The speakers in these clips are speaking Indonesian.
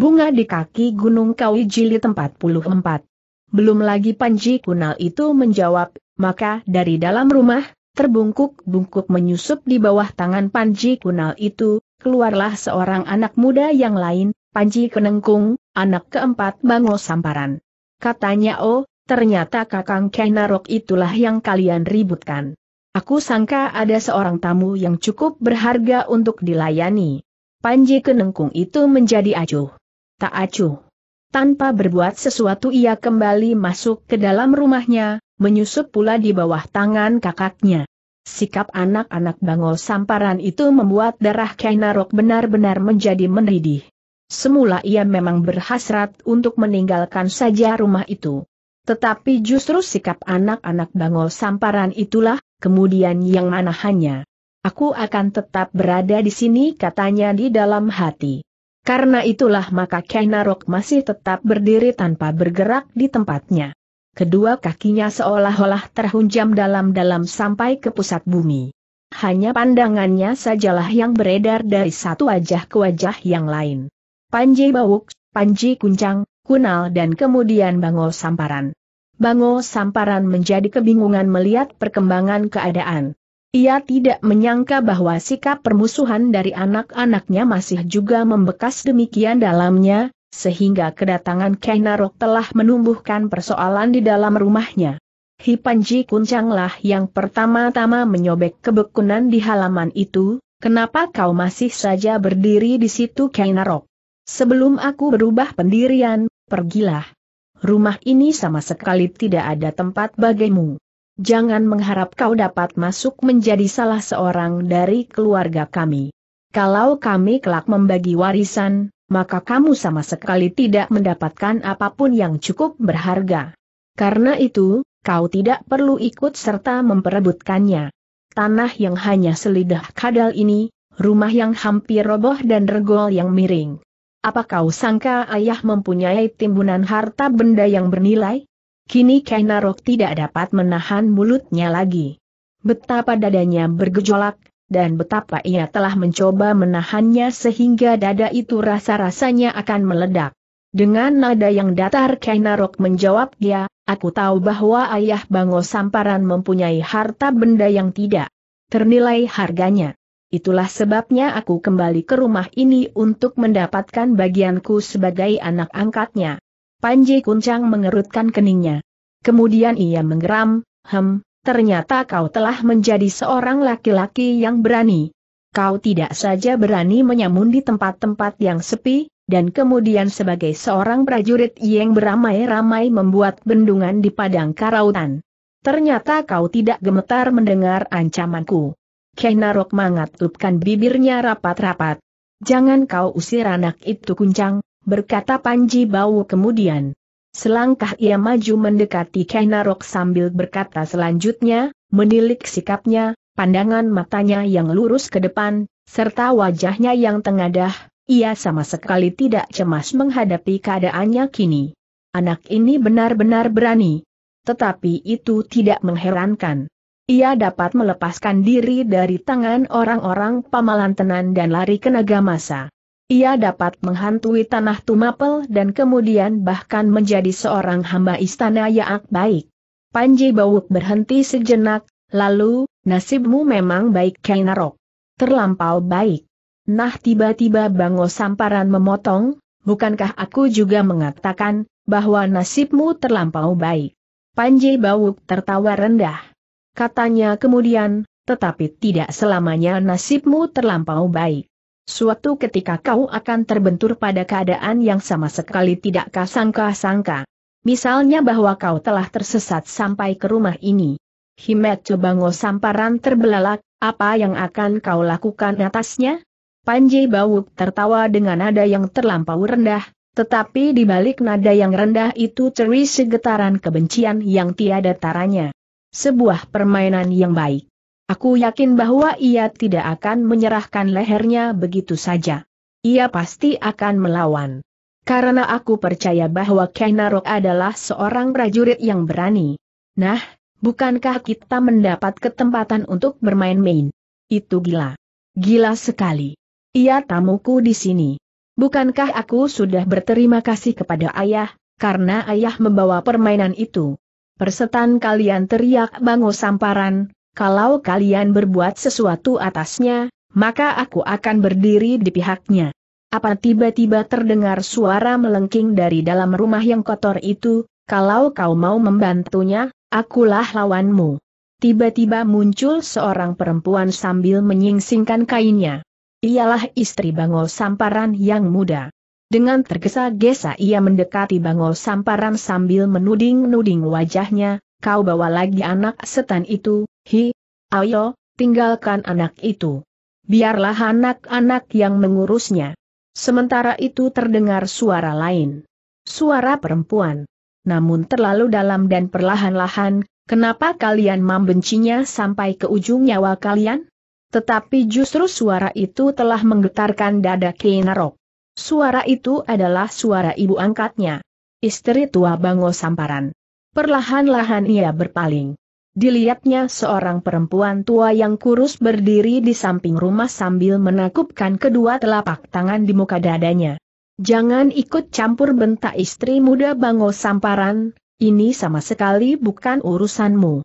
Bunga di kaki Gunung Kawi Jili 44. Belum lagi Panji Kunal itu menjawab, maka dari dalam rumah, terbungkuk-bungkuk menyusup di bawah tangan Panji Kunal itu, keluarlah seorang anak muda yang lain, Panji Kenengkung, anak keempat Bango Samparan. Katanya oh, ternyata kakang kainarok itulah yang kalian ributkan. Aku sangka ada seorang tamu yang cukup berharga untuk dilayani. Panji Kenengkung itu menjadi acuh tak acuh. Tanpa berbuat sesuatu ia kembali masuk ke dalam rumahnya, menyusup pula di bawah tangan kakaknya. Sikap anak-anak bangol samparan itu membuat darah Kainarok benar-benar menjadi mendidih. Semula ia memang berhasrat untuk meninggalkan saja rumah itu. Tetapi justru sikap anak-anak bangol samparan itulah, kemudian yang manahannya. Aku akan tetap berada di sini katanya di dalam hati. Karena itulah maka Kainarok masih tetap berdiri tanpa bergerak di tempatnya. Kedua kakinya seolah-olah terhunjam dalam-dalam sampai ke pusat bumi. Hanya pandangannya sajalah yang beredar dari satu wajah ke wajah yang lain. Panji Bawuk, Panji Kuncang, Kunal dan kemudian Bango Samparan. Bango Samparan menjadi kebingungan melihat perkembangan keadaan. Ia tidak menyangka bahwa sikap permusuhan dari anak-anaknya masih juga membekas demikian dalamnya, sehingga kedatangan Kainarok telah menumbuhkan persoalan di dalam rumahnya. Hipanji Kuncanglah yang pertama-tama menyobek kebekunan di halaman itu, kenapa kau masih saja berdiri di situ Kainarok? Sebelum aku berubah pendirian, pergilah. Rumah ini sama sekali tidak ada tempat bagimu jangan mengharap kau dapat masuk menjadi salah seorang dari keluarga kami. Kalau kami kelak membagi warisan, maka kamu sama sekali tidak mendapatkan apapun yang cukup berharga. Karena itu, kau tidak perlu ikut serta memperebutkannya. Tanah yang hanya selidah kadal ini, rumah yang hampir roboh dan regol yang miring. Apa kau sangka ayah mempunyai timbunan harta benda yang bernilai? Kini Kainarok tidak dapat menahan mulutnya lagi. Betapa dadanya bergejolak, dan betapa ia telah mencoba menahannya sehingga dada itu rasa-rasanya akan meledak. Dengan nada yang datar Kainarok menjawab dia, ya, aku tahu bahwa ayah Bango Samparan mempunyai harta benda yang tidak ternilai harganya. Itulah sebabnya aku kembali ke rumah ini untuk mendapatkan bagianku sebagai anak angkatnya. Panji Kuncang mengerutkan keningnya. Kemudian ia menggeram, hem, ternyata kau telah menjadi seorang laki-laki yang berani. Kau tidak saja berani menyamun di tempat-tempat yang sepi, dan kemudian sebagai seorang prajurit yang beramai-ramai membuat bendungan di padang karautan. Ternyata kau tidak gemetar mendengar ancamanku. Kehnarok mengatupkan bibirnya rapat-rapat. Jangan kau usir anak itu kuncang, berkata Panji Bau kemudian. Selangkah ia maju mendekati Kainarok sambil berkata selanjutnya, menilik sikapnya, pandangan matanya yang lurus ke depan, serta wajahnya yang tengadah, ia sama sekali tidak cemas menghadapi keadaannya kini. Anak ini benar-benar berani. Tetapi itu tidak mengherankan. Ia dapat melepaskan diri dari tangan orang-orang pamalantenan dan lari ke naga masa. Ia dapat menghantui tanah Tumapel dan kemudian bahkan menjadi seorang hamba istana yang baik. Panji Bawuk berhenti sejenak, lalu, nasibmu memang baik Kainarok. Terlampau baik. Nah tiba-tiba Bango Samparan memotong, bukankah aku juga mengatakan, bahwa nasibmu terlampau baik. Panji Bawuk tertawa rendah. Katanya kemudian, tetapi tidak selamanya nasibmu terlampau baik. Suatu ketika kau akan terbentur pada keadaan yang sama sekali tidak kasangka-sangka. Misalnya bahwa kau telah tersesat sampai ke rumah ini. Himet Bango samparan terbelalak, apa yang akan kau lakukan atasnya? Panji Bawuk tertawa dengan nada yang terlampau rendah, tetapi di balik nada yang rendah itu ceri segetaran kebencian yang tiada taranya. Sebuah permainan yang baik. Aku yakin bahwa ia tidak akan menyerahkan lehernya begitu saja. Ia pasti akan melawan. Karena aku percaya bahwa Kainarok adalah seorang prajurit yang berani. Nah, bukankah kita mendapat ketempatan untuk bermain-main? Itu gila. Gila sekali. Ia tamuku di sini. Bukankah aku sudah berterima kasih kepada ayah, karena ayah membawa permainan itu? Persetan kalian teriak bango samparan, kalau kalian berbuat sesuatu atasnya, maka aku akan berdiri di pihaknya. Apa tiba-tiba terdengar suara melengking dari dalam rumah yang kotor itu, kalau kau mau membantunya, akulah lawanmu. Tiba-tiba muncul seorang perempuan sambil menyingsingkan kainnya. Ialah istri Bangol Samparan yang muda. Dengan tergesa-gesa ia mendekati Bangol Samparan sambil menuding-nuding wajahnya, kau bawa lagi anak setan itu, Hi, ayo, tinggalkan anak itu. Biarlah anak-anak yang mengurusnya. Sementara itu terdengar suara lain. Suara perempuan. Namun terlalu dalam dan perlahan-lahan, kenapa kalian membencinya sampai ke ujung nyawa kalian? Tetapi justru suara itu telah menggetarkan dada Kenarok. Suara itu adalah suara ibu angkatnya. Istri tua Bango Samparan. Perlahan-lahan ia berpaling dilihatnya seorang perempuan tua yang kurus berdiri di samping rumah sambil menakupkan kedua telapak tangan di muka dadanya. Jangan ikut campur bentak istri muda Bango Samparan, ini sama sekali bukan urusanmu.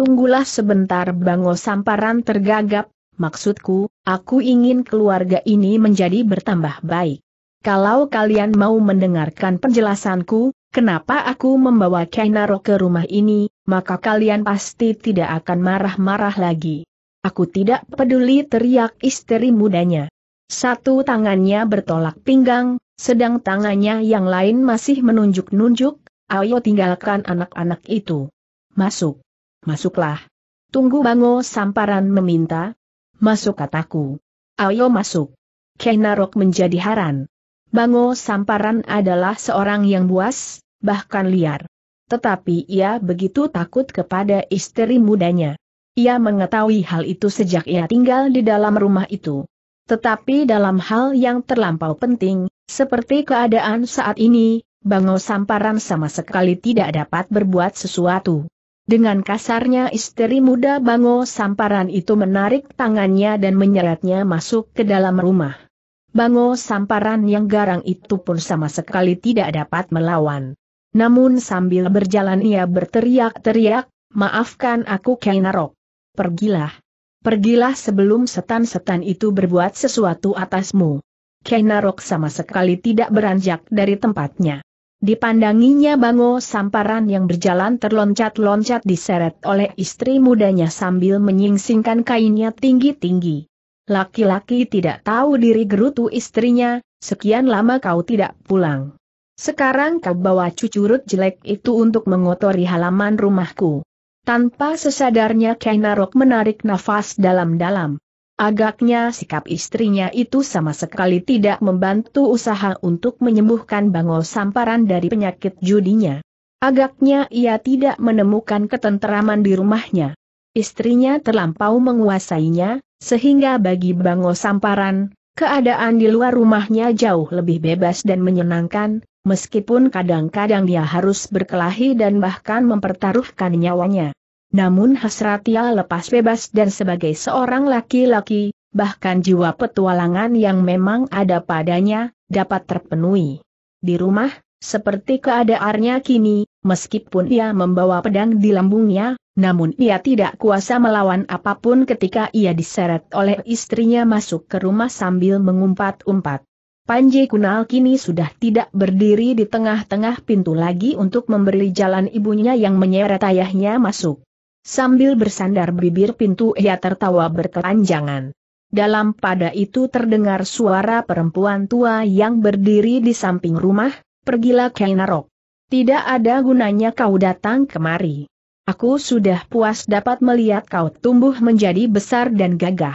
Tunggulah sebentar Bango Samparan tergagap, maksudku, aku ingin keluarga ini menjadi bertambah baik. Kalau kalian mau mendengarkan penjelasanku, Kenapa aku membawa Kainaro ke rumah ini, maka kalian pasti tidak akan marah-marah lagi. Aku tidak peduli teriak istri mudanya. Satu tangannya bertolak pinggang, sedang tangannya yang lain masih menunjuk-nunjuk, ayo tinggalkan anak-anak itu. Masuk. Masuklah. Tunggu Bango Samparan meminta. Masuk kataku. Ayo masuk. Kainarok menjadi haran. Bango Samparan adalah seorang yang buas, bahkan liar. Tetapi ia begitu takut kepada istri mudanya. Ia mengetahui hal itu sejak ia tinggal di dalam rumah itu. Tetapi dalam hal yang terlampau penting, seperti keadaan saat ini, Bango Samparan sama sekali tidak dapat berbuat sesuatu. Dengan kasarnya istri muda Bango Samparan itu menarik tangannya dan menyeretnya masuk ke dalam rumah. Bango samparan yang garang itu pun sama sekali tidak dapat melawan. Namun sambil berjalan ia berteriak-teriak, maafkan aku Kainarok. Pergilah. Pergilah sebelum setan-setan itu berbuat sesuatu atasmu. Kainarok sama sekali tidak beranjak dari tempatnya. Dipandanginya Bango Samparan yang berjalan terloncat-loncat diseret oleh istri mudanya sambil menyingsingkan kainnya tinggi-tinggi. Laki-laki tidak tahu diri gerutu istrinya, sekian lama kau tidak pulang. Sekarang kau bawa cucurut jelek itu untuk mengotori halaman rumahku. Tanpa sesadarnya Kainarok menarik nafas dalam-dalam. Agaknya sikap istrinya itu sama sekali tidak membantu usaha untuk menyembuhkan bangol samparan dari penyakit judinya. Agaknya ia tidak menemukan ketenteraman di rumahnya. Istrinya terlampau menguasainya, sehingga bagi Bango Samparan, keadaan di luar rumahnya jauh lebih bebas dan menyenangkan, meskipun kadang-kadang dia harus berkelahi dan bahkan mempertaruhkan nyawanya. Namun hasrat ia lepas bebas dan sebagai seorang laki-laki, bahkan jiwa petualangan yang memang ada padanya, dapat terpenuhi. Di rumah, seperti keadaannya kini, meskipun ia membawa pedang di lambungnya, namun ia tidak kuasa melawan apapun ketika ia diseret oleh istrinya masuk ke rumah sambil mengumpat-umpat. Panji Kunal kini sudah tidak berdiri di tengah-tengah pintu lagi untuk memberi jalan ibunya yang menyeret ayahnya masuk. Sambil bersandar bibir pintu ia tertawa berkepanjangan. Dalam pada itu terdengar suara perempuan tua yang berdiri di samping rumah, pergilah Kainarok. Tidak ada gunanya kau datang kemari. Aku sudah puas dapat melihat kau tumbuh menjadi besar dan gagah.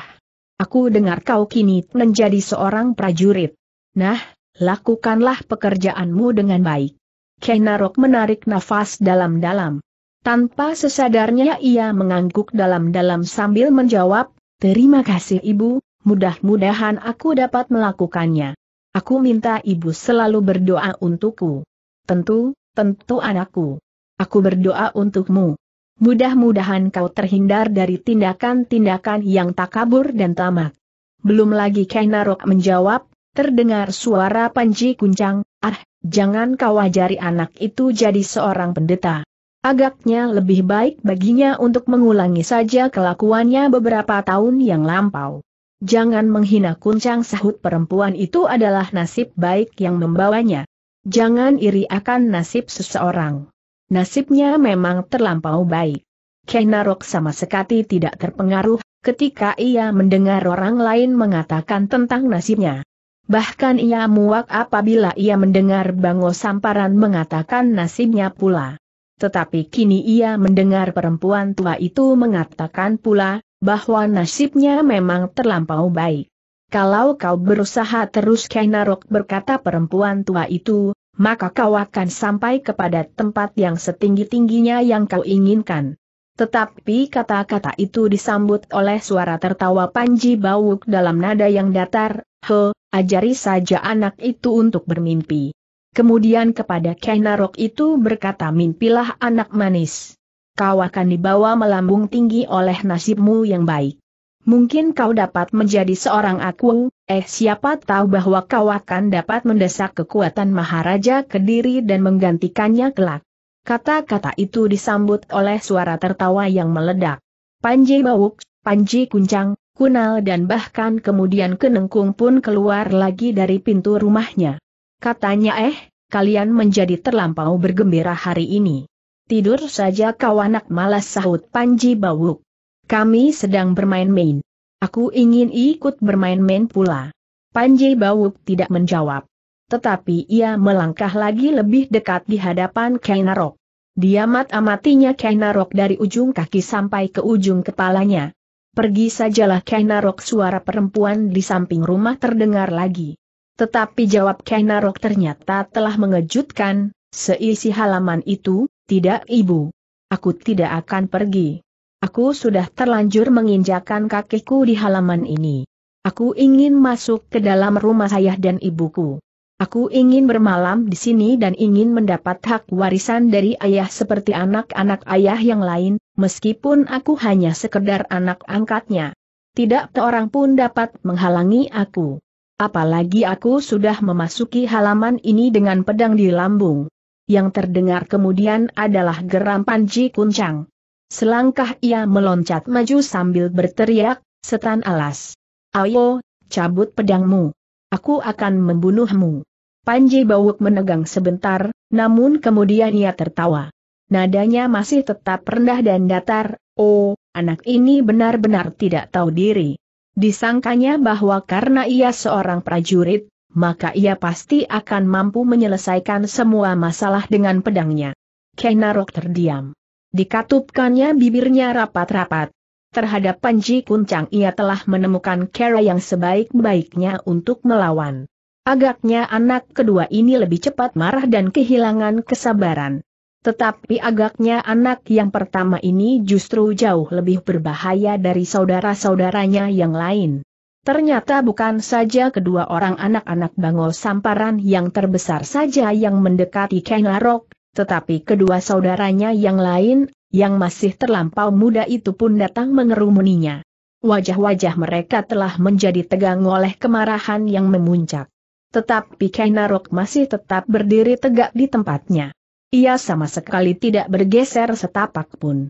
Aku dengar kau kini menjadi seorang prajurit. Nah, lakukanlah pekerjaanmu dengan baik. Kenarok menarik nafas dalam-dalam. Tanpa sesadarnya ia mengangguk dalam-dalam sambil menjawab, Terima kasih ibu, mudah-mudahan aku dapat melakukannya. Aku minta ibu selalu berdoa untukku. Tentu, tentu anakku. Aku berdoa untukmu. Mudah-mudahan kau terhindar dari tindakan-tindakan yang takabur dan tamak. Belum lagi Kainarok menjawab, terdengar suara Panji Kuncang, ah, jangan kau ajari anak itu jadi seorang pendeta. Agaknya lebih baik baginya untuk mengulangi saja kelakuannya beberapa tahun yang lampau. Jangan menghina Kuncang sahut perempuan itu adalah nasib baik yang membawanya. Jangan iri akan nasib seseorang nasibnya memang terlampau baik. Kenarok sama sekali tidak terpengaruh ketika ia mendengar orang lain mengatakan tentang nasibnya. Bahkan ia muak apabila ia mendengar Bango Samparan mengatakan nasibnya pula. Tetapi kini ia mendengar perempuan tua itu mengatakan pula, bahwa nasibnya memang terlampau baik. Kalau kau berusaha terus Kainarok berkata perempuan tua itu, maka kau akan sampai kepada tempat yang setinggi-tingginya yang kau inginkan. Tetapi kata-kata itu disambut oleh suara tertawa Panji Bawuk dalam nada yang datar, He, ajari saja anak itu untuk bermimpi. Kemudian kepada Kainarok itu berkata mimpilah anak manis. Kau akan dibawa melambung tinggi oleh nasibmu yang baik. Mungkin kau dapat menjadi seorang aku, Eh siapa tahu bahwa kau akan dapat mendesak kekuatan Maharaja Kediri dan menggantikannya kelak. Kata-kata itu disambut oleh suara tertawa yang meledak. Panji Bawuk, Panji Kuncang, Kunal dan bahkan kemudian Kenengkung pun keluar lagi dari pintu rumahnya. Katanya eh, kalian menjadi terlampau bergembira hari ini. Tidur saja kau anak malas sahut Panji Bawuk. Kami sedang bermain-main. Aku ingin ikut bermain-main pula. Panji Bawuk tidak menjawab. Tetapi ia melangkah lagi lebih dekat di hadapan Kainarok. Dia mat-amatinya Kainarok dari ujung kaki sampai ke ujung kepalanya. Pergi sajalah Kainarok suara perempuan di samping rumah terdengar lagi. Tetapi jawab Kainarok ternyata telah mengejutkan, seisi halaman itu, tidak ibu. Aku tidak akan pergi. Aku sudah terlanjur menginjakan kakiku di halaman ini. Aku ingin masuk ke dalam rumah ayah dan ibuku. Aku ingin bermalam di sini dan ingin mendapat hak warisan dari ayah seperti anak-anak ayah yang lain, meskipun aku hanya sekedar anak angkatnya. Tidak seorang pun dapat menghalangi aku. Apalagi aku sudah memasuki halaman ini dengan pedang di lambung. Yang terdengar kemudian adalah geram Panji Kuncang. Selangkah ia meloncat maju sambil berteriak, setan alas. Ayo, cabut pedangmu. Aku akan membunuhmu. Panji Bawuk menegang sebentar, namun kemudian ia tertawa. Nadanya masih tetap rendah dan datar, oh, anak ini benar-benar tidak tahu diri. Disangkanya bahwa karena ia seorang prajurit, maka ia pasti akan mampu menyelesaikan semua masalah dengan pedangnya. Kenarok terdiam. Dikatupkannya bibirnya rapat-rapat. Terhadap Panji Kuncang ia telah menemukan cara yang sebaik-baiknya untuk melawan. Agaknya anak kedua ini lebih cepat marah dan kehilangan kesabaran. Tetapi agaknya anak yang pertama ini justru jauh lebih berbahaya dari saudara-saudaranya yang lain. Ternyata bukan saja kedua orang anak-anak Bangol Samparan yang terbesar saja yang mendekati Kenarok, tetapi kedua saudaranya yang lain, yang masih terlampau muda itu pun datang mengerumuninya. Wajah-wajah mereka telah menjadi tegang oleh kemarahan yang memuncak. Tetapi Kainarok masih tetap berdiri tegak di tempatnya. Ia sama sekali tidak bergeser setapak pun.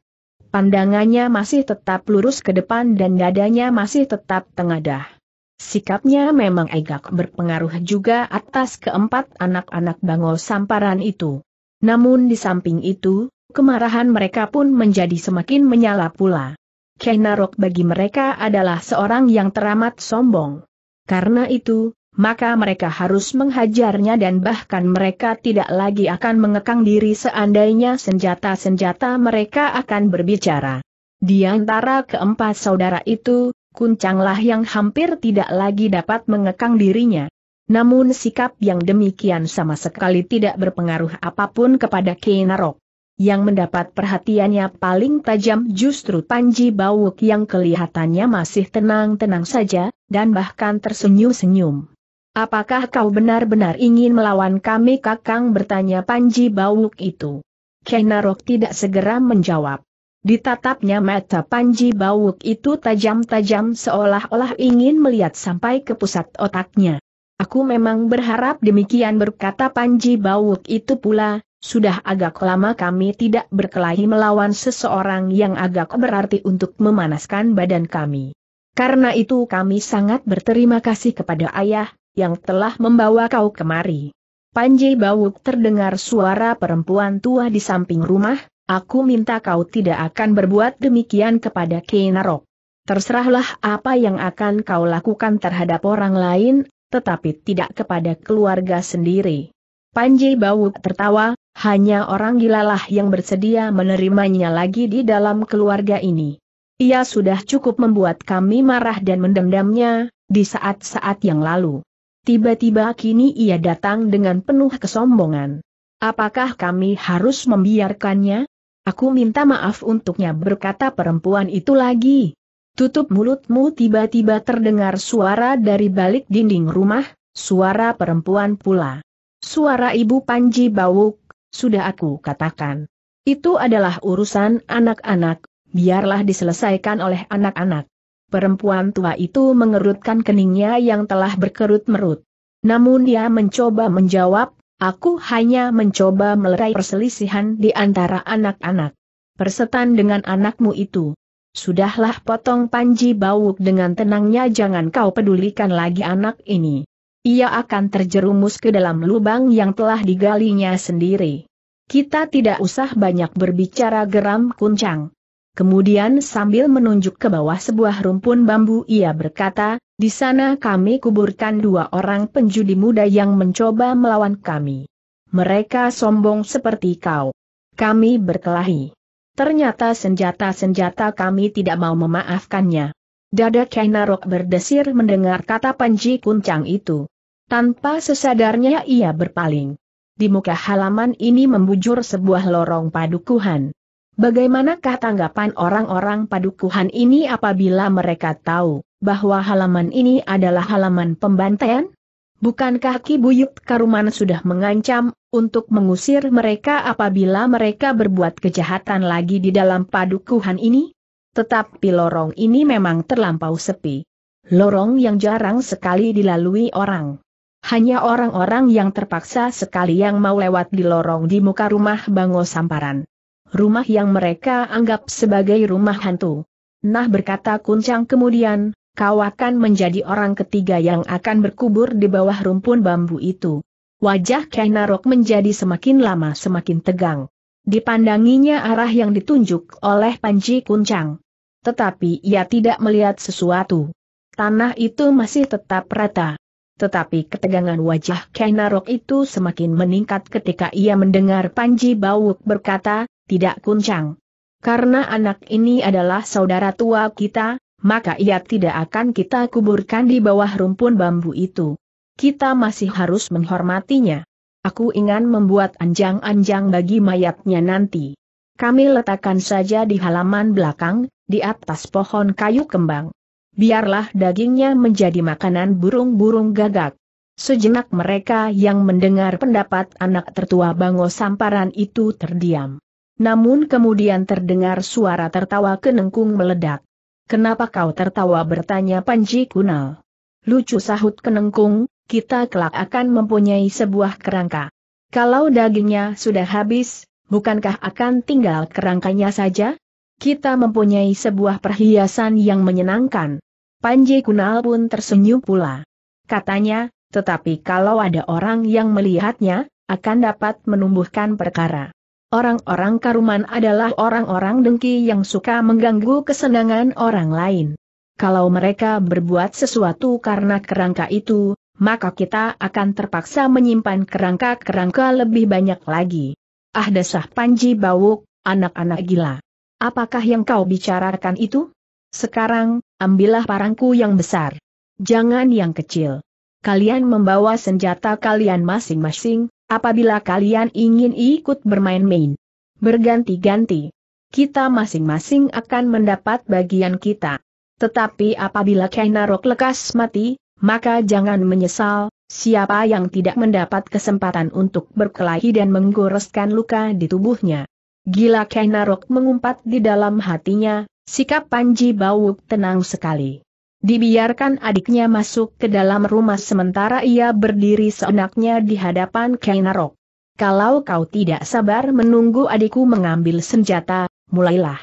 Pandangannya masih tetap lurus ke depan dan dadanya masih tetap tengadah. Sikapnya memang agak berpengaruh juga atas keempat anak-anak bangol Samparan itu. Namun di samping itu, kemarahan mereka pun menjadi semakin menyala pula. Kenarok bagi mereka adalah seorang yang teramat sombong. Karena itu, maka mereka harus menghajarnya dan bahkan mereka tidak lagi akan mengekang diri seandainya senjata-senjata mereka akan berbicara. Di antara keempat saudara itu, Kuncanglah yang hampir tidak lagi dapat mengekang dirinya. Namun sikap yang demikian sama sekali tidak berpengaruh apapun kepada Kainarok, Yang mendapat perhatiannya paling tajam justru Panji Bawuk yang kelihatannya masih tenang-tenang saja, dan bahkan tersenyum-senyum. Apakah kau benar-benar ingin melawan kami kakang bertanya Panji Bawuk itu? Kenarok tidak segera menjawab. Ditatapnya mata Panji Bawuk itu tajam-tajam seolah-olah ingin melihat sampai ke pusat otaknya. Aku memang berharap demikian berkata Panji Bawuk itu pula, sudah agak lama kami tidak berkelahi melawan seseorang yang agak berarti untuk memanaskan badan kami. Karena itu kami sangat berterima kasih kepada ayah, yang telah membawa kau kemari. Panji Bawuk terdengar suara perempuan tua di samping rumah, aku minta kau tidak akan berbuat demikian kepada Kinarok. Terserahlah apa yang akan kau lakukan terhadap orang lain, tetapi tidak kepada keluarga sendiri. Panji Bawuk tertawa, hanya orang gilalah yang bersedia menerimanya lagi di dalam keluarga ini. Ia sudah cukup membuat kami marah dan mendendamnya di saat-saat yang lalu. Tiba-tiba kini ia datang dengan penuh kesombongan. Apakah kami harus membiarkannya? Aku minta maaf untuknya berkata perempuan itu lagi. Tutup mulutmu tiba-tiba terdengar suara dari balik dinding rumah, suara perempuan pula. Suara ibu Panji Bawuk, sudah aku katakan. Itu adalah urusan anak-anak, biarlah diselesaikan oleh anak-anak. Perempuan tua itu mengerutkan keningnya yang telah berkerut merut. Namun dia mencoba menjawab, aku hanya mencoba melerai perselisihan di antara anak-anak. Persetan dengan anakmu itu. Sudahlah potong Panji Bawuk dengan tenangnya jangan kau pedulikan lagi anak ini. Ia akan terjerumus ke dalam lubang yang telah digalinya sendiri. Kita tidak usah banyak berbicara geram kuncang. Kemudian sambil menunjuk ke bawah sebuah rumpun bambu ia berkata, di sana kami kuburkan dua orang penjudi muda yang mencoba melawan kami. Mereka sombong seperti kau. Kami berkelahi. Ternyata senjata-senjata kami tidak mau memaafkannya. Dada Kainarok berdesir mendengar kata Panji Kuncang itu. Tanpa sesadarnya ia berpaling. Di muka halaman ini membujur sebuah lorong padukuhan. Bagaimanakah tanggapan orang-orang padukuhan ini apabila mereka tahu bahwa halaman ini adalah halaman pembantaian? Bukankah Ki Buyut Karuman sudah mengancam untuk mengusir mereka apabila mereka berbuat kejahatan lagi di dalam padukuhan ini? Tetapi lorong ini memang terlampau sepi. Lorong yang jarang sekali dilalui orang. Hanya orang-orang yang terpaksa sekali yang mau lewat di lorong di muka rumah Bango Samparan. Rumah yang mereka anggap sebagai rumah hantu. Nah berkata Kuncang kemudian, kau akan menjadi orang ketiga yang akan berkubur di bawah rumpun bambu itu. Wajah Kainarok menjadi semakin lama semakin tegang. Dipandanginya arah yang ditunjuk oleh Panji Kuncang. Tetapi ia tidak melihat sesuatu. Tanah itu masih tetap rata. Tetapi ketegangan wajah Kainarok itu semakin meningkat ketika ia mendengar Panji Bawuk berkata, tidak kuncang. Karena anak ini adalah saudara tua kita, maka ia tidak akan kita kuburkan di bawah rumpun bambu itu. Kita masih harus menghormatinya. Aku ingin membuat anjang-anjang bagi mayatnya nanti. Kami letakkan saja di halaman belakang, di atas pohon kayu kembang. Biarlah dagingnya menjadi makanan burung-burung gagak. Sejenak mereka yang mendengar pendapat anak tertua Bango Samparan itu terdiam. Namun kemudian terdengar suara tertawa kenengkung meledak. Kenapa kau tertawa bertanya Panji Kunal? Lucu sahut kenengkung, kita kelak akan mempunyai sebuah kerangka. Kalau dagingnya sudah habis, bukankah akan tinggal kerangkanya saja? Kita mempunyai sebuah perhiasan yang menyenangkan. Panji Kunal pun tersenyum pula. Katanya, tetapi kalau ada orang yang melihatnya, akan dapat menumbuhkan perkara. Orang-orang karuman adalah orang-orang dengki yang suka mengganggu kesenangan orang lain. Kalau mereka berbuat sesuatu karena kerangka itu, maka kita akan terpaksa menyimpan kerangka-kerangka lebih banyak lagi. Ah desah Panji Bawuk, anak-anak gila. Apakah yang kau bicarakan itu? Sekarang, ambillah parangku yang besar. Jangan yang kecil. Kalian membawa senjata kalian masing-masing, Apabila kalian ingin ikut bermain-main, berganti-ganti, kita masing-masing akan mendapat bagian kita. Tetapi apabila Kainarok lekas mati, maka jangan menyesal, siapa yang tidak mendapat kesempatan untuk berkelahi dan menggoreskan luka di tubuhnya. Gila Kainarok mengumpat di dalam hatinya, sikap Panji Bawuk tenang sekali. Dibiarkan adiknya masuk ke dalam rumah sementara ia berdiri seenaknya di hadapan Kainarok. Kalau kau tidak sabar menunggu adikku mengambil senjata, mulailah.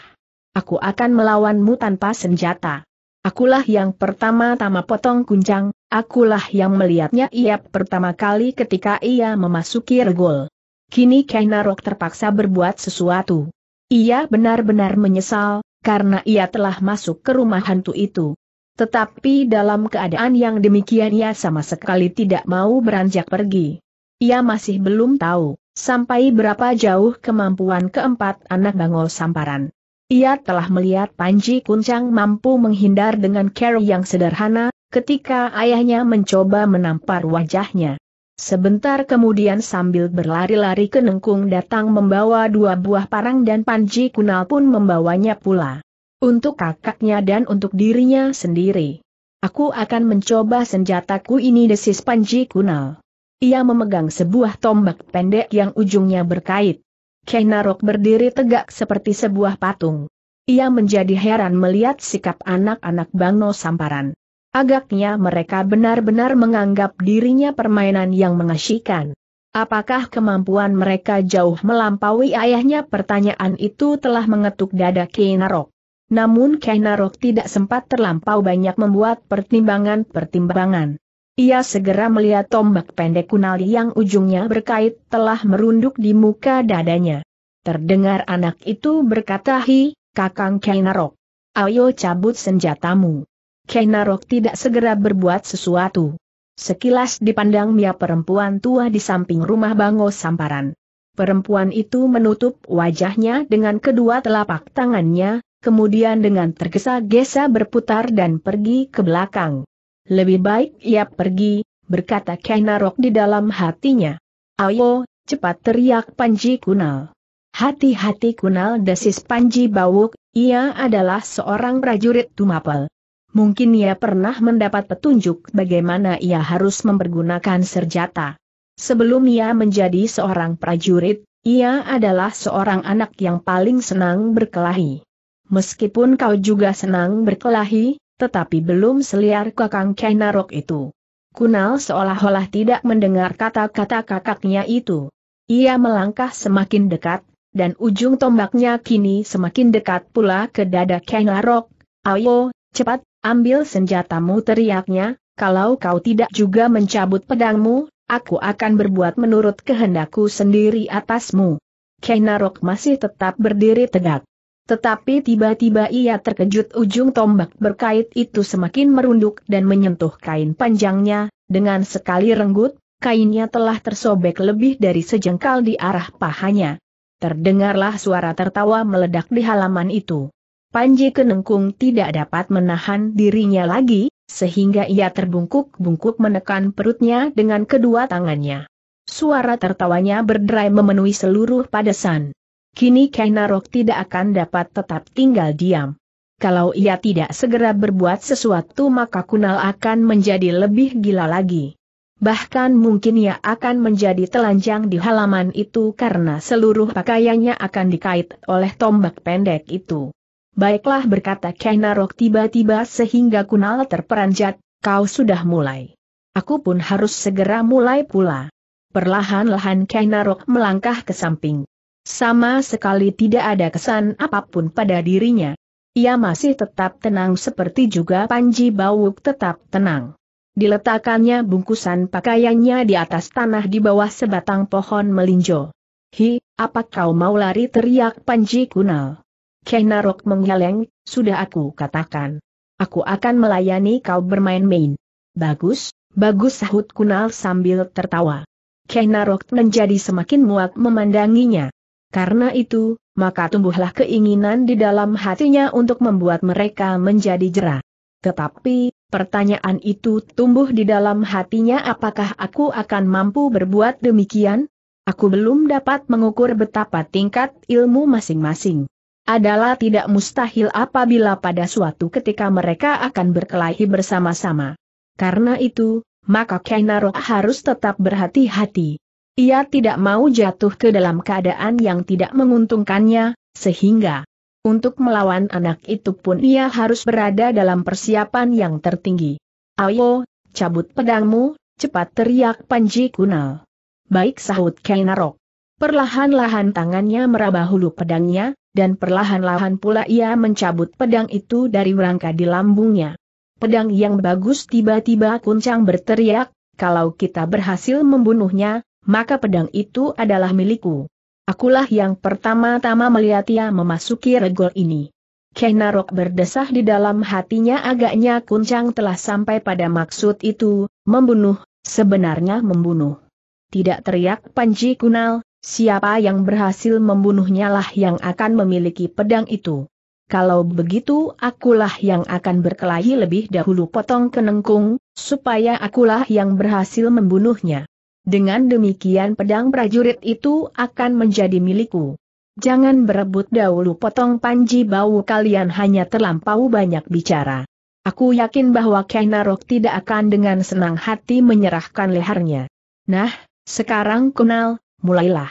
Aku akan melawanmu tanpa senjata. Akulah yang pertama-tama potong kuncang, akulah yang melihatnya ia pertama kali ketika ia memasuki regol. Kini Kainarok terpaksa berbuat sesuatu. Ia benar-benar menyesal, karena ia telah masuk ke rumah hantu itu. Tetapi dalam keadaan yang demikian ia sama sekali tidak mau beranjak pergi. Ia masih belum tahu, sampai berapa jauh kemampuan keempat anak bangol samparan. Ia telah melihat Panji Kuncang mampu menghindar dengan cara yang sederhana, ketika ayahnya mencoba menampar wajahnya. Sebentar kemudian sambil berlari-lari ke nengkung datang membawa dua buah parang dan Panji Kunal pun membawanya pula. Untuk kakaknya dan untuk dirinya sendiri. Aku akan mencoba senjataku ini desis Panji Kunal. Ia memegang sebuah tombak pendek yang ujungnya berkait. Kainarok berdiri tegak seperti sebuah patung. Ia menjadi heran melihat sikap anak-anak Bangno Samparan. Agaknya mereka benar-benar menganggap dirinya permainan yang mengasyikan. Apakah kemampuan mereka jauh melampaui ayahnya? Pertanyaan itu telah mengetuk dada Kainarok namun Kainarok tidak sempat terlampau banyak membuat pertimbangan-pertimbangan. Ia segera melihat tombak pendek kunali yang ujungnya berkait telah merunduk di muka dadanya. Terdengar anak itu berkata hi, kakang Kainarok. Ayo cabut senjatamu. Kainarok tidak segera berbuat sesuatu. Sekilas dipandang Mia perempuan tua di samping rumah Bango Samparan. Perempuan itu menutup wajahnya dengan kedua telapak tangannya, kemudian dengan tergesa-gesa berputar dan pergi ke belakang. Lebih baik ia pergi, berkata Kainarok di dalam hatinya. Ayo, cepat teriak Panji Kunal. Hati-hati Kunal desis Panji Bawuk, ia adalah seorang prajurit Tumapel. Mungkin ia pernah mendapat petunjuk bagaimana ia harus mempergunakan serjata. Sebelum ia menjadi seorang prajurit, ia adalah seorang anak yang paling senang berkelahi meskipun kau juga senang berkelahi, tetapi belum seliar kakang Kainarok itu. Kunal seolah-olah tidak mendengar kata-kata kakaknya itu. Ia melangkah semakin dekat, dan ujung tombaknya kini semakin dekat pula ke dada Kainarok. Ayo, cepat, ambil senjatamu teriaknya, kalau kau tidak juga mencabut pedangmu, aku akan berbuat menurut kehendakku sendiri atasmu. Kainarok masih tetap berdiri tegak. Tetapi tiba-tiba ia terkejut ujung tombak berkait itu semakin merunduk dan menyentuh kain panjangnya, dengan sekali renggut, kainnya telah tersobek lebih dari sejengkal di arah pahanya. Terdengarlah suara tertawa meledak di halaman itu. Panji Kenengkung tidak dapat menahan dirinya lagi, sehingga ia terbungkuk-bungkuk menekan perutnya dengan kedua tangannya. Suara tertawanya berderai memenuhi seluruh padesan. Kini Kainarok tidak akan dapat tetap tinggal diam. Kalau ia tidak segera berbuat sesuatu maka Kunal akan menjadi lebih gila lagi. Bahkan mungkin ia akan menjadi telanjang di halaman itu karena seluruh pakaiannya akan dikait oleh tombak pendek itu. Baiklah berkata Kainarok tiba-tiba sehingga Kunal terperanjat, kau sudah mulai. Aku pun harus segera mulai pula. Perlahan-lahan Kainarok melangkah ke samping. Sama sekali tidak ada kesan apapun pada dirinya. Ia masih tetap tenang seperti juga Panji Bawuk tetap tenang. Diletakkannya bungkusan pakaiannya di atas tanah di bawah sebatang pohon melinjo. Hi, apa kau mau lari teriak Panji Kunal? Kenarok menggeleng, sudah aku katakan. Aku akan melayani kau bermain-main. Bagus, bagus sahut Kunal sambil tertawa. Kenarok menjadi semakin muak memandanginya. Karena itu, maka tumbuhlah keinginan di dalam hatinya untuk membuat mereka menjadi jera. Tetapi, pertanyaan itu tumbuh di dalam hatinya apakah aku akan mampu berbuat demikian? Aku belum dapat mengukur betapa tingkat ilmu masing-masing. Adalah tidak mustahil apabila pada suatu ketika mereka akan berkelahi bersama-sama. Karena itu, maka Kainaro harus tetap berhati-hati. Ia tidak mau jatuh ke dalam keadaan yang tidak menguntungkannya, sehingga untuk melawan anak itu pun ia harus berada dalam persiapan yang tertinggi. Ayo, cabut pedangmu, cepat teriak Panji Kunal. Baik sahut Kainarok. Perlahan-lahan tangannya meraba hulu pedangnya, dan perlahan-lahan pula ia mencabut pedang itu dari rangka di lambungnya. Pedang yang bagus tiba-tiba kuncang berteriak, kalau kita berhasil membunuhnya, maka pedang itu adalah milikku. Akulah yang pertama-tama melihat ia memasuki regol ini. Kenarok berdesah di dalam hatinya agaknya kuncang telah sampai pada maksud itu, membunuh, sebenarnya membunuh. Tidak teriak Panji Kunal, siapa yang berhasil membunuhnya lah yang akan memiliki pedang itu. Kalau begitu akulah yang akan berkelahi lebih dahulu potong kenengkung, supaya akulah yang berhasil membunuhnya. Dengan demikian pedang prajurit itu akan menjadi milikku. Jangan berebut dahulu potong panji bau kalian hanya terlampau banyak bicara. Aku yakin bahwa Kainarok tidak akan dengan senang hati menyerahkan lehernya. Nah, sekarang kenal, mulailah.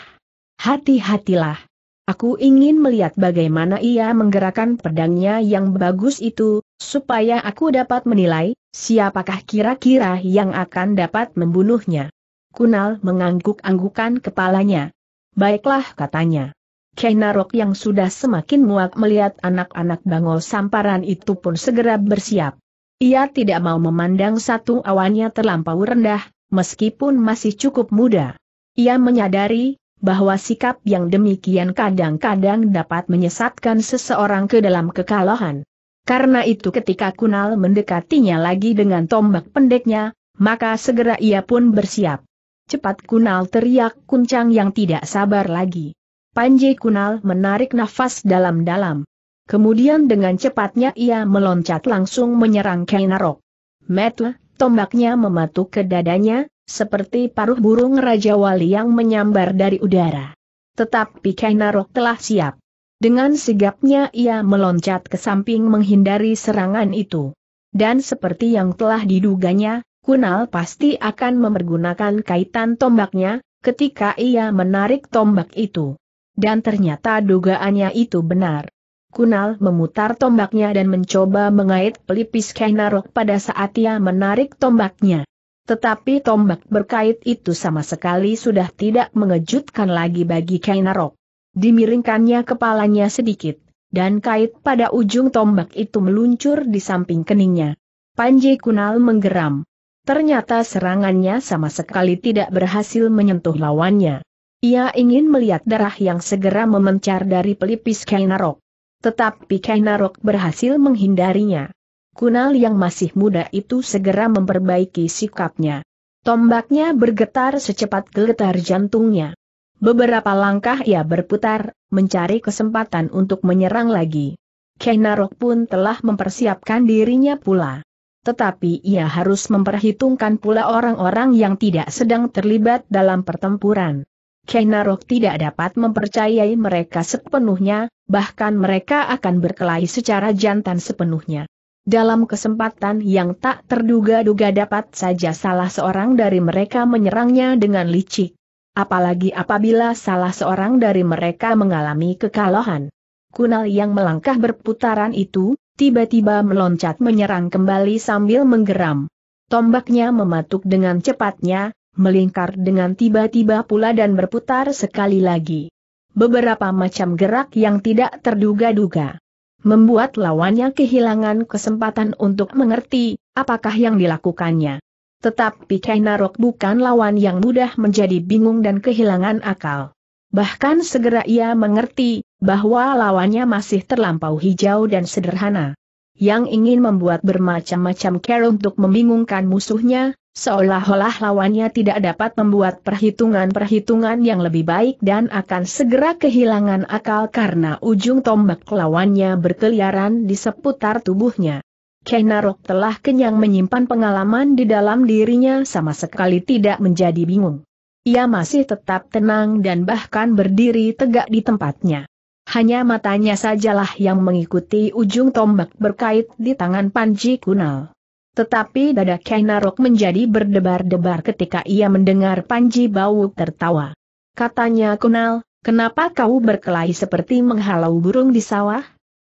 Hati-hatilah. Aku ingin melihat bagaimana ia menggerakkan pedangnya yang bagus itu, supaya aku dapat menilai, siapakah kira-kira yang akan dapat membunuhnya. Kunal mengangguk-anggukan kepalanya. Baiklah katanya. Kenarok yang sudah semakin muak melihat anak-anak bangol samparan itu pun segera bersiap. Ia tidak mau memandang satu awannya terlampau rendah, meskipun masih cukup muda. Ia menyadari, bahwa sikap yang demikian kadang-kadang dapat menyesatkan seseorang ke dalam kekalahan. Karena itu ketika Kunal mendekatinya lagi dengan tombak pendeknya, maka segera ia pun bersiap. Cepat Kunal teriak kuncang yang tidak sabar lagi. Panji Kunal menarik nafas dalam-dalam. Kemudian dengan cepatnya ia meloncat langsung menyerang Kainarok. Metle, tombaknya mematuk ke dadanya, seperti paruh burung Raja Wali yang menyambar dari udara. Tetapi Kainarok telah siap. Dengan sigapnya ia meloncat ke samping menghindari serangan itu. Dan seperti yang telah diduganya, Kunal pasti akan memergunakan kaitan tombaknya, ketika ia menarik tombak itu. Dan ternyata dugaannya itu benar. Kunal memutar tombaknya dan mencoba mengait pelipis Kainarok pada saat ia menarik tombaknya. Tetapi tombak berkait itu sama sekali sudah tidak mengejutkan lagi bagi Kainarok. Dimiringkannya kepalanya sedikit, dan kait pada ujung tombak itu meluncur di samping keningnya. Panji Kunal menggeram. Ternyata serangannya sama sekali tidak berhasil menyentuh lawannya. Ia ingin melihat darah yang segera memencar dari pelipis Kainarok. Tetapi Kainarok berhasil menghindarinya. Kunal yang masih muda itu segera memperbaiki sikapnya. Tombaknya bergetar secepat geletar jantungnya. Beberapa langkah ia berputar, mencari kesempatan untuk menyerang lagi. Kainarok pun telah mempersiapkan dirinya pula tetapi ia harus memperhitungkan pula orang-orang yang tidak sedang terlibat dalam pertempuran. Kenarok tidak dapat mempercayai mereka sepenuhnya, bahkan mereka akan berkelahi secara jantan sepenuhnya. Dalam kesempatan yang tak terduga-duga dapat saja salah seorang dari mereka menyerangnya dengan licik. Apalagi apabila salah seorang dari mereka mengalami kekalahan kunal yang melangkah berputaran itu, tiba-tiba meloncat menyerang kembali sambil menggeram. Tombaknya mematuk dengan cepatnya, melingkar dengan tiba-tiba pula dan berputar sekali lagi. Beberapa macam gerak yang tidak terduga-duga. Membuat lawannya kehilangan kesempatan untuk mengerti, apakah yang dilakukannya. Tetapi Kainarok bukan lawan yang mudah menjadi bingung dan kehilangan akal. Bahkan segera ia mengerti, bahwa lawannya masih terlampau hijau dan sederhana. Yang ingin membuat bermacam-macam care untuk membingungkan musuhnya, seolah-olah lawannya tidak dapat membuat perhitungan-perhitungan yang lebih baik dan akan segera kehilangan akal karena ujung tombak lawannya berkeliaran di seputar tubuhnya. Kenarok telah kenyang menyimpan pengalaman di dalam dirinya sama sekali tidak menjadi bingung. Ia masih tetap tenang dan bahkan berdiri tegak di tempatnya hanya matanya sajalah yang mengikuti ujung tombak berkait di tangan Panji Kunal. Tetapi dada Kainarok menjadi berdebar-debar ketika ia mendengar Panji bau tertawa. Katanya Kunal, kenapa kau berkelahi seperti menghalau burung di sawah?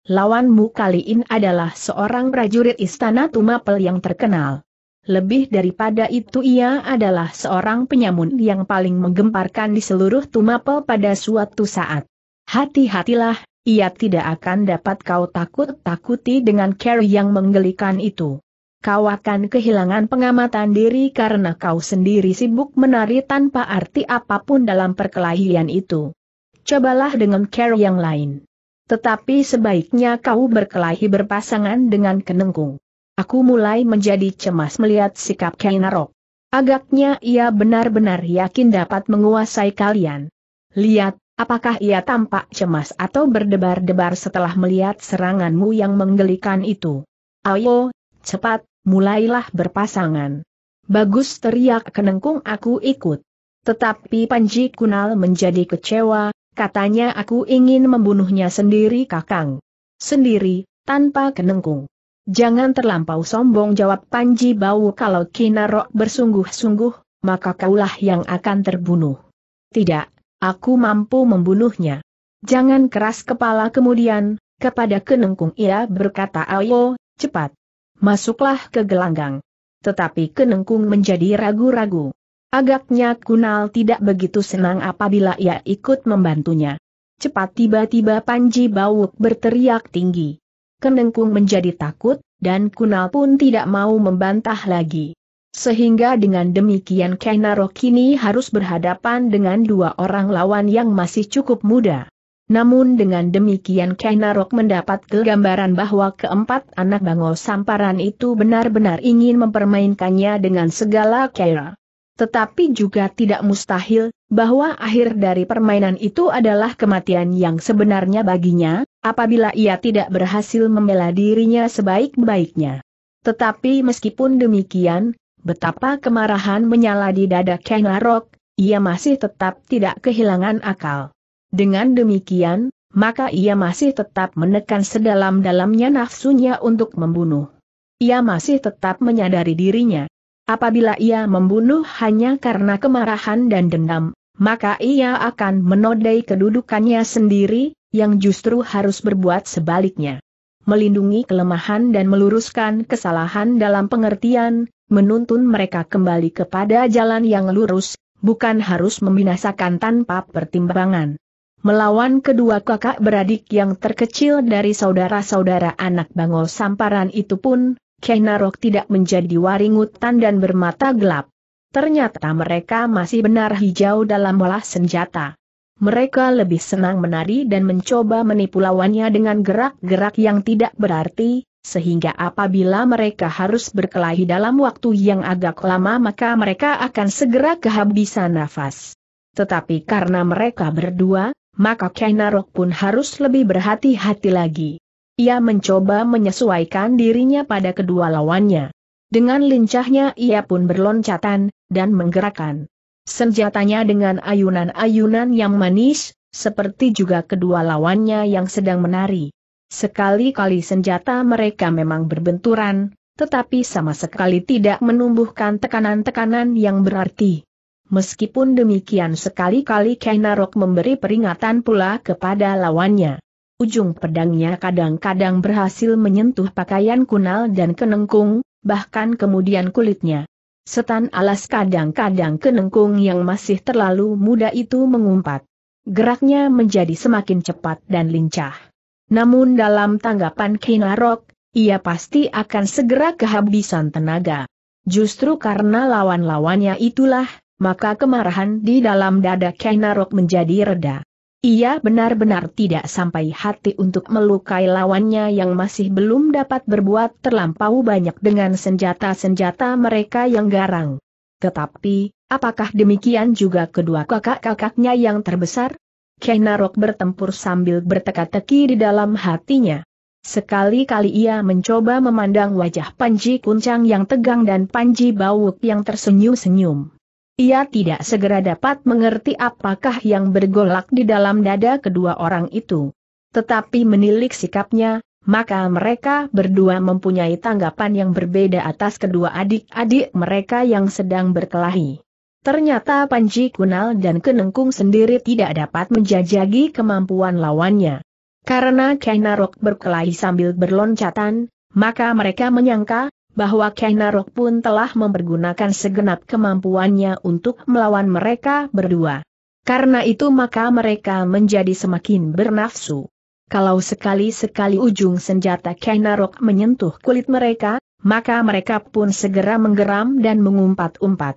Lawanmu kali ini adalah seorang prajurit istana Tumapel yang terkenal. Lebih daripada itu ia adalah seorang penyamun yang paling menggemparkan di seluruh Tumapel pada suatu saat. Hati-hatilah, ia tidak akan dapat kau takut-takuti dengan care yang menggelikan itu. Kau akan kehilangan pengamatan diri karena kau sendiri sibuk menari tanpa arti apapun dalam perkelahian itu. Cobalah dengan care yang lain. Tetapi sebaiknya kau berkelahi berpasangan dengan kenengkung. Aku mulai menjadi cemas melihat sikap Kainarok. Agaknya ia benar-benar yakin dapat menguasai kalian. Lihat, Apakah ia tampak cemas atau berdebar-debar setelah melihat seranganmu yang menggelikan itu? Ayo, cepat, mulailah berpasangan. Bagus teriak kenengkung aku ikut. Tetapi Panji Kunal menjadi kecewa, katanya aku ingin membunuhnya sendiri kakang. Sendiri, tanpa kenengkung. Jangan terlampau sombong jawab Panji Bau kalau Kinarok bersungguh-sungguh, maka kaulah yang akan terbunuh. Tidak, Aku mampu membunuhnya. Jangan keras kepala kemudian, kepada Kenengkung ia berkata ayo, cepat. Masuklah ke gelanggang. Tetapi Kenengkung menjadi ragu-ragu. Agaknya Kunal tidak begitu senang apabila ia ikut membantunya. Cepat tiba-tiba Panji Bawuk berteriak tinggi. Kenengkung menjadi takut, dan Kunal pun tidak mau membantah lagi. Sehingga dengan demikian Kainaro kini harus berhadapan dengan dua orang lawan yang masih cukup muda. Namun dengan demikian Kainarok mendapat kegambaran bahwa keempat anak bangau samparan itu benar-benar ingin mempermainkannya dengan segala cara. Tetapi juga tidak mustahil, bahwa akhir dari permainan itu adalah kematian yang sebenarnya baginya, apabila ia tidak berhasil membela dirinya sebaik-baiknya. Tetapi meskipun demikian, Betapa kemarahan menyala di dada Kang Larok, ia masih tetap tidak kehilangan akal. Dengan demikian, maka ia masih tetap menekan sedalam-dalamnya nafsunya untuk membunuh. Ia masih tetap menyadari dirinya. Apabila ia membunuh hanya karena kemarahan dan dendam, maka ia akan menodai kedudukannya sendiri, yang justru harus berbuat sebaliknya. Melindungi kelemahan dan meluruskan kesalahan dalam pengertian, menuntun mereka kembali kepada jalan yang lurus, bukan harus membinasakan tanpa pertimbangan. Melawan kedua kakak beradik yang terkecil dari saudara-saudara anak Bangol Samparan itu pun, Kenarok tidak menjadi waringutan dan bermata gelap. Ternyata mereka masih benar hijau dalam olah senjata. Mereka lebih senang menari dan mencoba menipu lawannya dengan gerak-gerak yang tidak berarti, sehingga apabila mereka harus berkelahi dalam waktu yang agak lama maka mereka akan segera kehabisan nafas. Tetapi karena mereka berdua, maka Kainarok pun harus lebih berhati-hati lagi. Ia mencoba menyesuaikan dirinya pada kedua lawannya. Dengan lincahnya ia pun berloncatan, dan menggerakkan senjatanya dengan ayunan-ayunan yang manis, seperti juga kedua lawannya yang sedang menari. Sekali-kali senjata mereka memang berbenturan, tetapi sama sekali tidak menumbuhkan tekanan-tekanan yang berarti. Meskipun demikian sekali-kali Kainarok memberi peringatan pula kepada lawannya. Ujung pedangnya kadang-kadang berhasil menyentuh pakaian kunal dan kenengkung, bahkan kemudian kulitnya. Setan alas kadang-kadang kenengkung yang masih terlalu muda itu mengumpat. Geraknya menjadi semakin cepat dan lincah. Namun dalam tanggapan Kinarok, ia pasti akan segera kehabisan tenaga. Justru karena lawan-lawannya itulah, maka kemarahan di dalam dada Kinarok menjadi reda. Ia benar-benar tidak sampai hati untuk melukai lawannya yang masih belum dapat berbuat terlampau banyak dengan senjata-senjata mereka yang garang. Tetapi, apakah demikian juga kedua kakak-kakaknya yang terbesar? Keh Narok bertempur sambil berteka-teki di dalam hatinya. Sekali-kali ia mencoba memandang wajah Panji Kuncang yang tegang dan Panji Bawuk yang tersenyum-senyum. Ia tidak segera dapat mengerti apakah yang bergolak di dalam dada kedua orang itu. Tetapi menilik sikapnya, maka mereka berdua mempunyai tanggapan yang berbeda atas kedua adik-adik mereka yang sedang berkelahi. Ternyata Panji Kunal dan Kenengkung sendiri tidak dapat menjajagi kemampuan lawannya. Karena Kainarok berkelahi sambil berloncatan, maka mereka menyangka bahwa Kainarok pun telah mempergunakan segenap kemampuannya untuk melawan mereka berdua. Karena itu maka mereka menjadi semakin bernafsu. Kalau sekali-sekali ujung senjata Kainarok menyentuh kulit mereka, maka mereka pun segera menggeram dan mengumpat-umpat.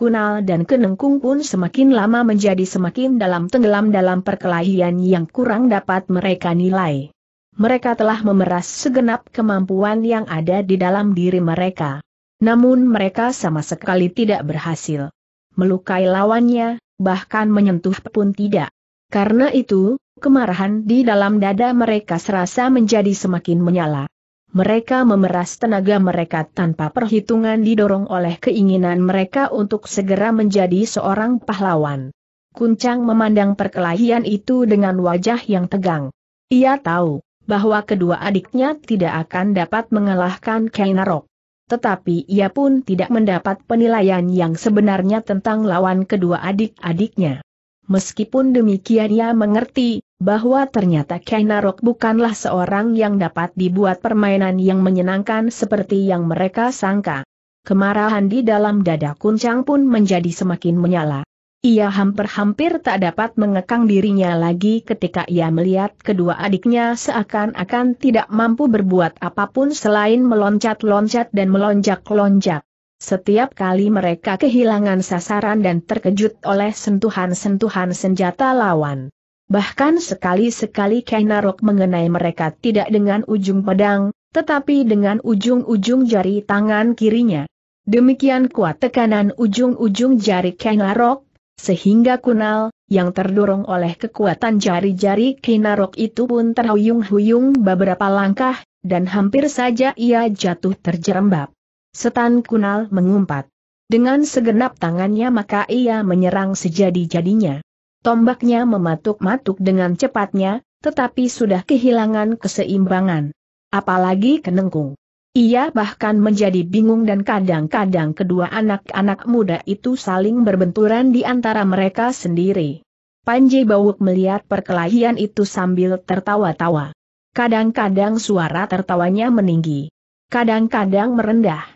Kunal dan Kenengkung pun semakin lama menjadi semakin dalam tenggelam dalam perkelahian yang kurang dapat mereka nilai. Mereka telah memeras segenap kemampuan yang ada di dalam diri mereka. Namun mereka sama sekali tidak berhasil. Melukai lawannya, bahkan menyentuh pun tidak. Karena itu, kemarahan di dalam dada mereka serasa menjadi semakin menyala mereka memeras tenaga mereka tanpa perhitungan didorong oleh keinginan mereka untuk segera menjadi seorang pahlawan. Kuncang memandang perkelahian itu dengan wajah yang tegang. Ia tahu bahwa kedua adiknya tidak akan dapat mengalahkan Kainarok. Tetapi ia pun tidak mendapat penilaian yang sebenarnya tentang lawan kedua adik-adiknya. Meskipun demikian ia mengerti bahwa ternyata Kainarok bukanlah seorang yang dapat dibuat permainan yang menyenangkan seperti yang mereka sangka. Kemarahan di dalam dada kuncang pun menjadi semakin menyala. Ia hampir-hampir tak dapat mengekang dirinya lagi ketika ia melihat kedua adiknya seakan-akan tidak mampu berbuat apapun selain meloncat-loncat dan melonjak-lonjak. Setiap kali mereka kehilangan sasaran dan terkejut oleh sentuhan-sentuhan senjata lawan. Bahkan sekali-sekali Kainarok mengenai mereka tidak dengan ujung pedang, tetapi dengan ujung-ujung jari tangan kirinya. Demikian kuat tekanan ujung-ujung jari Kainarok, sehingga kunal, yang terdorong oleh kekuatan jari-jari Kainarok itu pun terhuyung-huyung beberapa langkah, dan hampir saja ia jatuh terjerembab. Setan kunal mengumpat. Dengan segenap tangannya maka ia menyerang sejadi-jadinya. Tombaknya mematuk-matuk dengan cepatnya, tetapi sudah kehilangan keseimbangan. Apalagi kenengkung. Ia bahkan menjadi bingung dan kadang-kadang kedua anak-anak muda itu saling berbenturan di antara mereka sendiri. Panji Bawuk melihat perkelahian itu sambil tertawa-tawa. Kadang-kadang suara tertawanya meninggi. Kadang-kadang merendah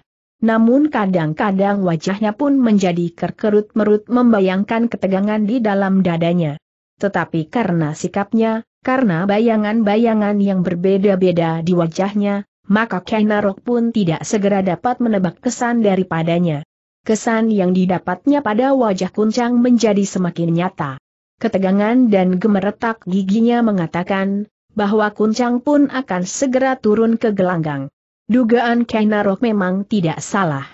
namun kadang-kadang wajahnya pun menjadi kerkerut-merut membayangkan ketegangan di dalam dadanya. Tetapi karena sikapnya, karena bayangan-bayangan yang berbeda-beda di wajahnya, maka Kainarok pun tidak segera dapat menebak kesan daripadanya. Kesan yang didapatnya pada wajah kuncang menjadi semakin nyata. Ketegangan dan gemeretak giginya mengatakan, bahwa kuncang pun akan segera turun ke gelanggang. Dugaan Kainarok memang tidak salah.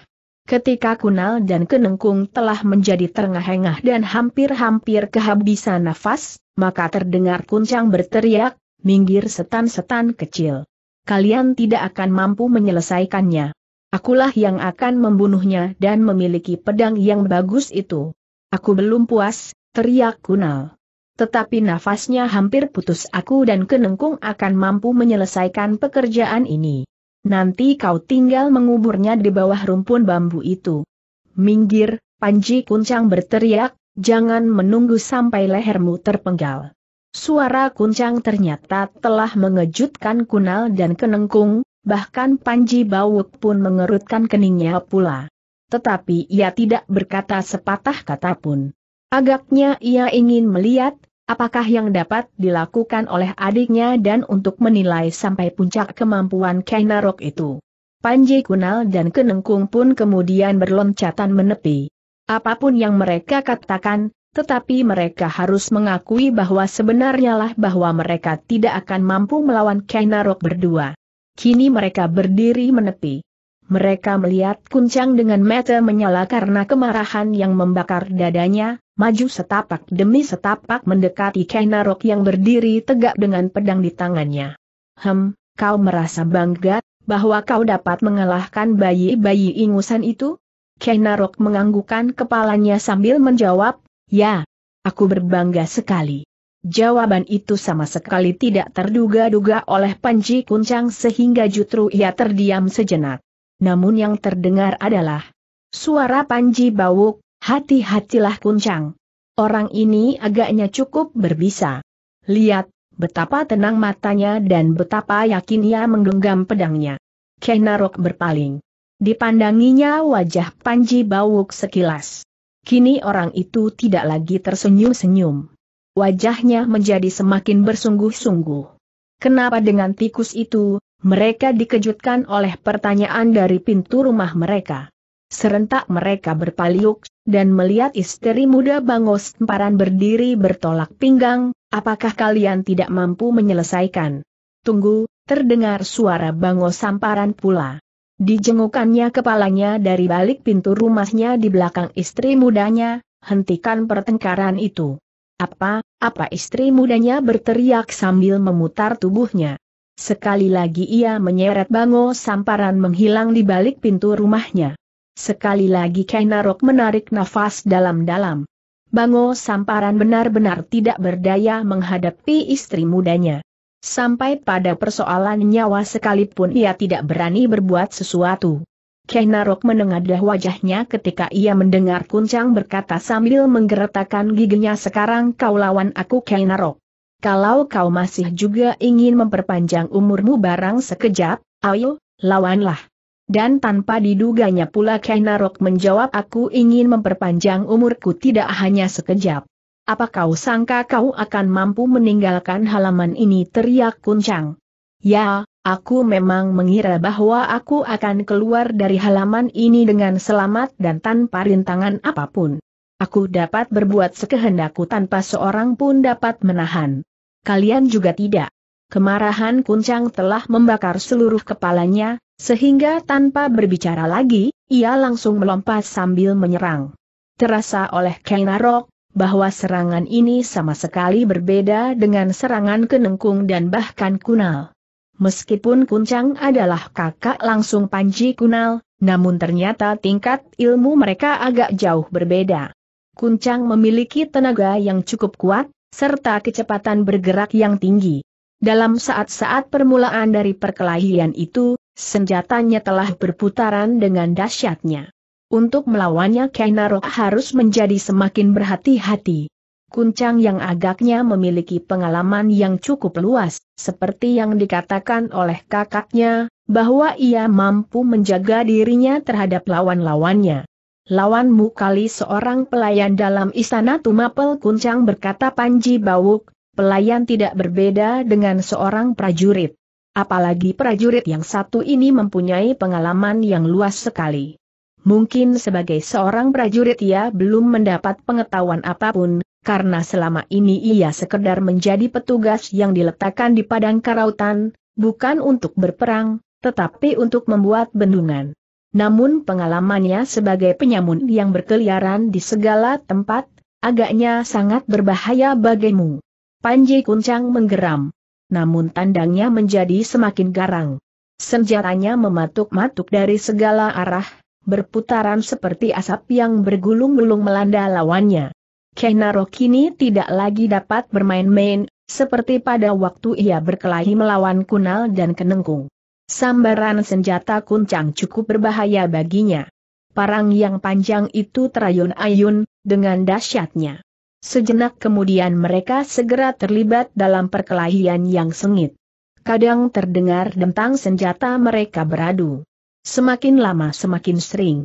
Ketika Kunal dan Kenengkung telah menjadi terengah-engah dan hampir-hampir kehabisan nafas, maka terdengar Kuncang berteriak, minggir setan-setan kecil. Kalian tidak akan mampu menyelesaikannya. Akulah yang akan membunuhnya dan memiliki pedang yang bagus itu. Aku belum puas, teriak Kunal. Tetapi nafasnya hampir putus aku dan Kenengkung akan mampu menyelesaikan pekerjaan ini. Nanti kau tinggal menguburnya di bawah rumpun bambu itu. Minggir, Panji Kuncang berteriak, jangan menunggu sampai lehermu terpenggal. Suara Kuncang ternyata telah mengejutkan Kunal dan Kenengkung, bahkan Panji Bawuk pun mengerutkan keningnya pula. Tetapi ia tidak berkata sepatah kata pun. Agaknya ia ingin melihat, apakah yang dapat dilakukan oleh adiknya dan untuk menilai sampai puncak kemampuan Kainarok itu. Panji Kunal dan Kenengkung pun kemudian berloncatan menepi. Apapun yang mereka katakan, tetapi mereka harus mengakui bahwa sebenarnya lah bahwa mereka tidak akan mampu melawan Kainarok berdua. Kini mereka berdiri menepi. Mereka melihat Kuncang dengan mata menyala karena kemarahan yang membakar dadanya, maju setapak demi setapak mendekati Kainarok yang berdiri tegak dengan pedang di tangannya. Hem, kau merasa bangga, bahwa kau dapat mengalahkan bayi-bayi ingusan itu? Kainarok menganggukkan kepalanya sambil menjawab, ya, aku berbangga sekali. Jawaban itu sama sekali tidak terduga-duga oleh Panji Kuncang sehingga justru ia terdiam sejenak. Namun yang terdengar adalah suara Panji Bawuk, Hati-hatilah kuncang. Orang ini agaknya cukup berbisa. Lihat, betapa tenang matanya dan betapa yakin ia menggenggam pedangnya. Kenarok berpaling. Dipandanginya wajah Panji Bawuk sekilas. Kini orang itu tidak lagi tersenyum-senyum. Wajahnya menjadi semakin bersungguh-sungguh. Kenapa dengan tikus itu, mereka dikejutkan oleh pertanyaan dari pintu rumah mereka. Serentak mereka berpaliuk, dan melihat istri muda bangos temparan berdiri bertolak pinggang, apakah kalian tidak mampu menyelesaikan? Tunggu, terdengar suara bangos samparan pula. Dijengukannya kepalanya dari balik pintu rumahnya di belakang istri mudanya, hentikan pertengkaran itu. Apa, apa istri mudanya berteriak sambil memutar tubuhnya. Sekali lagi ia menyeret bangos samparan menghilang di balik pintu rumahnya. Sekali lagi Kainarok menarik nafas dalam-dalam. Bango Samparan benar-benar tidak berdaya menghadapi istri mudanya. Sampai pada persoalan nyawa sekalipun ia tidak berani berbuat sesuatu. Kainarok menengadah wajahnya ketika ia mendengar Kuncang berkata sambil menggeretakkan giginya sekarang kau lawan aku Kainarok. Kalau kau masih juga ingin memperpanjang umurmu barang sekejap, ayo, lawanlah dan tanpa diduganya pula Kainarok menjawab aku ingin memperpanjang umurku tidak hanya sekejap. Apa kau sangka kau akan mampu meninggalkan halaman ini teriak kuncang. Ya, aku memang mengira bahwa aku akan keluar dari halaman ini dengan selamat dan tanpa rintangan apapun. Aku dapat berbuat sekehendakku tanpa seorang pun dapat menahan. Kalian juga tidak. Kemarahan kuncang telah membakar seluruh kepalanya, sehingga tanpa berbicara lagi, ia langsung melompat sambil menyerang. Terasa oleh Kenarok, bahwa serangan ini sama sekali berbeda dengan serangan kenengkung dan bahkan kunal. Meskipun Kuncang adalah kakak langsung Panji Kunal, namun ternyata tingkat ilmu mereka agak jauh berbeda. Kuncang memiliki tenaga yang cukup kuat, serta kecepatan bergerak yang tinggi. Dalam saat-saat permulaan dari perkelahian itu, Senjatanya telah berputaran dengan dahsyatnya. Untuk melawannya Kainarok harus menjadi semakin berhati-hati. Kuncang yang agaknya memiliki pengalaman yang cukup luas, seperti yang dikatakan oleh kakaknya, bahwa ia mampu menjaga dirinya terhadap lawan-lawannya. Lawanmu kali seorang pelayan dalam istana Tumapel Kuncang berkata Panji Bawuk, pelayan tidak berbeda dengan seorang prajurit. Apalagi prajurit yang satu ini mempunyai pengalaman yang luas sekali. Mungkin sebagai seorang prajurit ia belum mendapat pengetahuan apapun, karena selama ini ia sekedar menjadi petugas yang diletakkan di padang karautan, bukan untuk berperang, tetapi untuk membuat bendungan. Namun pengalamannya sebagai penyamun yang berkeliaran di segala tempat, agaknya sangat berbahaya bagimu. Panji Kuncang menggeram namun tandangnya menjadi semakin garang. Senjatanya mematuk-matuk dari segala arah, berputaran seperti asap yang bergulung-gulung melanda lawannya. Kenaro kini tidak lagi dapat bermain-main, seperti pada waktu ia berkelahi melawan Kunal dan Kenengkung. Sambaran senjata kuncang cukup berbahaya baginya. Parang yang panjang itu terayun-ayun, dengan dahsyatnya. Sejenak kemudian mereka segera terlibat dalam perkelahian yang sengit. Kadang terdengar dentang senjata mereka beradu. Semakin lama semakin sering.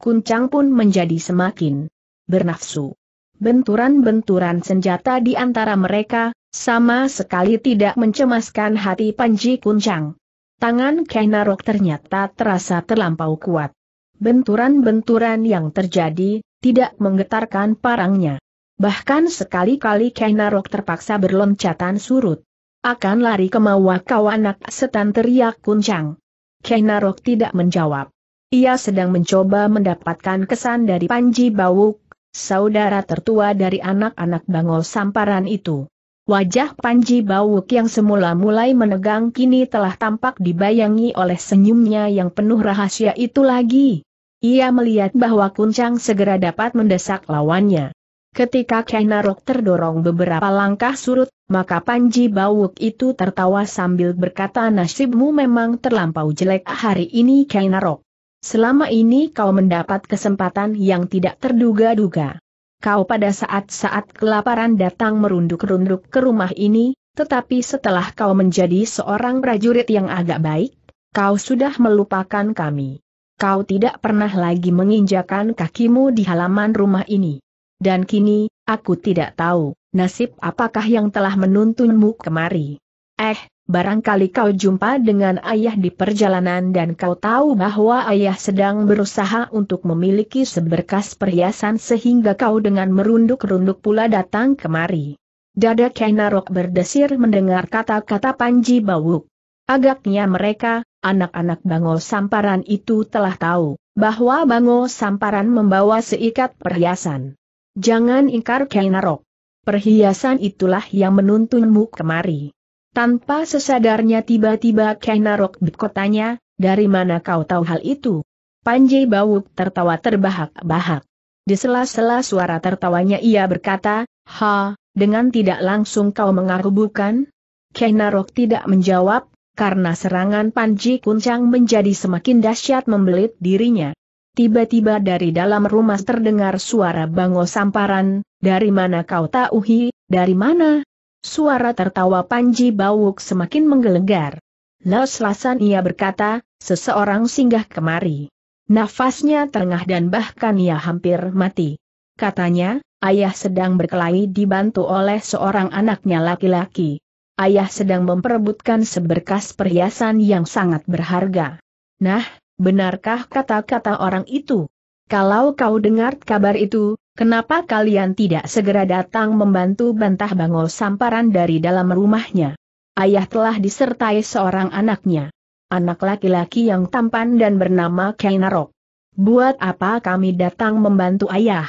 Kuncang pun menjadi semakin bernafsu. Benturan-benturan senjata di antara mereka, sama sekali tidak mencemaskan hati Panji Kuncang. Tangan Kainarok ternyata terasa terlampau kuat. Benturan-benturan yang terjadi, tidak menggetarkan parangnya. Bahkan sekali-kali Kainarok terpaksa berloncatan surut. Akan lari ke mawa kau anak setan teriak kuncang. Kainarok tidak menjawab. Ia sedang mencoba mendapatkan kesan dari Panji Bawuk, saudara tertua dari anak-anak bangau samparan itu. Wajah Panji Bawuk yang semula mulai menegang kini telah tampak dibayangi oleh senyumnya yang penuh rahasia itu lagi. Ia melihat bahwa Kuncang segera dapat mendesak lawannya. Ketika Kenarok terdorong beberapa langkah surut, maka Panji Bawuk itu tertawa sambil berkata nasibmu memang terlampau jelek hari ini Kenarok. Selama ini kau mendapat kesempatan yang tidak terduga-duga. Kau pada saat-saat kelaparan datang merunduk-runduk ke rumah ini, tetapi setelah kau menjadi seorang prajurit yang agak baik, kau sudah melupakan kami. Kau tidak pernah lagi menginjakan kakimu di halaman rumah ini. Dan kini, aku tidak tahu, nasib apakah yang telah menuntunmu kemari. Eh, barangkali kau jumpa dengan ayah di perjalanan dan kau tahu bahwa ayah sedang berusaha untuk memiliki seberkas perhiasan sehingga kau dengan merunduk-runduk pula datang kemari. Dada Kainarok berdesir mendengar kata-kata Panji Bawuk. Agaknya mereka, anak-anak Bango Samparan itu telah tahu, bahwa Bango Samparan membawa seikat perhiasan. Jangan ingkar Kainarok. Perhiasan itulah yang menuntunmu kemari. Tanpa sesadarnya tiba-tiba Kainarok berkotanya, dari mana kau tahu hal itu? Panji Bawuk tertawa terbahak-bahak. Di sela-sela suara tertawanya ia berkata, Ha, dengan tidak langsung kau mengaruh bukan? Kainarok tidak menjawab, karena serangan Panji Kuncang menjadi semakin dahsyat membelit dirinya. Tiba-tiba dari dalam rumah terdengar suara bango samparan, dari mana kau tahuhi, dari mana? Suara tertawa Panji Bawuk semakin menggelegar. Lalu selasan ia berkata, seseorang singgah kemari. Nafasnya terengah dan bahkan ia hampir mati. Katanya, ayah sedang berkelahi dibantu oleh seorang anaknya laki-laki. Ayah sedang memperebutkan seberkas perhiasan yang sangat berharga. Nah, benarkah kata-kata orang itu? Kalau kau dengar kabar itu, kenapa kalian tidak segera datang membantu bantah bangol samparan dari dalam rumahnya? Ayah telah disertai seorang anaknya. Anak laki-laki yang tampan dan bernama Kainarok. Buat apa kami datang membantu ayah?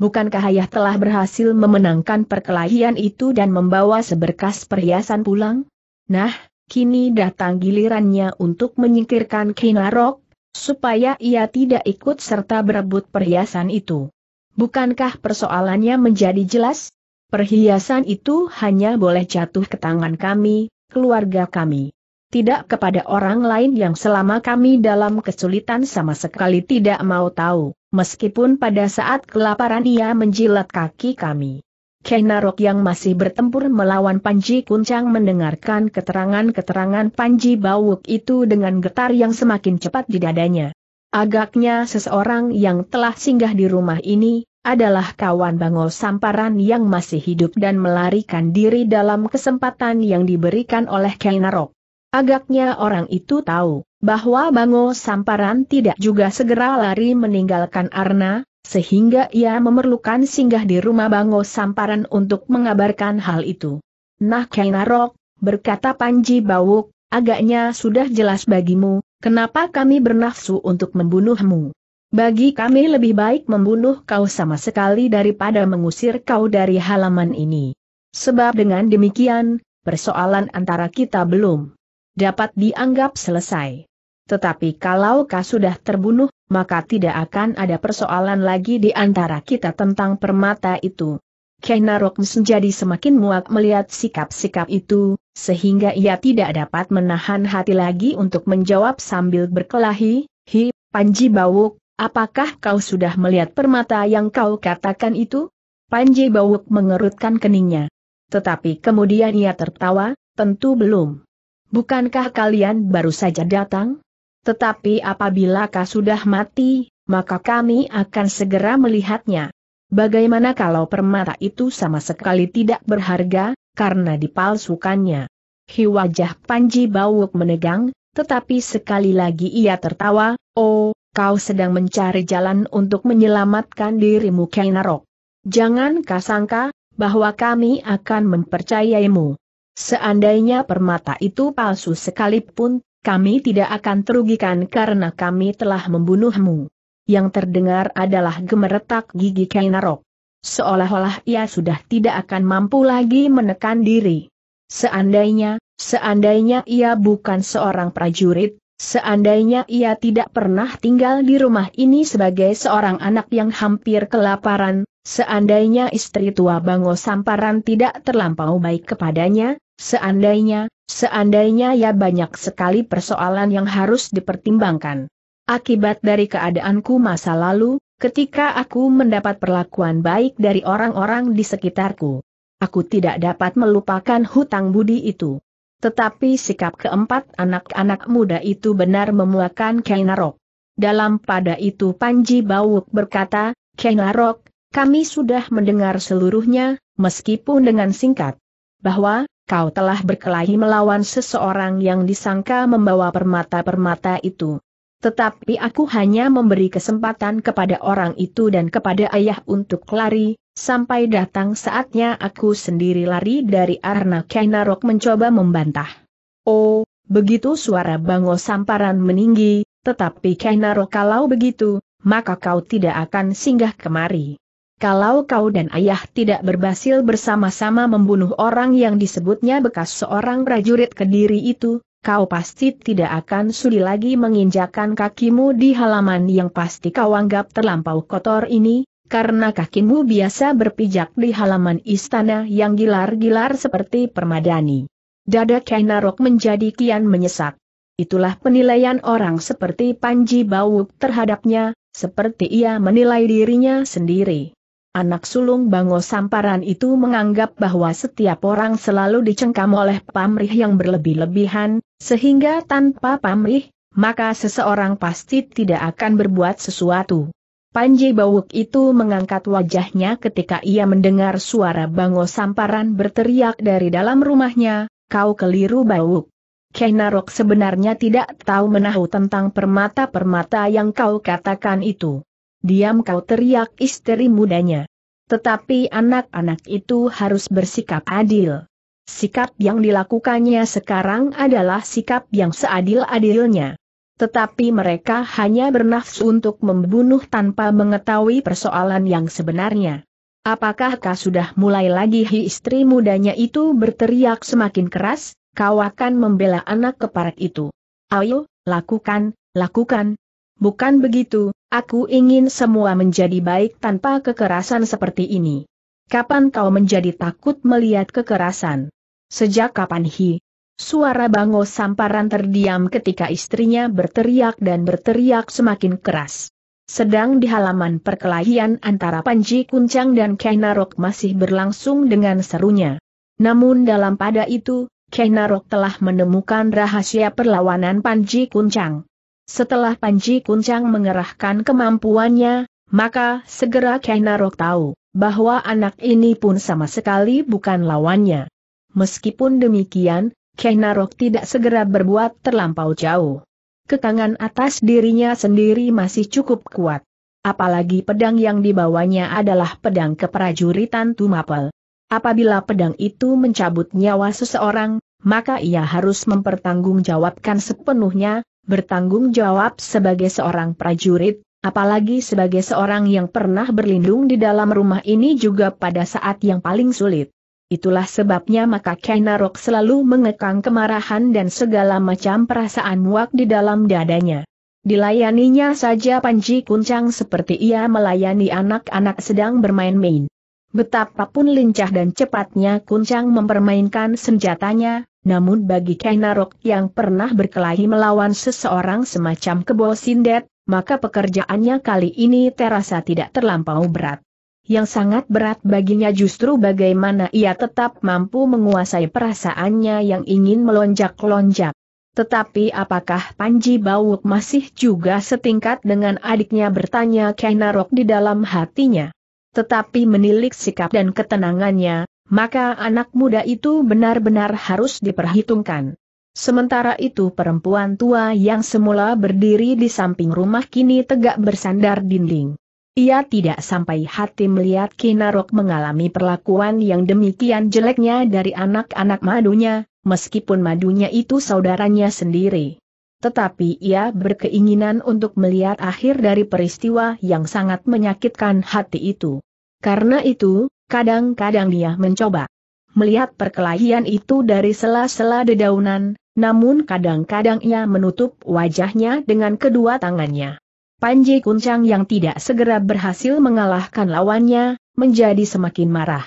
Bukankah ayah telah berhasil memenangkan perkelahian itu dan membawa seberkas perhiasan pulang? Nah, kini datang gilirannya untuk menyingkirkan Kinarok, supaya ia tidak ikut serta berebut perhiasan itu. Bukankah persoalannya menjadi jelas? Perhiasan itu hanya boleh jatuh ke tangan kami, keluarga kami. Tidak kepada orang lain yang selama kami dalam kesulitan sama sekali tidak mau tahu, meskipun pada saat kelaparan ia menjilat kaki kami. Kenarok yang masih bertempur melawan Panji Kuncang mendengarkan keterangan-keterangan Panji Bawuk itu dengan getar yang semakin cepat di dadanya. Agaknya seseorang yang telah singgah di rumah ini, adalah kawan Bangol Samparan yang masih hidup dan melarikan diri dalam kesempatan yang diberikan oleh Kenarok. Agaknya orang itu tahu, bahwa Bangol Samparan tidak juga segera lari meninggalkan Arna, sehingga ia memerlukan singgah di rumah Bango Samparan untuk mengabarkan hal itu. Nah Kainarok, berkata Panji Bawuk, agaknya sudah jelas bagimu, kenapa kami bernafsu untuk membunuhmu. Bagi kami lebih baik membunuh kau sama sekali daripada mengusir kau dari halaman ini. Sebab dengan demikian, persoalan antara kita belum dapat dianggap selesai. Tetapi kalau kau sudah terbunuh, maka tidak akan ada persoalan lagi di antara kita tentang permata itu. Kenarok menjadi semakin muak melihat sikap-sikap itu, sehingga ia tidak dapat menahan hati lagi untuk menjawab sambil berkelahi, Hi, Panji Bawuk, apakah kau sudah melihat permata yang kau katakan itu? Panji Bawuk mengerutkan keningnya. Tetapi kemudian ia tertawa, tentu belum. Bukankah kalian baru saja datang? Tetapi apabila kau sudah mati, maka kami akan segera melihatnya. Bagaimana kalau permata itu sama sekali tidak berharga, karena dipalsukannya? Hi wajah Panji Bawuk menegang, tetapi sekali lagi ia tertawa, oh, kau sedang mencari jalan untuk menyelamatkan dirimu Kainarok. Jangan kau sangka bahwa kami akan mempercayaimu. Seandainya permata itu palsu sekalipun, kami tidak akan terugikan karena kami telah membunuhmu. Yang terdengar adalah gemeretak gigi Kainarok. Seolah-olah ia sudah tidak akan mampu lagi menekan diri. Seandainya, seandainya ia bukan seorang prajurit, Seandainya ia tidak pernah tinggal di rumah ini sebagai seorang anak yang hampir kelaparan, seandainya istri tua Bango Samparan tidak terlampau baik kepadanya, seandainya, Seandainya ya banyak sekali persoalan yang harus dipertimbangkan. Akibat dari keadaanku masa lalu, ketika aku mendapat perlakuan baik dari orang-orang di sekitarku. Aku tidak dapat melupakan hutang budi itu. Tetapi sikap keempat anak-anak muda itu benar memuakan Kainarok. Dalam pada itu Panji Bawuk berkata, Kainarok, kami sudah mendengar seluruhnya, meskipun dengan singkat. Bahwa, kau telah berkelahi melawan seseorang yang disangka membawa permata-permata itu. Tetapi aku hanya memberi kesempatan kepada orang itu dan kepada ayah untuk lari, sampai datang saatnya aku sendiri lari dari Arna Kainarok mencoba membantah. Oh, begitu suara Bango Samparan meninggi, tetapi Kainarok kalau begitu, maka kau tidak akan singgah kemari. Kalau kau dan ayah tidak berhasil bersama-sama membunuh orang yang disebutnya bekas seorang prajurit kediri itu, kau pasti tidak akan sudi lagi menginjakan kakimu di halaman yang pasti kau anggap terlampau kotor ini, karena kakimu biasa berpijak di halaman istana yang gilar-gilar seperti permadani. Dada Kainarok menjadi kian menyesak. Itulah penilaian orang seperti Panji Bawuk terhadapnya, seperti ia menilai dirinya sendiri. Anak sulung Bango Samparan itu menganggap bahwa setiap orang selalu dicengkam oleh pamrih yang berlebih-lebihan, sehingga tanpa pamrih, maka seseorang pasti tidak akan berbuat sesuatu. Panji Bawuk itu mengangkat wajahnya ketika ia mendengar suara Bango Samparan berteriak dari dalam rumahnya, kau keliru Bawuk. Kenarok sebenarnya tidak tahu menahu tentang permata-permata yang kau katakan itu. Diam kau teriak istri mudanya. Tetapi anak-anak itu harus bersikap adil. Sikap yang dilakukannya sekarang adalah sikap yang seadil-adilnya. Tetapi mereka hanya bernafsu untuk membunuh tanpa mengetahui persoalan yang sebenarnya. Apakah kau sudah mulai lagi hi istri mudanya itu berteriak semakin keras, kau akan membela anak keparat itu. Ayo, lakukan, lakukan. Bukan begitu, Aku ingin semua menjadi baik tanpa kekerasan seperti ini. Kapan kau menjadi takut melihat kekerasan? Sejak kapan hi? Suara Bango Samparan terdiam ketika istrinya berteriak dan berteriak semakin keras. Sedang di halaman perkelahian antara Panji Kuncang dan Kainarok masih berlangsung dengan serunya. Namun dalam pada itu, Kainarok telah menemukan rahasia perlawanan Panji Kuncang. Setelah Panji Kuncang mengerahkan kemampuannya, maka segera Kainarok tahu bahwa anak ini pun sama sekali bukan lawannya. Meskipun demikian, Kainarok tidak segera berbuat terlampau jauh. Kekangan atas dirinya sendiri masih cukup kuat. Apalagi pedang yang dibawanya adalah pedang keprajuritan Tumapel. Apabila pedang itu mencabut nyawa seseorang, maka ia harus mempertanggungjawabkan sepenuhnya, bertanggung jawab sebagai seorang prajurit, apalagi sebagai seorang yang pernah berlindung di dalam rumah ini juga pada saat yang paling sulit. Itulah sebabnya maka Kainarok selalu mengekang kemarahan dan segala macam perasaan muak di dalam dadanya. Dilayaninya saja Panji Kuncang seperti ia melayani anak-anak sedang bermain-main. Betapapun lincah dan cepatnya Kuncang mempermainkan senjatanya, namun bagi Kainarok yang pernah berkelahi melawan seseorang semacam kebo sindet, maka pekerjaannya kali ini terasa tidak terlampau berat. Yang sangat berat baginya justru bagaimana ia tetap mampu menguasai perasaannya yang ingin melonjak-lonjak. Tetapi apakah Panji Bawuk masih juga setingkat dengan adiknya bertanya Kainarok di dalam hatinya? Tetapi menilik sikap dan ketenangannya, maka anak muda itu benar-benar harus diperhitungkan. Sementara itu perempuan tua yang semula berdiri di samping rumah kini tegak bersandar dinding. Ia tidak sampai hati melihat Kinarok mengalami perlakuan yang demikian jeleknya dari anak-anak madunya, meskipun madunya itu saudaranya sendiri. Tetapi ia berkeinginan untuk melihat akhir dari peristiwa yang sangat menyakitkan hati itu. Karena itu, Kadang-kadang dia mencoba melihat perkelahian itu dari sela-sela dedaunan, namun kadang-kadang ia menutup wajahnya dengan kedua tangannya. Panji Kuncang yang tidak segera berhasil mengalahkan lawannya, menjadi semakin marah.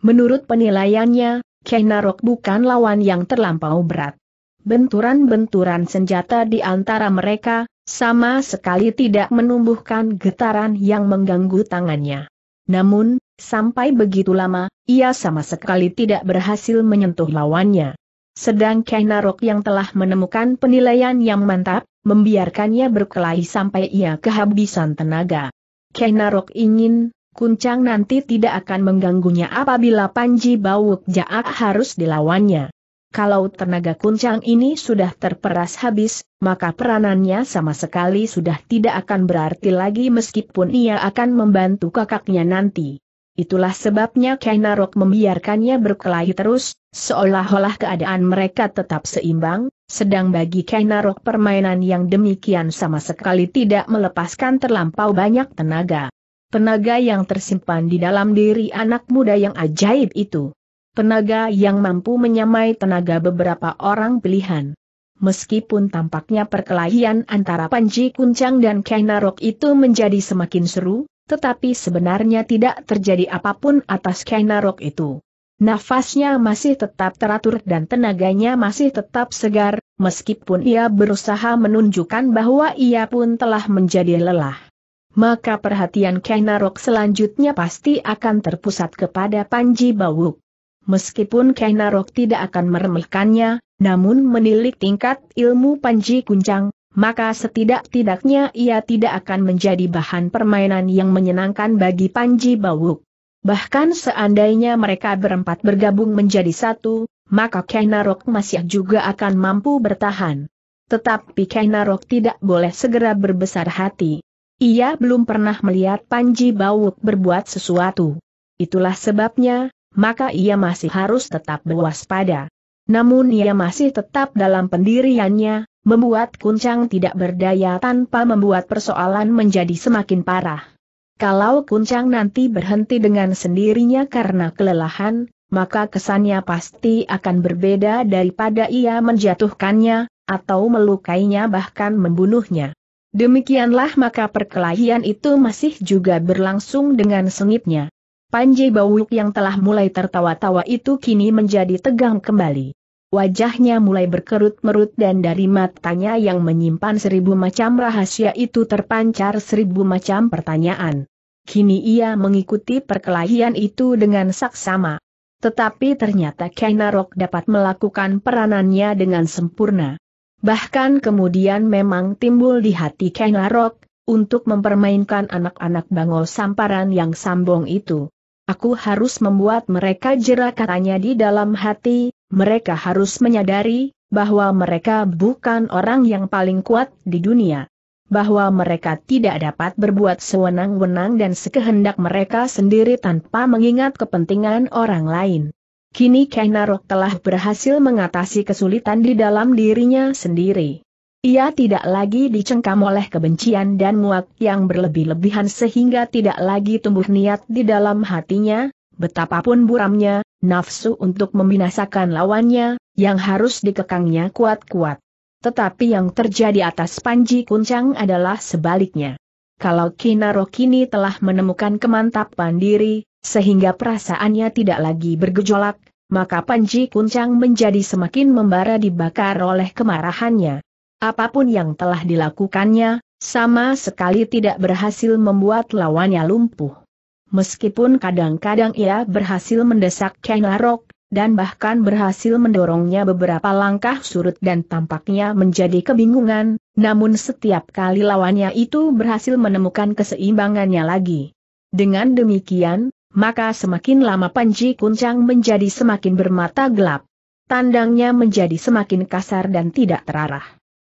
Menurut penilaiannya, Kehnarok bukan lawan yang terlampau berat. Benturan-benturan senjata di antara mereka, sama sekali tidak menumbuhkan getaran yang mengganggu tangannya. Namun, Sampai begitu lama, ia sama sekali tidak berhasil menyentuh lawannya. Sedang Kainarok yang telah menemukan penilaian yang mantap, membiarkannya berkelahi sampai ia kehabisan tenaga. Kainarok ingin, kuncang nanti tidak akan mengganggunya apabila Panji Bawuk Jaak harus dilawannya. Kalau tenaga kuncang ini sudah terperas habis, maka peranannya sama sekali sudah tidak akan berarti lagi meskipun ia akan membantu kakaknya nanti. Itulah sebabnya Kainarok membiarkannya berkelahi terus, seolah-olah keadaan mereka tetap seimbang, sedang bagi Kainarok permainan yang demikian sama sekali tidak melepaskan terlampau banyak tenaga. Tenaga yang tersimpan di dalam diri anak muda yang ajaib itu. Tenaga yang mampu menyamai tenaga beberapa orang pilihan. Meskipun tampaknya perkelahian antara Panji Kuncang dan Kainarok itu menjadi semakin seru, tetapi sebenarnya tidak terjadi apapun atas Kainarok itu. Nafasnya masih tetap teratur dan tenaganya masih tetap segar, meskipun ia berusaha menunjukkan bahwa ia pun telah menjadi lelah. Maka perhatian Kainarok selanjutnya pasti akan terpusat kepada Panji Bawuk. Meskipun Kainarok tidak akan meremehkannya, namun menilik tingkat ilmu Panji Kuncang, maka setidak-tidaknya ia tidak akan menjadi bahan permainan yang menyenangkan bagi Panji Bawuk. Bahkan seandainya mereka berempat bergabung menjadi satu, maka Kainarok masih juga akan mampu bertahan. Tetapi Kainarok tidak boleh segera berbesar hati. Ia belum pernah melihat Panji Bawuk berbuat sesuatu. Itulah sebabnya, maka ia masih harus tetap berwaspada. Namun ia masih tetap dalam pendiriannya, membuat Kuncang tidak berdaya tanpa membuat persoalan menjadi semakin parah. Kalau Kuncang nanti berhenti dengan sendirinya karena kelelahan, maka kesannya pasti akan berbeda daripada ia menjatuhkannya, atau melukainya bahkan membunuhnya. Demikianlah maka perkelahian itu masih juga berlangsung dengan sengitnya. Panji Bawuk yang telah mulai tertawa-tawa itu kini menjadi tegang kembali. Wajahnya mulai berkerut-merut dan dari matanya yang menyimpan seribu macam rahasia itu terpancar seribu macam pertanyaan. Kini ia mengikuti perkelahian itu dengan saksama. Tetapi ternyata Kainarok dapat melakukan peranannya dengan sempurna. Bahkan kemudian memang timbul di hati Kainarok untuk mempermainkan anak-anak bangau samparan yang sambong itu. Aku harus membuat mereka jerak katanya di dalam hati, mereka harus menyadari bahwa mereka bukan orang yang paling kuat di dunia. Bahwa mereka tidak dapat berbuat sewenang-wenang dan sekehendak mereka sendiri tanpa mengingat kepentingan orang lain. Kini Kenarok telah berhasil mengatasi kesulitan di dalam dirinya sendiri. Ia tidak lagi dicengkam oleh kebencian dan muak yang berlebih-lebihan sehingga tidak lagi tumbuh niat di dalam hatinya, Betapapun buramnya, nafsu untuk membinasakan lawannya, yang harus dikekangnya kuat-kuat. Tetapi yang terjadi atas Panji Kuncang adalah sebaliknya. Kalau Kinaro kini telah menemukan kemantapan diri, sehingga perasaannya tidak lagi bergejolak, maka Panji Kuncang menjadi semakin membara dibakar oleh kemarahannya. Apapun yang telah dilakukannya, sama sekali tidak berhasil membuat lawannya lumpuh meskipun kadang-kadang ia berhasil mendesak Larok, dan bahkan berhasil mendorongnya beberapa langkah surut dan tampaknya menjadi kebingungan, namun setiap kali lawannya itu berhasil menemukan keseimbangannya lagi. Dengan demikian, maka semakin lama Panji Kuncang menjadi semakin bermata gelap. Tandangnya menjadi semakin kasar dan tidak terarah.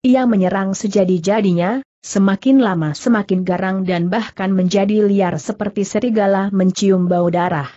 Ia menyerang sejadi-jadinya, Semakin lama semakin garang dan bahkan menjadi liar seperti serigala mencium bau darah.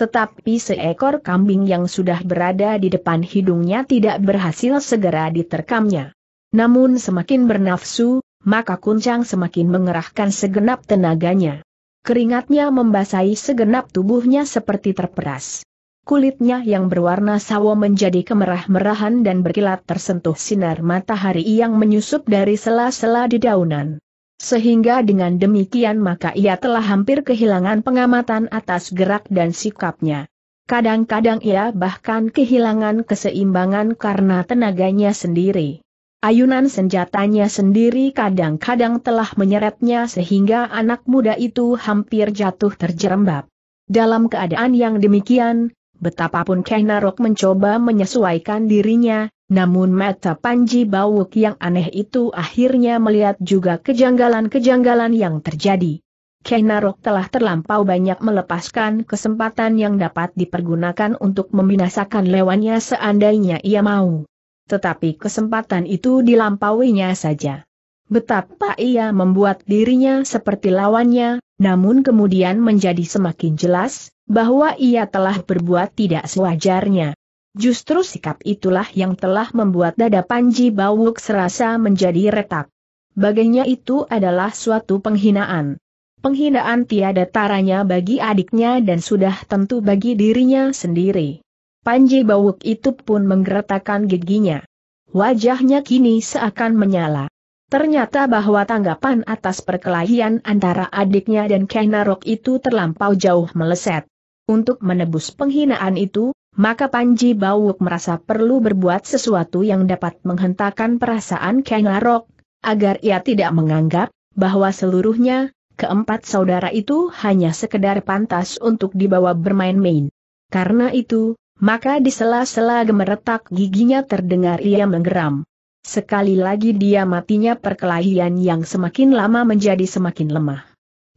Tetapi seekor kambing yang sudah berada di depan hidungnya tidak berhasil segera diterkamnya. Namun semakin bernafsu, maka kuncang semakin mengerahkan segenap tenaganya. Keringatnya membasahi segenap tubuhnya seperti terperas kulitnya yang berwarna sawo menjadi kemerah-merahan dan berkilat tersentuh sinar matahari yang menyusup dari sela-sela dedaunan. Sehingga dengan demikian maka ia telah hampir kehilangan pengamatan atas gerak dan sikapnya. Kadang-kadang ia bahkan kehilangan keseimbangan karena tenaganya sendiri. Ayunan senjatanya sendiri kadang-kadang telah menyeretnya sehingga anak muda itu hampir jatuh terjerembab. Dalam keadaan yang demikian, Betapapun Kenarok mencoba menyesuaikan dirinya, namun mata Panji Bawuk yang aneh itu akhirnya melihat juga kejanggalan-kejanggalan yang terjadi. Kenarok telah terlampau banyak melepaskan kesempatan yang dapat dipergunakan untuk membinasakan lewannya seandainya ia mau. Tetapi kesempatan itu dilampauinya saja. Betapa ia membuat dirinya seperti lawannya, namun kemudian menjadi semakin jelas, bahwa ia telah berbuat tidak sewajarnya. Justru sikap itulah yang telah membuat dada Panji Bawuk serasa menjadi retak. Baginya itu adalah suatu penghinaan. Penghinaan tiada taranya bagi adiknya dan sudah tentu bagi dirinya sendiri. Panji Bawuk itu pun menggeretakkan giginya. Wajahnya kini seakan menyala. Ternyata bahwa tanggapan atas perkelahian antara adiknya dan Kenarok itu terlampau jauh meleset. Untuk menebus penghinaan itu, maka Panji Bawuk merasa perlu berbuat sesuatu yang dapat menghentakkan perasaan Kang Arok, agar ia tidak menganggap bahwa seluruhnya, keempat saudara itu hanya sekedar pantas untuk dibawa bermain-main. Karena itu, maka di sela-sela gemeretak giginya terdengar ia menggeram. Sekali lagi dia matinya perkelahian yang semakin lama menjadi semakin lemah.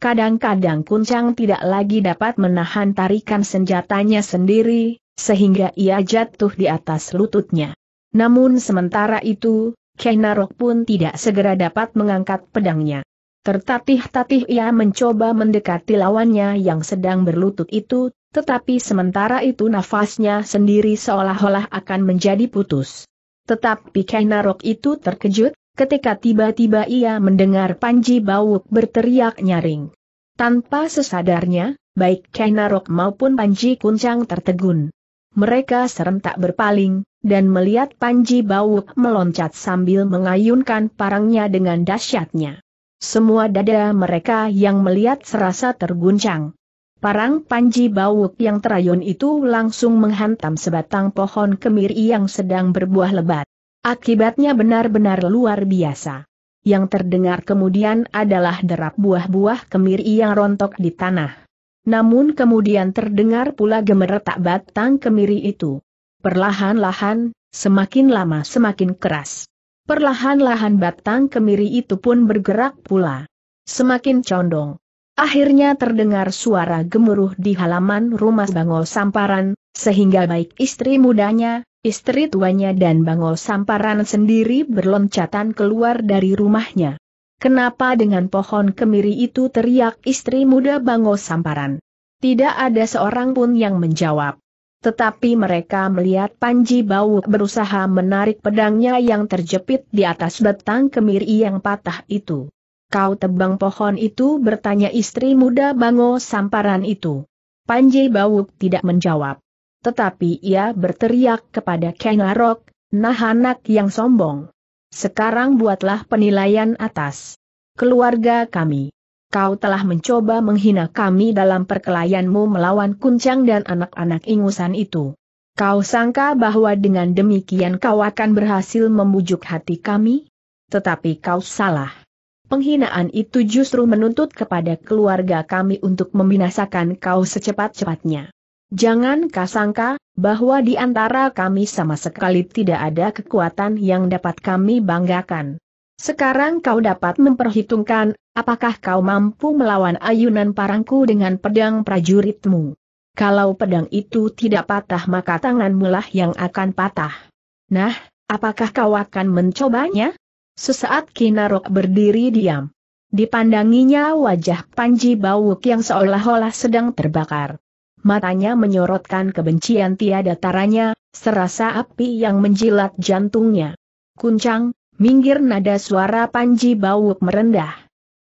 Kadang-kadang Kuncang tidak lagi dapat menahan tarikan senjatanya sendiri, sehingga ia jatuh di atas lututnya. Namun sementara itu, Kenarok pun tidak segera dapat mengangkat pedangnya. Tertatih-tatih ia mencoba mendekati lawannya yang sedang berlutut itu, tetapi sementara itu nafasnya sendiri seolah-olah akan menjadi putus. Tetapi Kenarok itu terkejut, ketika tiba-tiba ia mendengar Panji Bawuk berteriak nyaring. Tanpa sesadarnya, baik Kainarok maupun Panji Kuncang tertegun. Mereka serentak berpaling, dan melihat Panji Bawuk meloncat sambil mengayunkan parangnya dengan dahsyatnya. Semua dada mereka yang melihat serasa terguncang. Parang Panji Bawuk yang terayun itu langsung menghantam sebatang pohon kemiri yang sedang berbuah lebat. Akibatnya benar-benar luar biasa. Yang terdengar kemudian adalah derap buah-buah kemiri yang rontok di tanah. Namun kemudian terdengar pula gemeretak batang kemiri itu. Perlahan-lahan, semakin lama semakin keras. Perlahan-lahan batang kemiri itu pun bergerak pula. Semakin condong. Akhirnya terdengar suara gemuruh di halaman rumah Bangol Samparan, sehingga baik istri mudanya, Istri tuanya dan Bangol Samparan sendiri berloncatan keluar dari rumahnya. Kenapa dengan pohon kemiri itu teriak istri muda Bangol Samparan? Tidak ada seorang pun yang menjawab. Tetapi mereka melihat Panji Bau berusaha menarik pedangnya yang terjepit di atas batang kemiri yang patah itu. Kau tebang pohon itu bertanya istri muda bangol Samparan itu. Panji Bau tidak menjawab tetapi ia berteriak kepada Kang Arok, nah anak yang sombong. Sekarang buatlah penilaian atas keluarga kami. Kau telah mencoba menghina kami dalam perkelahianmu melawan kuncang dan anak-anak ingusan itu. Kau sangka bahwa dengan demikian kau akan berhasil membujuk hati kami? Tetapi kau salah. Penghinaan itu justru menuntut kepada keluarga kami untuk membinasakan kau secepat-cepatnya. Jangan kasangka, bahwa di antara kami sama sekali tidak ada kekuatan yang dapat kami banggakan. Sekarang kau dapat memperhitungkan, apakah kau mampu melawan ayunan parangku dengan pedang prajuritmu. Kalau pedang itu tidak patah maka tanganmulah yang akan patah. Nah, apakah kau akan mencobanya? Sesaat Kinarok berdiri diam. Dipandanginya wajah Panji bauk yang seolah-olah sedang terbakar matanya menyorotkan kebencian tiada taranya, serasa api yang menjilat jantungnya. Kuncang, minggir nada suara Panji Bawuk merendah.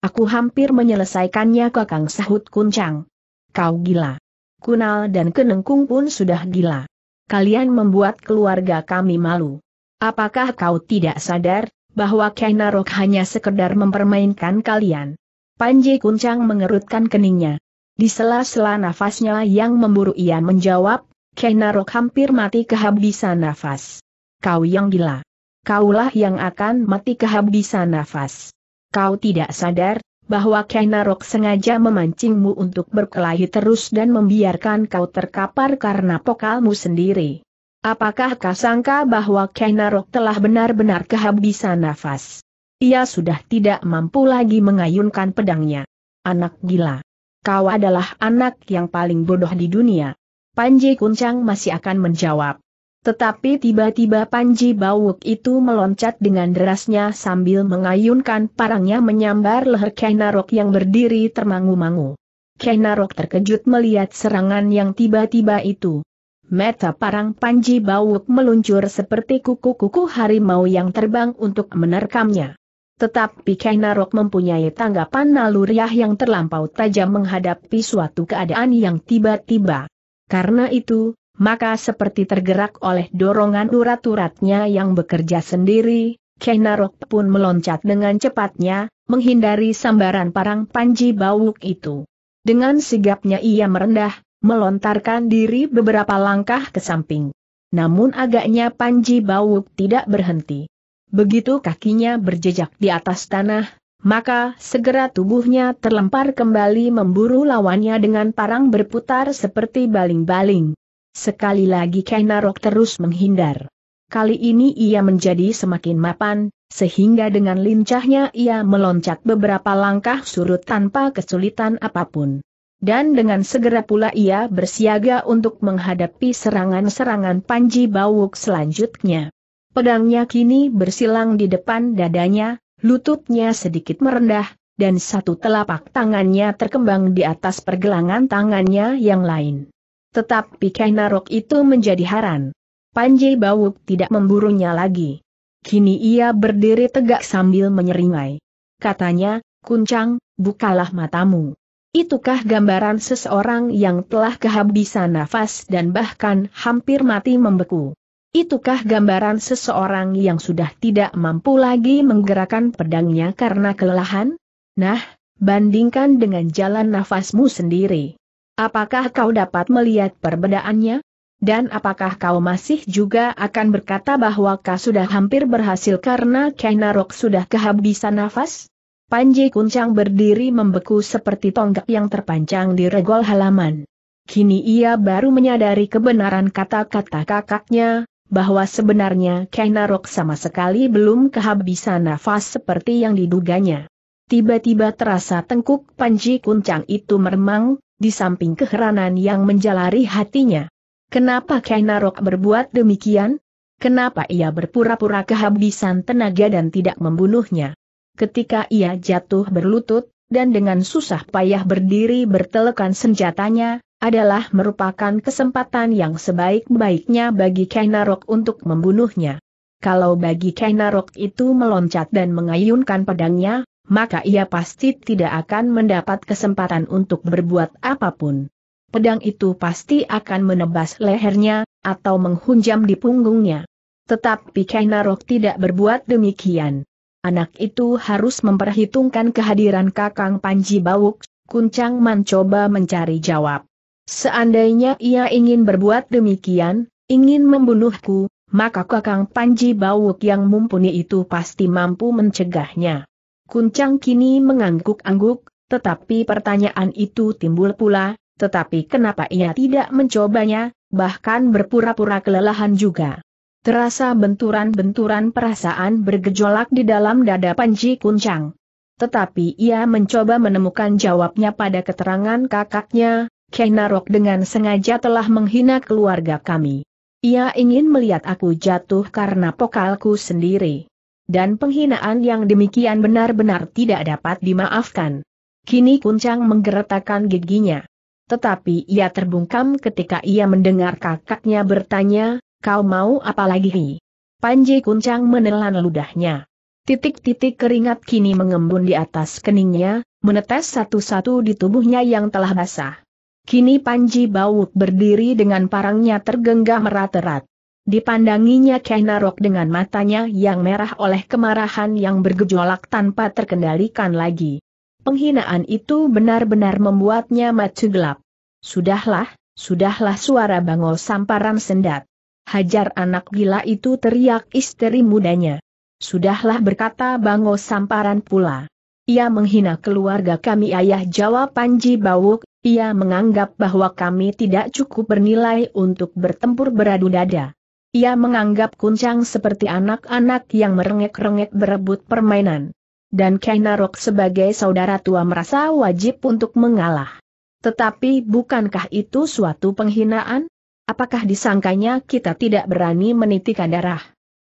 Aku hampir menyelesaikannya kakang sahut kuncang. Kau gila. Kunal dan Kenengkung pun sudah gila. Kalian membuat keluarga kami malu. Apakah kau tidak sadar, bahwa Kainarok hanya sekedar mempermainkan kalian? Panji Kuncang mengerutkan keningnya. Di sela-sela nafasnya yang memburu ia menjawab, Kenarok hampir mati kehabisan nafas. Kau yang gila. Kaulah yang akan mati kehabisan nafas. Kau tidak sadar, bahwa Kenarok sengaja memancingmu untuk berkelahi terus dan membiarkan kau terkapar karena pokalmu sendiri. Apakah kau sangka bahwa Kenarok telah benar-benar kehabisan nafas? Ia sudah tidak mampu lagi mengayunkan pedangnya. Anak gila kau adalah anak yang paling bodoh di dunia. Panji Kuncang masih akan menjawab. Tetapi tiba-tiba Panji Bawuk itu meloncat dengan derasnya sambil mengayunkan parangnya menyambar leher Kainarok yang berdiri termangu-mangu. Kainarok terkejut melihat serangan yang tiba-tiba itu. Meta parang Panji Bawuk meluncur seperti kuku-kuku harimau yang terbang untuk menerkamnya. Tetapi Kainarok mempunyai tanggapan naluriah yang terlampau tajam menghadapi suatu keadaan yang tiba-tiba. Karena itu, maka seperti tergerak oleh dorongan urat-uratnya yang bekerja sendiri, Kainarok pun meloncat dengan cepatnya, menghindari sambaran parang panji bawuk itu. Dengan sigapnya ia merendah, melontarkan diri beberapa langkah ke samping. Namun agaknya panji bawuk tidak berhenti. Begitu kakinya berjejak di atas tanah, maka segera tubuhnya terlempar kembali memburu lawannya dengan parang berputar seperti baling-baling. Sekali lagi Kainarok terus menghindar. Kali ini ia menjadi semakin mapan, sehingga dengan lincahnya ia meloncat beberapa langkah surut tanpa kesulitan apapun. Dan dengan segera pula ia bersiaga untuk menghadapi serangan-serangan Panji Bawuk selanjutnya. Pedangnya kini bersilang di depan dadanya, lututnya sedikit merendah, dan satu telapak tangannya terkembang di atas pergelangan tangannya yang lain. Tetapi Kainarok itu menjadi haran. Panji Bawuk tidak memburunya lagi. Kini ia berdiri tegak sambil menyeringai. Katanya, Kuncang, bukalah matamu. Itukah gambaran seseorang yang telah kehabisan nafas dan bahkan hampir mati membeku. Itukah gambaran seseorang yang sudah tidak mampu lagi menggerakkan pedangnya karena kelelahan? Nah, bandingkan dengan jalan nafasmu sendiri. Apakah kau dapat melihat perbedaannya? Dan apakah kau masih juga akan berkata bahwa kau sudah hampir berhasil karena Kainarok sudah kehabisan nafas? Panji Kuncang berdiri membeku seperti tonggak yang terpanjang di regol halaman. Kini ia baru menyadari kebenaran kata-kata kakaknya, bahwa sebenarnya Kainarok sama sekali belum kehabisan nafas seperti yang diduganya. Tiba-tiba terasa tengkuk Panji Kuncang itu meremang, di samping keheranan yang menjalari hatinya. Kenapa Kainarok berbuat demikian? Kenapa ia berpura-pura kehabisan tenaga dan tidak membunuhnya? Ketika ia jatuh berlutut, dan dengan susah payah berdiri bertelekan senjatanya, adalah merupakan kesempatan yang sebaik-baiknya bagi Kainarok untuk membunuhnya. Kalau bagi Kainarok itu meloncat dan mengayunkan pedangnya, maka ia pasti tidak akan mendapat kesempatan untuk berbuat apapun. Pedang itu pasti akan menebas lehernya, atau menghunjam di punggungnya. Tetapi Kainarok tidak berbuat demikian. Anak itu harus memperhitungkan kehadiran Kakang Panji Bawuk, Kuncang mencoba mencari jawab. Seandainya ia ingin berbuat demikian, ingin membunuhku, maka Kakang Panji Bawuk yang mumpuni itu pasti mampu mencegahnya. Kuncang kini mengangguk-angguk, tetapi pertanyaan itu timbul pula, tetapi kenapa ia tidak mencobanya, bahkan berpura-pura kelelahan juga. Terasa benturan-benturan perasaan bergejolak di dalam dada Panji Kuncang. Tetapi ia mencoba menemukan jawabnya pada keterangan kakaknya, Kenarok dengan sengaja telah menghina keluarga kami. Ia ingin melihat aku jatuh karena pokalku sendiri. Dan penghinaan yang demikian benar-benar tidak dapat dimaafkan. Kini Kuncang menggeretakkan giginya. Tetapi ia terbungkam ketika ia mendengar kakaknya bertanya, kau mau apa lagi? Panji Kuncang menelan ludahnya. Titik-titik keringat kini mengembun di atas keningnya, menetes satu-satu di tubuhnya yang telah basah. Kini Panji Bawuk berdiri dengan parangnya tergenggam merat erat Dipandanginya Kenarok dengan matanya yang merah oleh kemarahan yang bergejolak tanpa terkendalikan lagi. Penghinaan itu benar-benar membuatnya maju gelap. Sudahlah, sudahlah suara bangau samparan sendat. Hajar anak gila itu teriak istri mudanya. Sudahlah berkata bangau samparan pula. Ia menghina keluarga kami ayah jawab Panji Bawuk, ia menganggap bahwa kami tidak cukup bernilai untuk bertempur beradu dada. Ia menganggap kuncang seperti anak-anak yang merengek-rengek berebut permainan. Dan Kainarok sebagai saudara tua merasa wajib untuk mengalah. Tetapi bukankah itu suatu penghinaan? Apakah disangkanya kita tidak berani menitikan darah?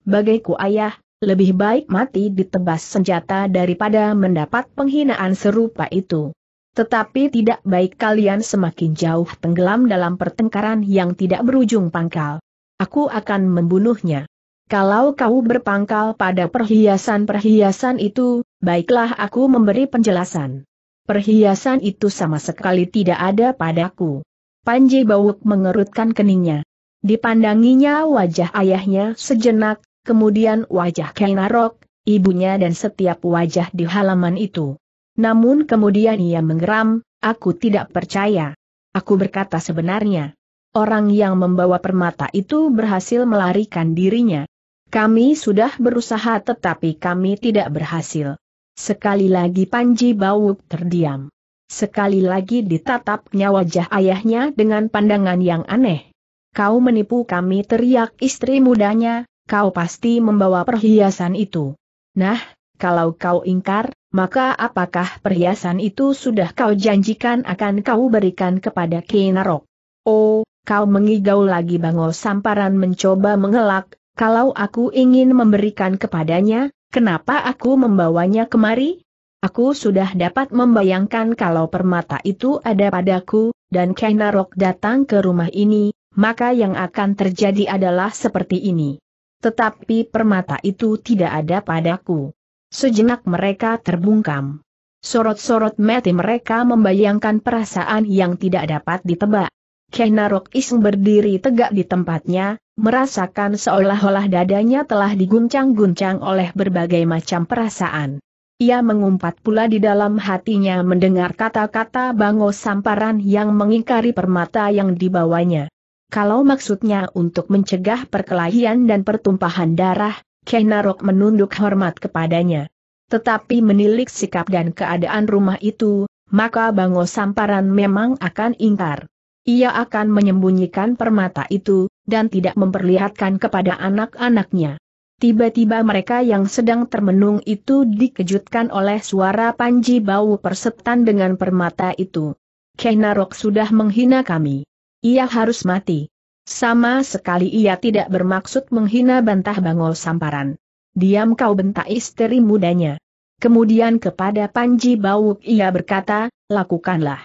Bagaiku ayah, lebih baik mati ditebas senjata daripada mendapat penghinaan serupa itu. Tetapi tidak baik kalian semakin jauh tenggelam dalam pertengkaran yang tidak berujung pangkal. Aku akan membunuhnya. Kalau kau berpangkal pada perhiasan-perhiasan itu, baiklah aku memberi penjelasan. Perhiasan itu sama sekali tidak ada padaku. Panji Bawuk mengerutkan keningnya. Dipandanginya wajah ayahnya sejenak, kemudian wajah Kainarok, ibunya dan setiap wajah di halaman itu. Namun kemudian ia menggeram, aku tidak percaya. Aku berkata sebenarnya. Orang yang membawa permata itu berhasil melarikan dirinya. Kami sudah berusaha tetapi kami tidak berhasil. Sekali lagi Panji Bawuk terdiam. Sekali lagi ditatapnya wajah ayahnya dengan pandangan yang aneh. Kau menipu kami teriak istri mudanya, kau pasti membawa perhiasan itu. Nah, kalau kau ingkar, maka apakah perhiasan itu sudah kau janjikan akan kau berikan kepada Kinarok? Oh, kau mengigau lagi Bango Samparan mencoba mengelak, kalau aku ingin memberikan kepadanya, kenapa aku membawanya kemari? Aku sudah dapat membayangkan kalau permata itu ada padaku, dan Kinarok datang ke rumah ini, maka yang akan terjadi adalah seperti ini. Tetapi permata itu tidak ada padaku. Sejenak mereka terbungkam. Sorot-sorot mati mereka membayangkan perasaan yang tidak dapat ditebak. Kenarok Iseng berdiri tegak di tempatnya, merasakan seolah-olah dadanya telah diguncang-guncang oleh berbagai macam perasaan. Ia mengumpat pula di dalam hatinya mendengar kata-kata Bango Samparan yang mengingkari permata yang dibawanya. Kalau maksudnya untuk mencegah perkelahian dan pertumpahan darah, Kenarok menunduk hormat kepadanya. Tetapi menilik sikap dan keadaan rumah itu, maka Bango Samparan memang akan ingkar. Ia akan menyembunyikan permata itu, dan tidak memperlihatkan kepada anak-anaknya. Tiba-tiba mereka yang sedang termenung itu dikejutkan oleh suara Panji bau persetan dengan permata itu. Kenarok sudah menghina kami. Ia harus mati. Sama sekali ia tidak bermaksud menghina bantah Bangol Samparan. Diam kau bentak istri mudanya. Kemudian kepada Panji Bawuk ia berkata, lakukanlah.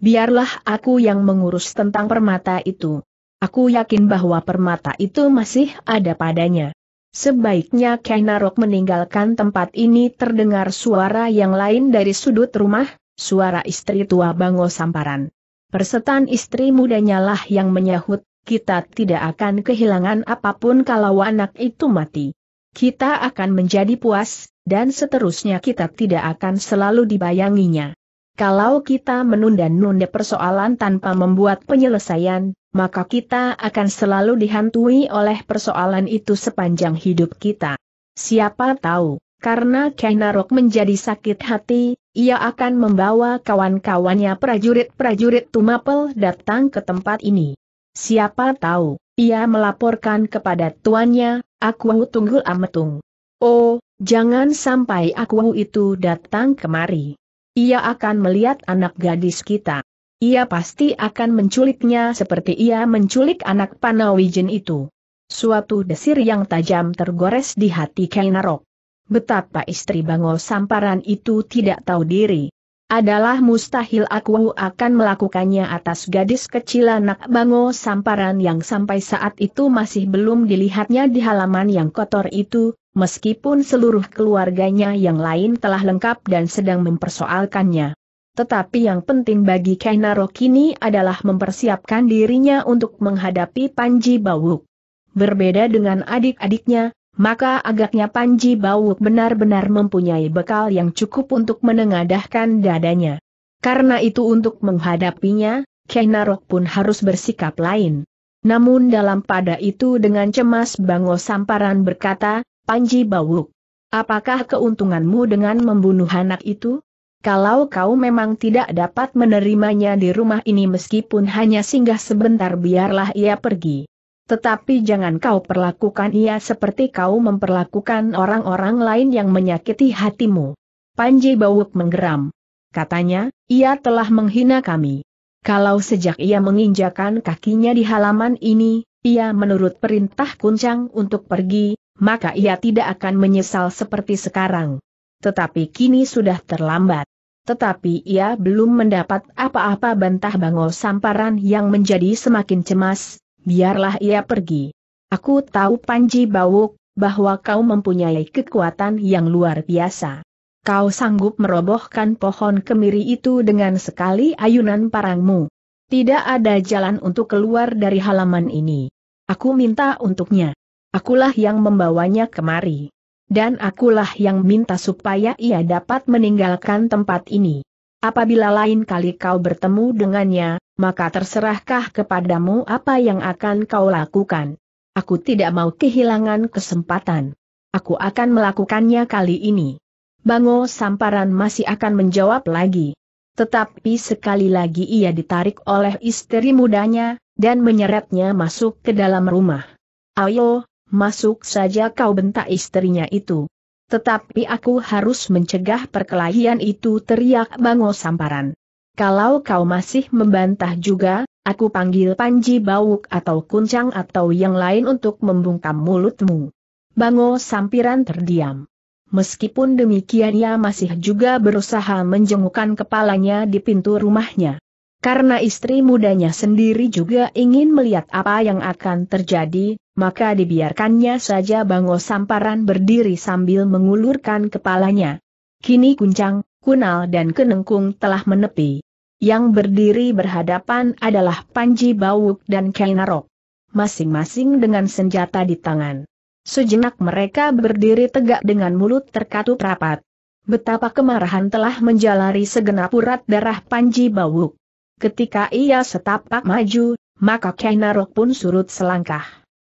Biarlah aku yang mengurus tentang permata itu. Aku yakin bahwa permata itu masih ada padanya. Sebaiknya Kainarok meninggalkan tempat ini terdengar suara yang lain dari sudut rumah, suara istri tua Bango Samparan. Persetan istri mudanya lah yang menyahut, kita tidak akan kehilangan apapun kalau anak itu mati. Kita akan menjadi puas, dan seterusnya kita tidak akan selalu dibayanginya. Kalau kita menunda-nunda persoalan tanpa membuat penyelesaian, maka kita akan selalu dihantui oleh persoalan itu sepanjang hidup kita. Siapa tahu, karena Kainarok menjadi sakit hati, ia akan membawa kawan-kawannya prajurit-prajurit Tumapel datang ke tempat ini. Siapa tahu, ia melaporkan kepada tuannya, aku tunggul ametung. Oh, jangan sampai aku itu datang kemari. Ia akan melihat anak gadis kita. Ia pasti akan menculiknya seperti ia menculik anak Panawijen itu. Suatu desir yang tajam tergores di hati Kainarok. Betapa istri Bango Samparan itu tidak tahu diri adalah mustahil aku akan melakukannya atas gadis kecil anak bango samparan yang sampai saat itu masih belum dilihatnya di halaman yang kotor itu, meskipun seluruh keluarganya yang lain telah lengkap dan sedang mempersoalkannya. Tetapi yang penting bagi Kainaro kini adalah mempersiapkan dirinya untuk menghadapi Panji Bawuk. Berbeda dengan adik-adiknya, maka agaknya Panji Bawuk benar-benar mempunyai bekal yang cukup untuk menengadahkan dadanya. Karena itu untuk menghadapinya, Kenarok pun harus bersikap lain. Namun dalam pada itu dengan cemas Bango Samparan berkata, Panji Bawuk, apakah keuntunganmu dengan membunuh anak itu? Kalau kau memang tidak dapat menerimanya di rumah ini meskipun hanya singgah sebentar biarlah ia pergi. Tetapi jangan kau perlakukan ia seperti kau memperlakukan orang-orang lain yang menyakiti hatimu. Panji Bawuk menggeram. Katanya, ia telah menghina kami. Kalau sejak ia menginjakan kakinya di halaman ini, ia menurut perintah kuncang untuk pergi, maka ia tidak akan menyesal seperti sekarang. Tetapi kini sudah terlambat. Tetapi ia belum mendapat apa-apa bantah bangol samparan yang menjadi semakin cemas, biarlah ia pergi. Aku tahu Panji Bawuk, bahwa kau mempunyai kekuatan yang luar biasa. Kau sanggup merobohkan pohon kemiri itu dengan sekali ayunan parangmu. Tidak ada jalan untuk keluar dari halaman ini. Aku minta untuknya. Akulah yang membawanya kemari. Dan akulah yang minta supaya ia dapat meninggalkan tempat ini. Apabila lain kali kau bertemu dengannya, maka terserahkah kepadamu apa yang akan kau lakukan. Aku tidak mau kehilangan kesempatan. Aku akan melakukannya kali ini. Bango Samparan masih akan menjawab lagi. Tetapi sekali lagi ia ditarik oleh istri mudanya, dan menyeretnya masuk ke dalam rumah. Ayo, masuk saja kau bentak istrinya itu. Tetapi aku harus mencegah perkelahian itu teriak Bango Samparan. Kalau kau masih membantah juga, aku panggil Panji Bauk atau Kuncang atau yang lain untuk membungkam mulutmu. Bango Sampiran terdiam. Meskipun demikian ia masih juga berusaha menjengukkan kepalanya di pintu rumahnya. Karena istri mudanya sendiri juga ingin melihat apa yang akan terjadi, maka dibiarkannya saja Bango Samparan berdiri sambil mengulurkan kepalanya. Kini Kuncang, Kunal dan Kenengkung telah menepi. Yang berdiri berhadapan adalah Panji Bawuk dan Kainarok. Masing-masing dengan senjata di tangan. Sejenak mereka berdiri tegak dengan mulut terkatup rapat. Betapa kemarahan telah menjalari segenap urat darah Panji Bawuk. Ketika ia setapak maju, maka Kainarok pun surut selangkah.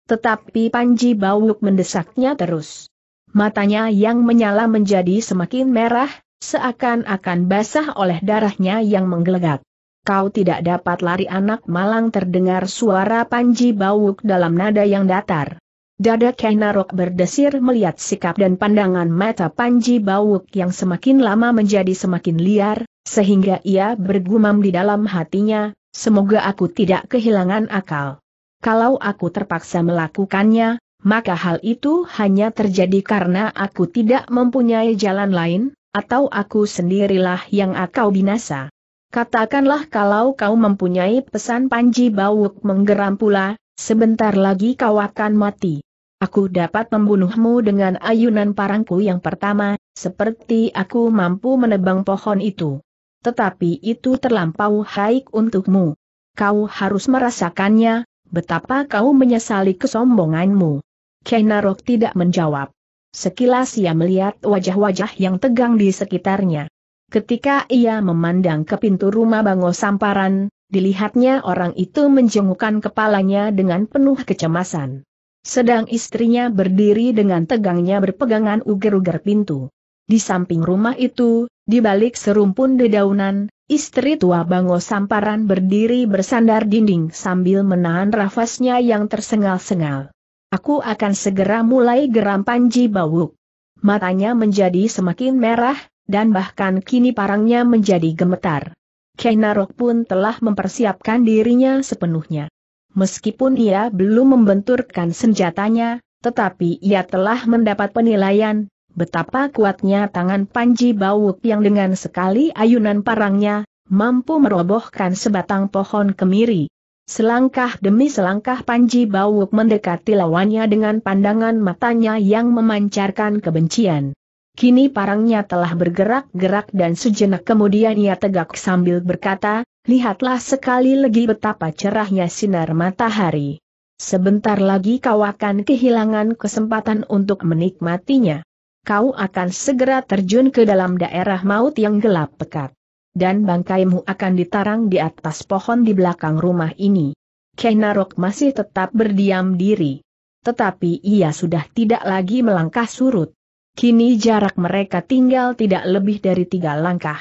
Tetapi Panji Bawuk mendesaknya terus. Matanya yang menyala menjadi semakin merah, Seakan-akan basah oleh darahnya yang menggelegak. Kau tidak dapat lari anak malang terdengar suara Panji Bawuk dalam nada yang datar. Dada Kenarok berdesir melihat sikap dan pandangan mata Panji Bawuk yang semakin lama menjadi semakin liar, sehingga ia bergumam di dalam hatinya, semoga aku tidak kehilangan akal. Kalau aku terpaksa melakukannya, maka hal itu hanya terjadi karena aku tidak mempunyai jalan lain, atau aku sendirilah yang akau binasa. Katakanlah kalau kau mempunyai pesan Panji Bawuk menggeram pula, sebentar lagi kau akan mati. Aku dapat membunuhmu dengan ayunan parangku yang pertama, seperti aku mampu menebang pohon itu. Tetapi itu terlampau haik untukmu. Kau harus merasakannya, betapa kau menyesali kesombonganmu. Kenarok tidak menjawab. Sekilas ia melihat wajah-wajah yang tegang di sekitarnya. Ketika ia memandang ke pintu rumah Bango Samparan, dilihatnya orang itu menjengukkan kepalanya dengan penuh kecemasan. Sedang istrinya berdiri dengan tegangnya berpegangan uger-uger pintu. Di samping rumah itu, di balik serumpun dedaunan, istri tua Bango Samparan berdiri bersandar dinding sambil menahan rafasnya yang tersengal-sengal. Aku akan segera mulai geram Panji Bawuk. Matanya menjadi semakin merah, dan bahkan kini parangnya menjadi gemetar. Kenarok pun telah mempersiapkan dirinya sepenuhnya. Meskipun ia belum membenturkan senjatanya, tetapi ia telah mendapat penilaian, betapa kuatnya tangan Panji Bawuk yang dengan sekali ayunan parangnya, mampu merobohkan sebatang pohon kemiri. Selangkah demi selangkah Panji Bawuk mendekati lawannya dengan pandangan matanya yang memancarkan kebencian. Kini parangnya telah bergerak-gerak dan sejenak kemudian ia tegak sambil berkata, lihatlah sekali lagi betapa cerahnya sinar matahari. Sebentar lagi kau akan kehilangan kesempatan untuk menikmatinya. Kau akan segera terjun ke dalam daerah maut yang gelap pekat dan bangkaimu akan ditarang di atas pohon di belakang rumah ini. Kenarok masih tetap berdiam diri. Tetapi ia sudah tidak lagi melangkah surut. Kini jarak mereka tinggal tidak lebih dari tiga langkah.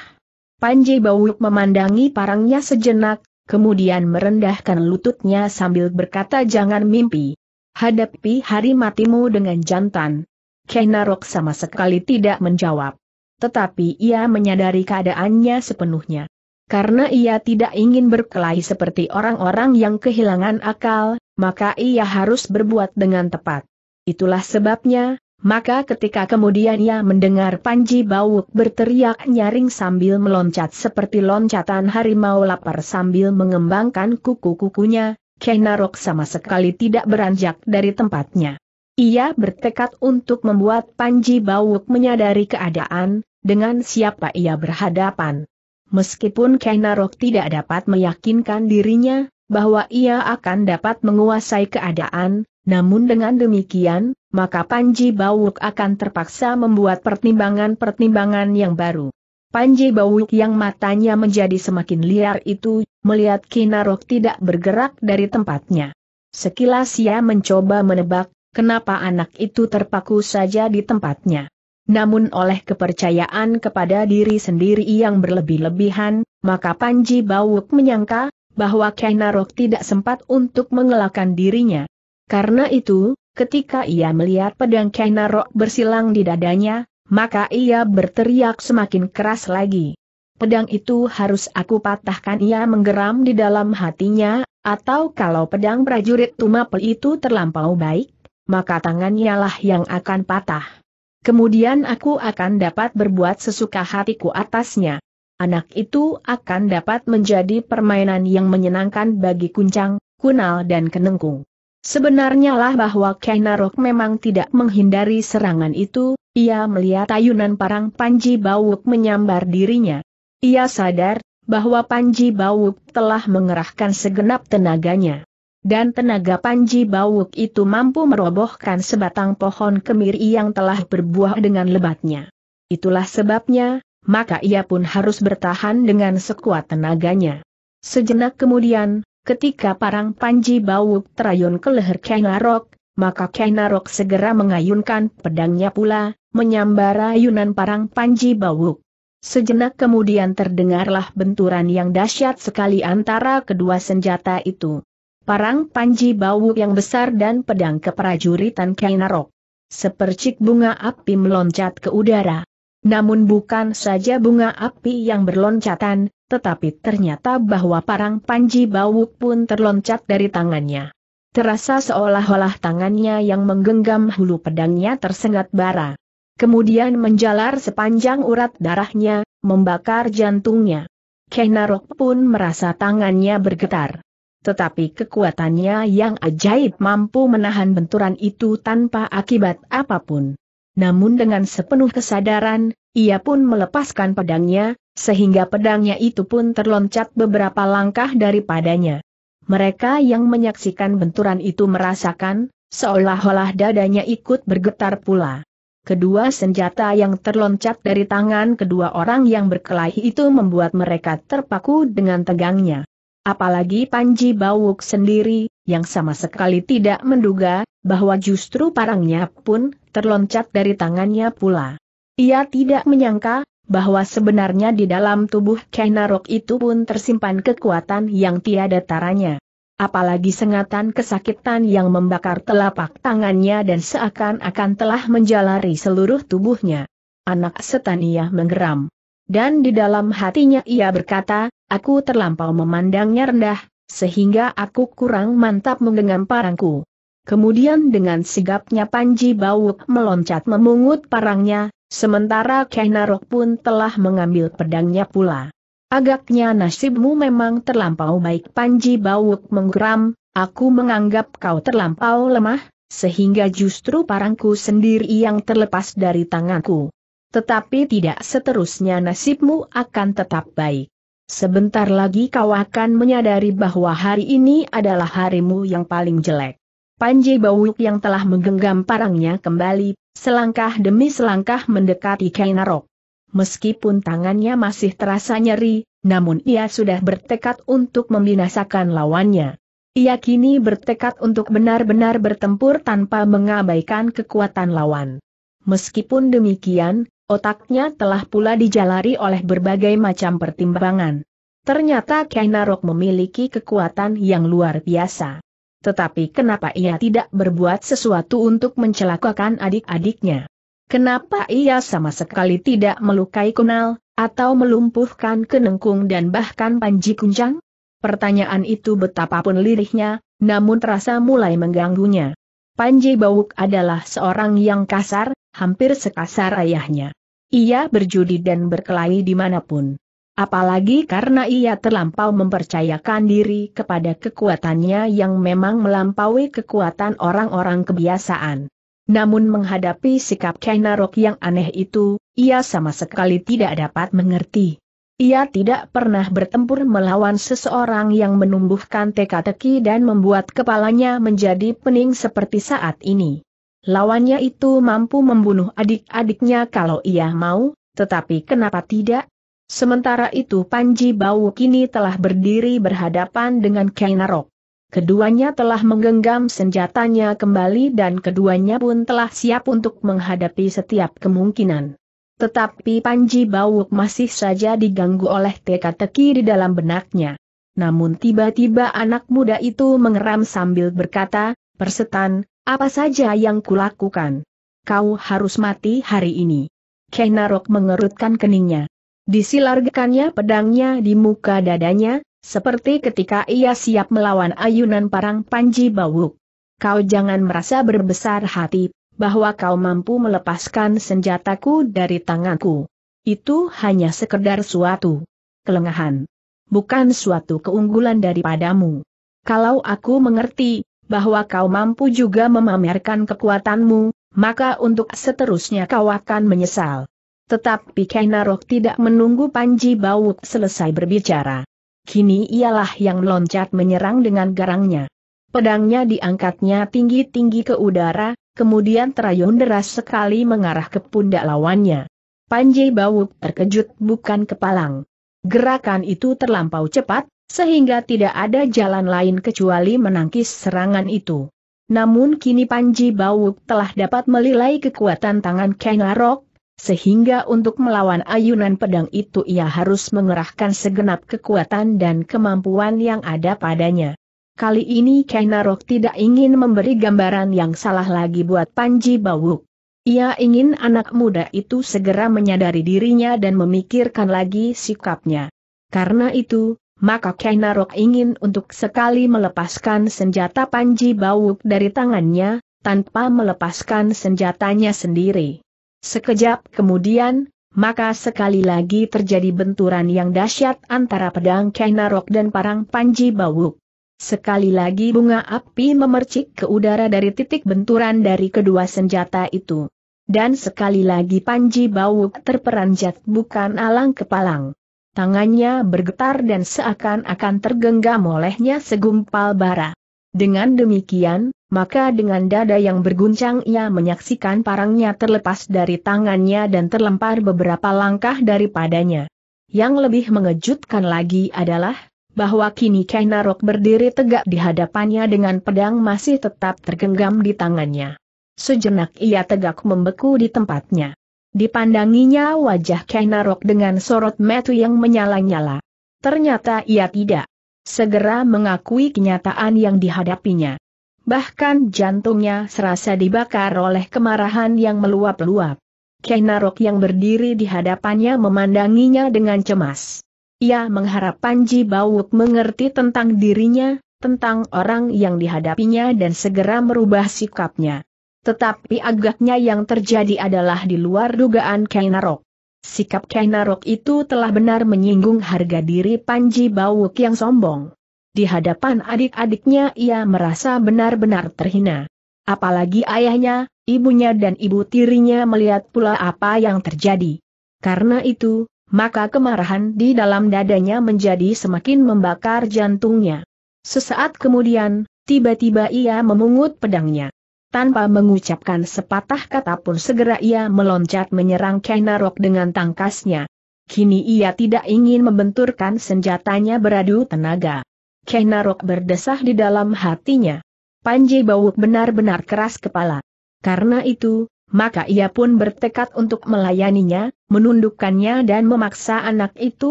Panji Bawuk memandangi parangnya sejenak, kemudian merendahkan lututnya sambil berkata jangan mimpi. Hadapi hari matimu dengan jantan. Kenarok sama sekali tidak menjawab tetapi ia menyadari keadaannya sepenuhnya. Karena ia tidak ingin berkelahi seperti orang-orang yang kehilangan akal, maka ia harus berbuat dengan tepat. Itulah sebabnya, maka ketika kemudian ia mendengar Panji Bawuk berteriak nyaring sambil meloncat seperti loncatan harimau lapar sambil mengembangkan kuku-kukunya, Kenarok sama sekali tidak beranjak dari tempatnya. Ia bertekad untuk membuat Panji Bawuk menyadari keadaan, dengan siapa ia berhadapan. Meskipun Kainarok tidak dapat meyakinkan dirinya bahwa ia akan dapat menguasai keadaan, namun dengan demikian, maka Panji Bawuk akan terpaksa membuat pertimbangan-pertimbangan yang baru. Panji Bawuk yang matanya menjadi semakin liar itu, melihat Kinarok tidak bergerak dari tempatnya. Sekilas ia mencoba menebak, kenapa anak itu terpaku saja di tempatnya. Namun oleh kepercayaan kepada diri sendiri yang berlebih-lebihan, maka Panji Bawuk menyangka, bahwa Kainarok tidak sempat untuk mengelakkan dirinya. Karena itu, ketika ia melihat pedang Kainarok bersilang di dadanya, maka ia berteriak semakin keras lagi. Pedang itu harus aku patahkan ia menggeram di dalam hatinya, atau kalau pedang prajurit Tumapel itu terlampau baik, maka tangannya lah yang akan patah. Kemudian aku akan dapat berbuat sesuka hatiku atasnya. Anak itu akan dapat menjadi permainan yang menyenangkan bagi Kuncang, Kunal dan Kenengkung. Sebenarnya lah bahwa Kainarok memang tidak menghindari serangan itu, ia melihat ayunan parang Panji Bawuk menyambar dirinya. Ia sadar, bahwa Panji Bawuk telah mengerahkan segenap tenaganya dan tenaga Panji Bawuk itu mampu merobohkan sebatang pohon kemiri yang telah berbuah dengan lebatnya. Itulah sebabnya, maka ia pun harus bertahan dengan sekuat tenaganya. Sejenak kemudian, ketika parang Panji Bawuk terayun ke leher Kainarok, maka Kainarok segera mengayunkan pedangnya pula, menyambar ayunan parang Panji Bawuk. Sejenak kemudian terdengarlah benturan yang dahsyat sekali antara kedua senjata itu parang panji bau yang besar dan pedang keprajuritan Kainarok. Sepercik bunga api meloncat ke udara. Namun bukan saja bunga api yang berloncatan, tetapi ternyata bahwa parang panji bawuk pun terloncat dari tangannya. Terasa seolah-olah tangannya yang menggenggam hulu pedangnya tersengat bara. Kemudian menjalar sepanjang urat darahnya, membakar jantungnya. Kainarok pun merasa tangannya bergetar tetapi kekuatannya yang ajaib mampu menahan benturan itu tanpa akibat apapun. Namun dengan sepenuh kesadaran, ia pun melepaskan pedangnya, sehingga pedangnya itu pun terloncat beberapa langkah daripadanya. Mereka yang menyaksikan benturan itu merasakan, seolah-olah dadanya ikut bergetar pula. Kedua senjata yang terloncat dari tangan kedua orang yang berkelahi itu membuat mereka terpaku dengan tegangnya. Apalagi Panji Bawuk sendiri, yang sama sekali tidak menduga, bahwa justru parangnya pun terloncat dari tangannya pula. Ia tidak menyangka, bahwa sebenarnya di dalam tubuh Kainarok itu pun tersimpan kekuatan yang tiada taranya. Apalagi sengatan kesakitan yang membakar telapak tangannya dan seakan-akan telah menjalari seluruh tubuhnya. Anak setan ia menggeram. Dan di dalam hatinya ia berkata, aku terlampau memandangnya rendah, sehingga aku kurang mantap menggenggam parangku. Kemudian dengan sigapnya Panji Bawuk meloncat memungut parangnya, sementara Kenarok pun telah mengambil pedangnya pula. Agaknya nasibmu memang terlampau baik Panji Bawuk menggeram, aku menganggap kau terlampau lemah, sehingga justru parangku sendiri yang terlepas dari tanganku. Tetapi tidak seterusnya nasibmu akan tetap baik. Sebentar lagi kau akan menyadari bahwa hari ini adalah harimu yang paling jelek. Panji Bawuk yang telah menggenggam parangnya kembali, selangkah demi selangkah mendekati Kainarok. Meskipun tangannya masih terasa nyeri, namun ia sudah bertekad untuk membinasakan lawannya. Ia kini bertekad untuk benar-benar bertempur tanpa mengabaikan kekuatan lawan. Meskipun demikian, Otaknya telah pula dijalari oleh berbagai macam pertimbangan. Ternyata Kainarok memiliki kekuatan yang luar biasa. Tetapi kenapa ia tidak berbuat sesuatu untuk mencelakakan adik-adiknya? Kenapa ia sama sekali tidak melukai Kunal, atau melumpuhkan Kenengkung dan bahkan Panji Kuncang? Pertanyaan itu betapapun lirihnya, namun terasa mulai mengganggunya. Panji Bawuk adalah seorang yang kasar, hampir sekasar ayahnya. Ia berjudi dan berkelahi dimanapun. Apalagi karena ia terlampau mempercayakan diri kepada kekuatannya yang memang melampaui kekuatan orang-orang kebiasaan. Namun menghadapi sikap Kainarok yang aneh itu, ia sama sekali tidak dapat mengerti. Ia tidak pernah bertempur melawan seseorang yang menumbuhkan teka-teki dan membuat kepalanya menjadi pening seperti saat ini. Lawannya itu mampu membunuh adik-adiknya kalau ia mau, tetapi kenapa tidak? Sementara itu Panji Bau kini telah berdiri berhadapan dengan Kainarok. Keduanya telah menggenggam senjatanya kembali dan keduanya pun telah siap untuk menghadapi setiap kemungkinan. Tetapi Panji Bawuk masih saja diganggu oleh teka-teki di dalam benaknya. Namun tiba-tiba anak muda itu mengeram sambil berkata, Persetan, apa saja yang kulakukan? Kau harus mati hari ini. Kenarok mengerutkan keningnya. Disilargakannya pedangnya di muka dadanya, seperti ketika ia siap melawan ayunan parang Panji Bawuk. Kau jangan merasa berbesar hati, bahwa kau mampu melepaskan senjataku dari tanganku. Itu hanya sekedar suatu kelengahan. Bukan suatu keunggulan daripadamu. Kalau aku mengerti, bahwa kau mampu juga memamerkan kekuatanmu, maka untuk seterusnya kau akan menyesal. Tetapi Kainarok tidak menunggu Panji Bawuk selesai berbicara. Kini ialah yang loncat menyerang dengan garangnya. Pedangnya diangkatnya tinggi-tinggi ke udara, kemudian terayun deras sekali mengarah ke pundak lawannya. Panji Bawuk terkejut bukan kepalang. Gerakan itu terlampau cepat, sehingga tidak ada jalan lain kecuali menangkis serangan itu. Namun kini Panji Bawuk telah dapat melilai kekuatan tangan Kainarok, sehingga untuk melawan ayunan pedang itu ia harus mengerahkan segenap kekuatan dan kemampuan yang ada padanya. Kali ini Kainarok tidak ingin memberi gambaran yang salah lagi buat Panji Bawuk. Ia ingin anak muda itu segera menyadari dirinya dan memikirkan lagi sikapnya. Karena itu, maka Kainarok ingin untuk sekali melepaskan senjata Panji Bawuk dari tangannya, tanpa melepaskan senjatanya sendiri. Sekejap kemudian, maka sekali lagi terjadi benturan yang dahsyat antara pedang Kainarok dan parang Panji Bawuk. Sekali lagi bunga api memercik ke udara dari titik benturan dari kedua senjata itu. Dan sekali lagi Panji Bawuk terperanjat bukan alang kepalang tangannya bergetar dan seakan-akan tergenggam olehnya segumpal bara. Dengan demikian, maka dengan dada yang berguncang ia menyaksikan parangnya terlepas dari tangannya dan terlempar beberapa langkah daripadanya. Yang lebih mengejutkan lagi adalah, bahwa kini Kainarok berdiri tegak di hadapannya dengan pedang masih tetap tergenggam di tangannya. Sejenak ia tegak membeku di tempatnya. Dipandanginya wajah Kenarok dengan sorot metu yang menyala-nyala. Ternyata ia tidak segera mengakui kenyataan yang dihadapinya. Bahkan jantungnya serasa dibakar oleh kemarahan yang meluap-luap. Kenarok yang berdiri di hadapannya memandanginya dengan cemas. Ia mengharap Panji Bawuk mengerti tentang dirinya, tentang orang yang dihadapinya dan segera merubah sikapnya. Tetapi agaknya yang terjadi adalah di luar dugaan Kainarok. Sikap Kainarok itu telah benar menyinggung harga diri Panji Bawuk yang sombong. Di hadapan adik-adiknya ia merasa benar-benar terhina. Apalagi ayahnya, ibunya dan ibu tirinya melihat pula apa yang terjadi. Karena itu, maka kemarahan di dalam dadanya menjadi semakin membakar jantungnya. Sesaat kemudian, tiba-tiba ia memungut pedangnya. Tanpa mengucapkan sepatah kata pun segera ia meloncat menyerang Kainarok dengan tangkasnya. Kini ia tidak ingin membenturkan senjatanya beradu tenaga. Kainarok berdesah di dalam hatinya. Panji Bawuk benar-benar keras kepala. Karena itu, maka ia pun bertekad untuk melayaninya, menundukkannya dan memaksa anak itu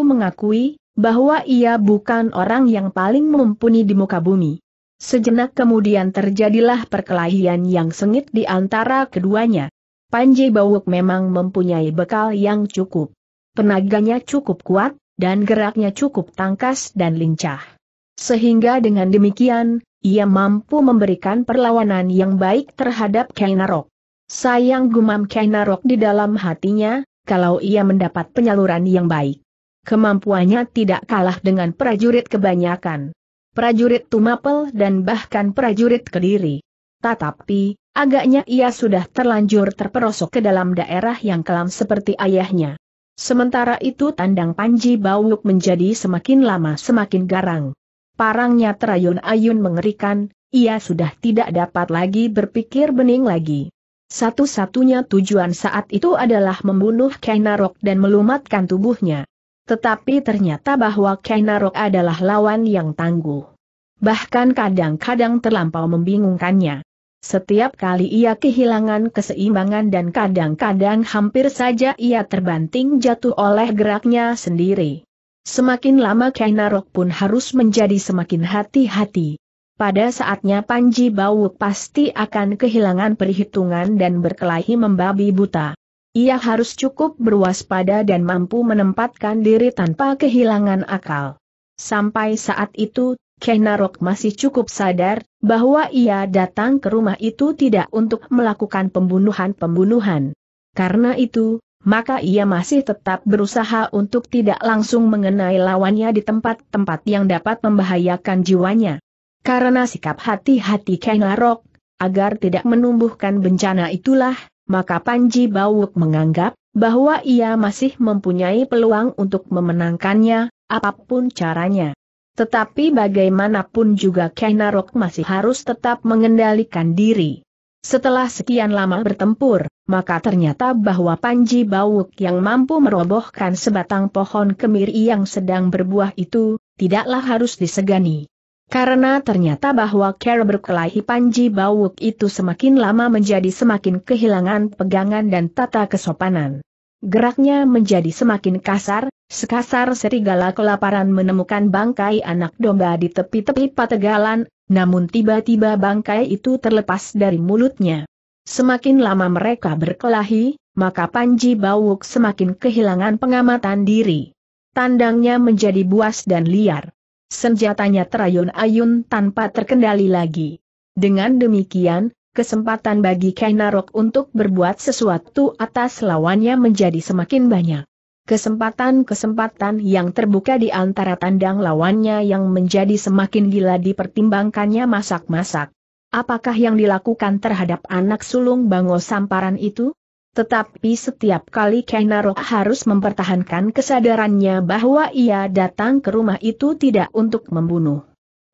mengakui, bahwa ia bukan orang yang paling mumpuni di muka bumi. Sejenak kemudian terjadilah perkelahian yang sengit di antara keduanya. Panji Bawuk memang mempunyai bekal yang cukup. Tenaganya cukup kuat, dan geraknya cukup tangkas dan lincah. Sehingga dengan demikian, ia mampu memberikan perlawanan yang baik terhadap Kainarok. Sayang gumam Kainarok di dalam hatinya, kalau ia mendapat penyaluran yang baik. Kemampuannya tidak kalah dengan prajurit kebanyakan prajurit Tumapel dan bahkan prajurit Kediri. Tetapi, agaknya ia sudah terlanjur terperosok ke dalam daerah yang kelam seperti ayahnya. Sementara itu tandang Panji Bawuk menjadi semakin lama semakin garang. Parangnya terayun-ayun mengerikan, ia sudah tidak dapat lagi berpikir bening lagi. Satu-satunya tujuan saat itu adalah membunuh Kainarok dan melumatkan tubuhnya. Tetapi ternyata bahwa Kainarok adalah lawan yang tangguh. Bahkan kadang-kadang terlampau membingungkannya. Setiap kali ia kehilangan keseimbangan dan kadang-kadang hampir saja ia terbanting jatuh oleh geraknya sendiri. Semakin lama Kainarok pun harus menjadi semakin hati-hati. Pada saatnya Panji Bau pasti akan kehilangan perhitungan dan berkelahi membabi buta. Ia harus cukup berwaspada dan mampu menempatkan diri tanpa kehilangan akal. Sampai saat itu, Kenarok masih cukup sadar bahwa ia datang ke rumah itu tidak untuk melakukan pembunuhan-pembunuhan. Karena itu, maka ia masih tetap berusaha untuk tidak langsung mengenai lawannya di tempat-tempat yang dapat membahayakan jiwanya. Karena sikap hati-hati Kenarok, agar tidak menumbuhkan bencana itulah, maka Panji Bawuk menganggap bahwa ia masih mempunyai peluang untuk memenangkannya, apapun caranya. Tetapi bagaimanapun juga Kainarok masih harus tetap mengendalikan diri. Setelah sekian lama bertempur, maka ternyata bahwa Panji Bawuk yang mampu merobohkan sebatang pohon kemiri yang sedang berbuah itu, tidaklah harus disegani. Karena ternyata bahwa cara berkelahi Panji Bawuk itu semakin lama menjadi semakin kehilangan pegangan dan tata kesopanan. Geraknya menjadi semakin kasar, sekasar serigala kelaparan menemukan bangkai anak domba di tepi-tepi pategalan, namun tiba-tiba bangkai itu terlepas dari mulutnya. Semakin lama mereka berkelahi, maka Panji Bawuk semakin kehilangan pengamatan diri. Tandangnya menjadi buas dan liar senjatanya terayun-ayun tanpa terkendali lagi. Dengan demikian, kesempatan bagi Kainarok untuk berbuat sesuatu atas lawannya menjadi semakin banyak. Kesempatan-kesempatan yang terbuka di antara tandang lawannya yang menjadi semakin gila dipertimbangkannya masak-masak. Apakah yang dilakukan terhadap anak sulung Bango Samparan itu? Tetapi setiap kali Kainarok harus mempertahankan kesadarannya bahwa ia datang ke rumah itu tidak untuk membunuh.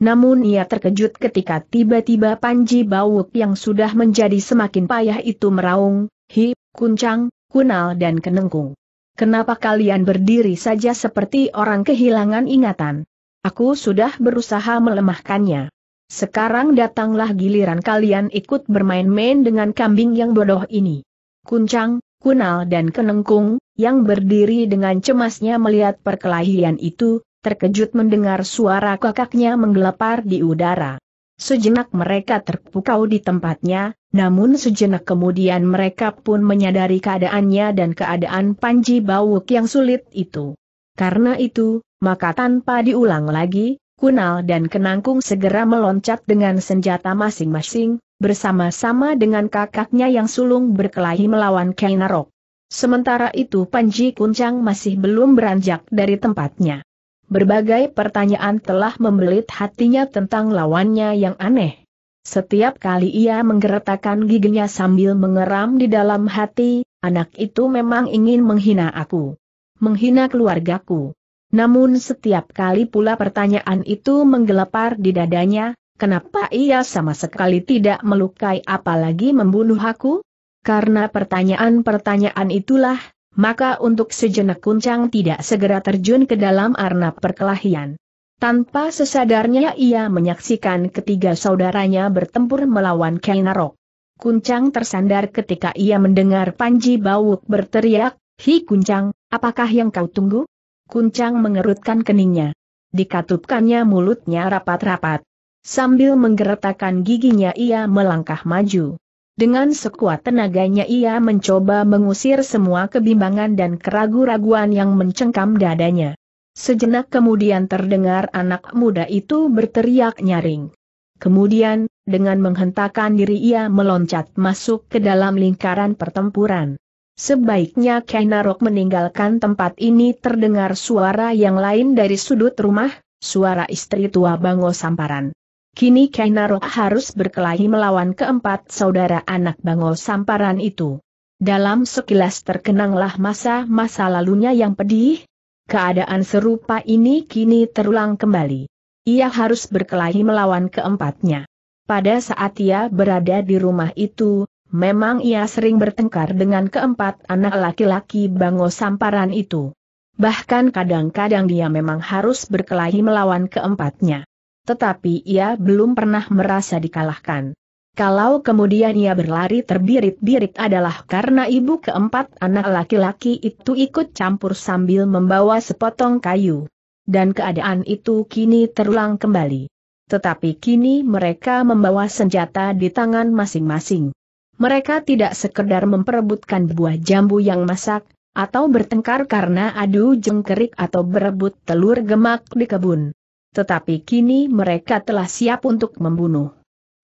Namun ia terkejut ketika tiba-tiba Panji bauk yang sudah menjadi semakin payah itu meraung, hi, kuncang, kunal dan kenengkung. Kenapa kalian berdiri saja seperti orang kehilangan ingatan? Aku sudah berusaha melemahkannya. Sekarang datanglah giliran kalian ikut bermain-main dengan kambing yang bodoh ini. Kuncang, Kunal dan Kenengkung, yang berdiri dengan cemasnya melihat perkelahian itu, terkejut mendengar suara kakaknya menggelepar di udara. Sejenak mereka terpukau di tempatnya, namun sejenak kemudian mereka pun menyadari keadaannya dan keadaan Panji Bawuk yang sulit itu. Karena itu, maka tanpa diulang lagi, Kunal dan Kenangkung segera meloncat dengan senjata masing-masing, bersama-sama dengan kakaknya yang sulung berkelahi melawan Kainarok. Sementara itu Panji Kuncang masih belum beranjak dari tempatnya. Berbagai pertanyaan telah membelit hatinya tentang lawannya yang aneh. Setiap kali ia menggeretakkan giginya sambil mengeram di dalam hati, anak itu memang ingin menghina aku. Menghina keluargaku. Namun setiap kali pula pertanyaan itu menggelepar di dadanya, kenapa ia sama sekali tidak melukai apalagi membunuh aku? Karena pertanyaan-pertanyaan itulah, maka untuk sejenak kuncang tidak segera terjun ke dalam arnab perkelahian. Tanpa sesadarnya ia menyaksikan ketiga saudaranya bertempur melawan Kainarok. Kuncang tersandar ketika ia mendengar Panji Bawuk berteriak, Hi Kuncang, apakah yang kau tunggu? Kuncang mengerutkan keningnya. Dikatupkannya mulutnya rapat-rapat. Sambil menggeretakan giginya ia melangkah maju. Dengan sekuat tenaganya ia mencoba mengusir semua kebimbangan dan keraguan raguan yang mencengkam dadanya. Sejenak kemudian terdengar anak muda itu berteriak nyaring. Kemudian, dengan menghentakkan diri ia meloncat masuk ke dalam lingkaran pertempuran. Sebaiknya Kainarok meninggalkan tempat ini terdengar suara yang lain dari sudut rumah, suara istri tua Bango Samparan. Kini Kainarok harus berkelahi melawan keempat saudara anak Bango Samparan itu. Dalam sekilas terkenanglah masa-masa lalunya yang pedih, keadaan serupa ini kini terulang kembali. Ia harus berkelahi melawan keempatnya. Pada saat ia berada di rumah itu, Memang ia sering bertengkar dengan keempat anak laki-laki Bango Samparan itu. Bahkan kadang-kadang dia memang harus berkelahi melawan keempatnya. Tetapi ia belum pernah merasa dikalahkan. Kalau kemudian ia berlari terbirit-birit adalah karena ibu keempat anak laki-laki itu ikut campur sambil membawa sepotong kayu. Dan keadaan itu kini terulang kembali. Tetapi kini mereka membawa senjata di tangan masing-masing mereka tidak sekedar memperebutkan buah jambu yang masak, atau bertengkar karena adu jengkerik atau berebut telur gemak di kebun. Tetapi kini mereka telah siap untuk membunuh.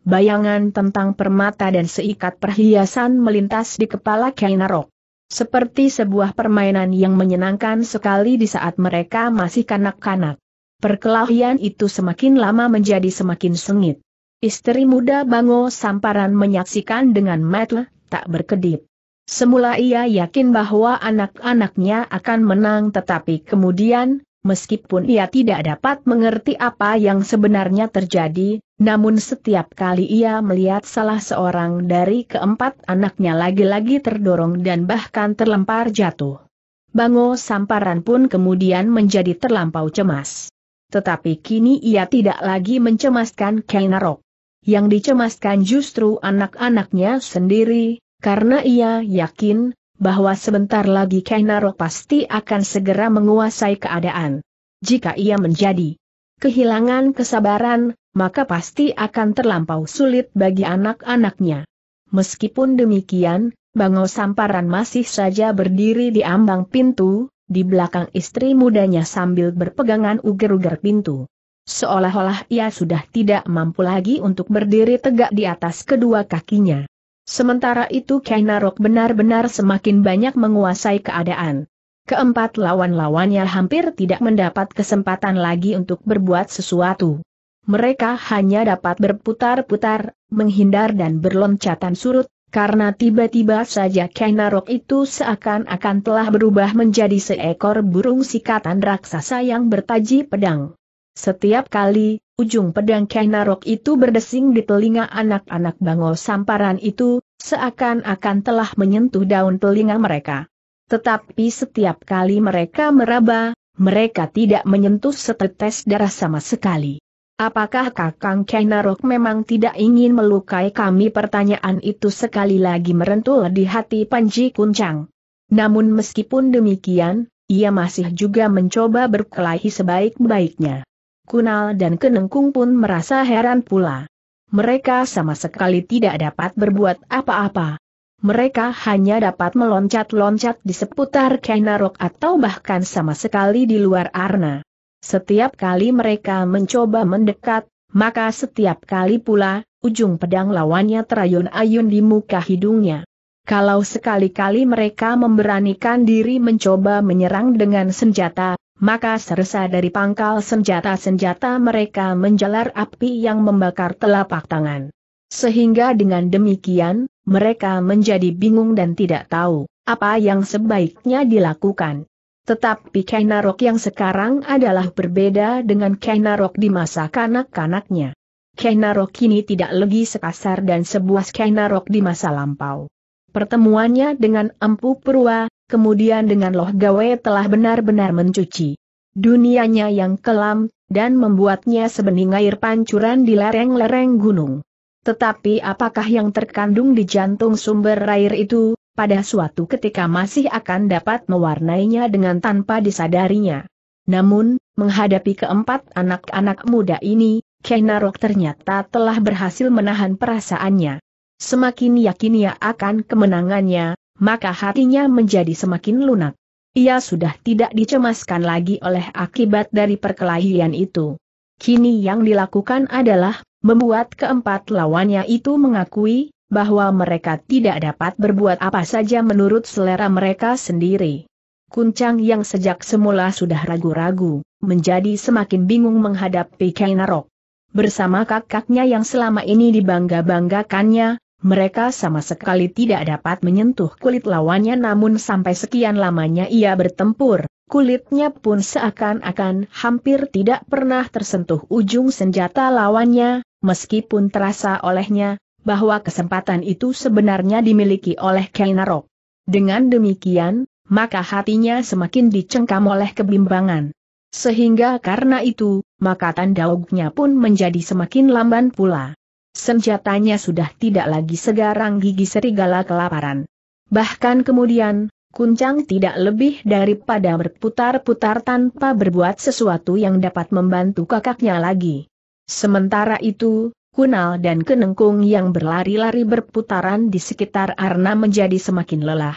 Bayangan tentang permata dan seikat perhiasan melintas di kepala Kainarok. Seperti sebuah permainan yang menyenangkan sekali di saat mereka masih kanak-kanak. Perkelahian itu semakin lama menjadi semakin sengit. Istri muda Bango Samparan menyaksikan dengan mata, tak berkedip. Semula ia yakin bahwa anak-anaknya akan menang tetapi kemudian, meskipun ia tidak dapat mengerti apa yang sebenarnya terjadi, namun setiap kali ia melihat salah seorang dari keempat anaknya lagi-lagi terdorong dan bahkan terlempar jatuh. Bango Samparan pun kemudian menjadi terlampau cemas. Tetapi kini ia tidak lagi mencemaskan Kainarok yang dicemaskan justru anak-anaknya sendiri, karena ia yakin bahwa sebentar lagi Kainaro pasti akan segera menguasai keadaan. Jika ia menjadi kehilangan kesabaran, maka pasti akan terlampau sulit bagi anak-anaknya. Meskipun demikian, Bangau Samparan masih saja berdiri di ambang pintu, di belakang istri mudanya sambil berpegangan uger-uger pintu. Seolah-olah ia sudah tidak mampu lagi untuk berdiri tegak di atas kedua kakinya. Sementara itu Kainarok benar-benar semakin banyak menguasai keadaan. Keempat lawan-lawannya hampir tidak mendapat kesempatan lagi untuk berbuat sesuatu. Mereka hanya dapat berputar-putar, menghindar dan berloncatan surut, karena tiba-tiba saja Kainarok itu seakan-akan telah berubah menjadi seekor burung sikatan raksasa yang bertaji pedang. Setiap kali, ujung pedang Kainarok itu berdesing di telinga anak-anak bangau samparan itu, seakan-akan telah menyentuh daun telinga mereka. Tetapi setiap kali mereka meraba, mereka tidak menyentuh setetes darah sama sekali. Apakah Kakang Kainarok memang tidak ingin melukai kami? Pertanyaan itu sekali lagi merentul di hati Panji Kuncang. Namun meskipun demikian, ia masih juga mencoba berkelahi sebaik-baiknya. Kunal dan Kenengkung pun merasa heran pula. Mereka sama sekali tidak dapat berbuat apa-apa. Mereka hanya dapat meloncat-loncat di seputar Kainarok atau bahkan sama sekali di luar Arna. Setiap kali mereka mencoba mendekat, maka setiap kali pula, ujung pedang lawannya terayun-ayun di muka hidungnya. Kalau sekali-kali mereka memberanikan diri mencoba menyerang dengan senjata, maka serasa dari pangkal senjata-senjata mereka menjalar api yang membakar telapak tangan. Sehingga dengan demikian, mereka menjadi bingung dan tidak tahu apa yang sebaiknya dilakukan. Tetapi Kainarok yang sekarang adalah berbeda dengan Kainarok di masa kanak-kanaknya. Kainarok kini tidak lagi sekasar dan sebuah Kainarok di masa lampau. Pertemuannya dengan Empu Purwa, kemudian dengan Loh Gawe telah benar-benar mencuci dunianya yang kelam, dan membuatnya sebening air pancuran di lereng-lereng gunung. Tetapi apakah yang terkandung di jantung sumber air itu, pada suatu ketika masih akan dapat mewarnainya dengan tanpa disadarinya. Namun, menghadapi keempat anak-anak muda ini, Kenarok ternyata telah berhasil menahan perasaannya semakin yakin ia akan kemenangannya, maka hatinya menjadi semakin lunak. Ia sudah tidak dicemaskan lagi oleh akibat dari perkelahian itu. Kini yang dilakukan adalah membuat keempat lawannya itu mengakui bahwa mereka tidak dapat berbuat apa saja menurut selera mereka sendiri. Kuncang yang sejak semula sudah ragu-ragu, menjadi semakin bingung menghadapi Kainarok bersama kakaknya yang selama ini dibangga-banggakannya, mereka sama sekali tidak dapat menyentuh kulit lawannya namun sampai sekian lamanya ia bertempur, kulitnya pun seakan-akan hampir tidak pernah tersentuh ujung senjata lawannya, meskipun terasa olehnya, bahwa kesempatan itu sebenarnya dimiliki oleh Kainarok. Dengan demikian, maka hatinya semakin dicengkam oleh kebimbangan. Sehingga karena itu, maka tandaugnya pun menjadi semakin lamban pula. Senjatanya sudah tidak lagi segarang gigi serigala kelaparan. Bahkan kemudian, Kuncang tidak lebih daripada berputar-putar tanpa berbuat sesuatu yang dapat membantu kakaknya lagi. Sementara itu, Kunal dan Kenengkung yang berlari-lari berputaran di sekitar Arna menjadi semakin lelah.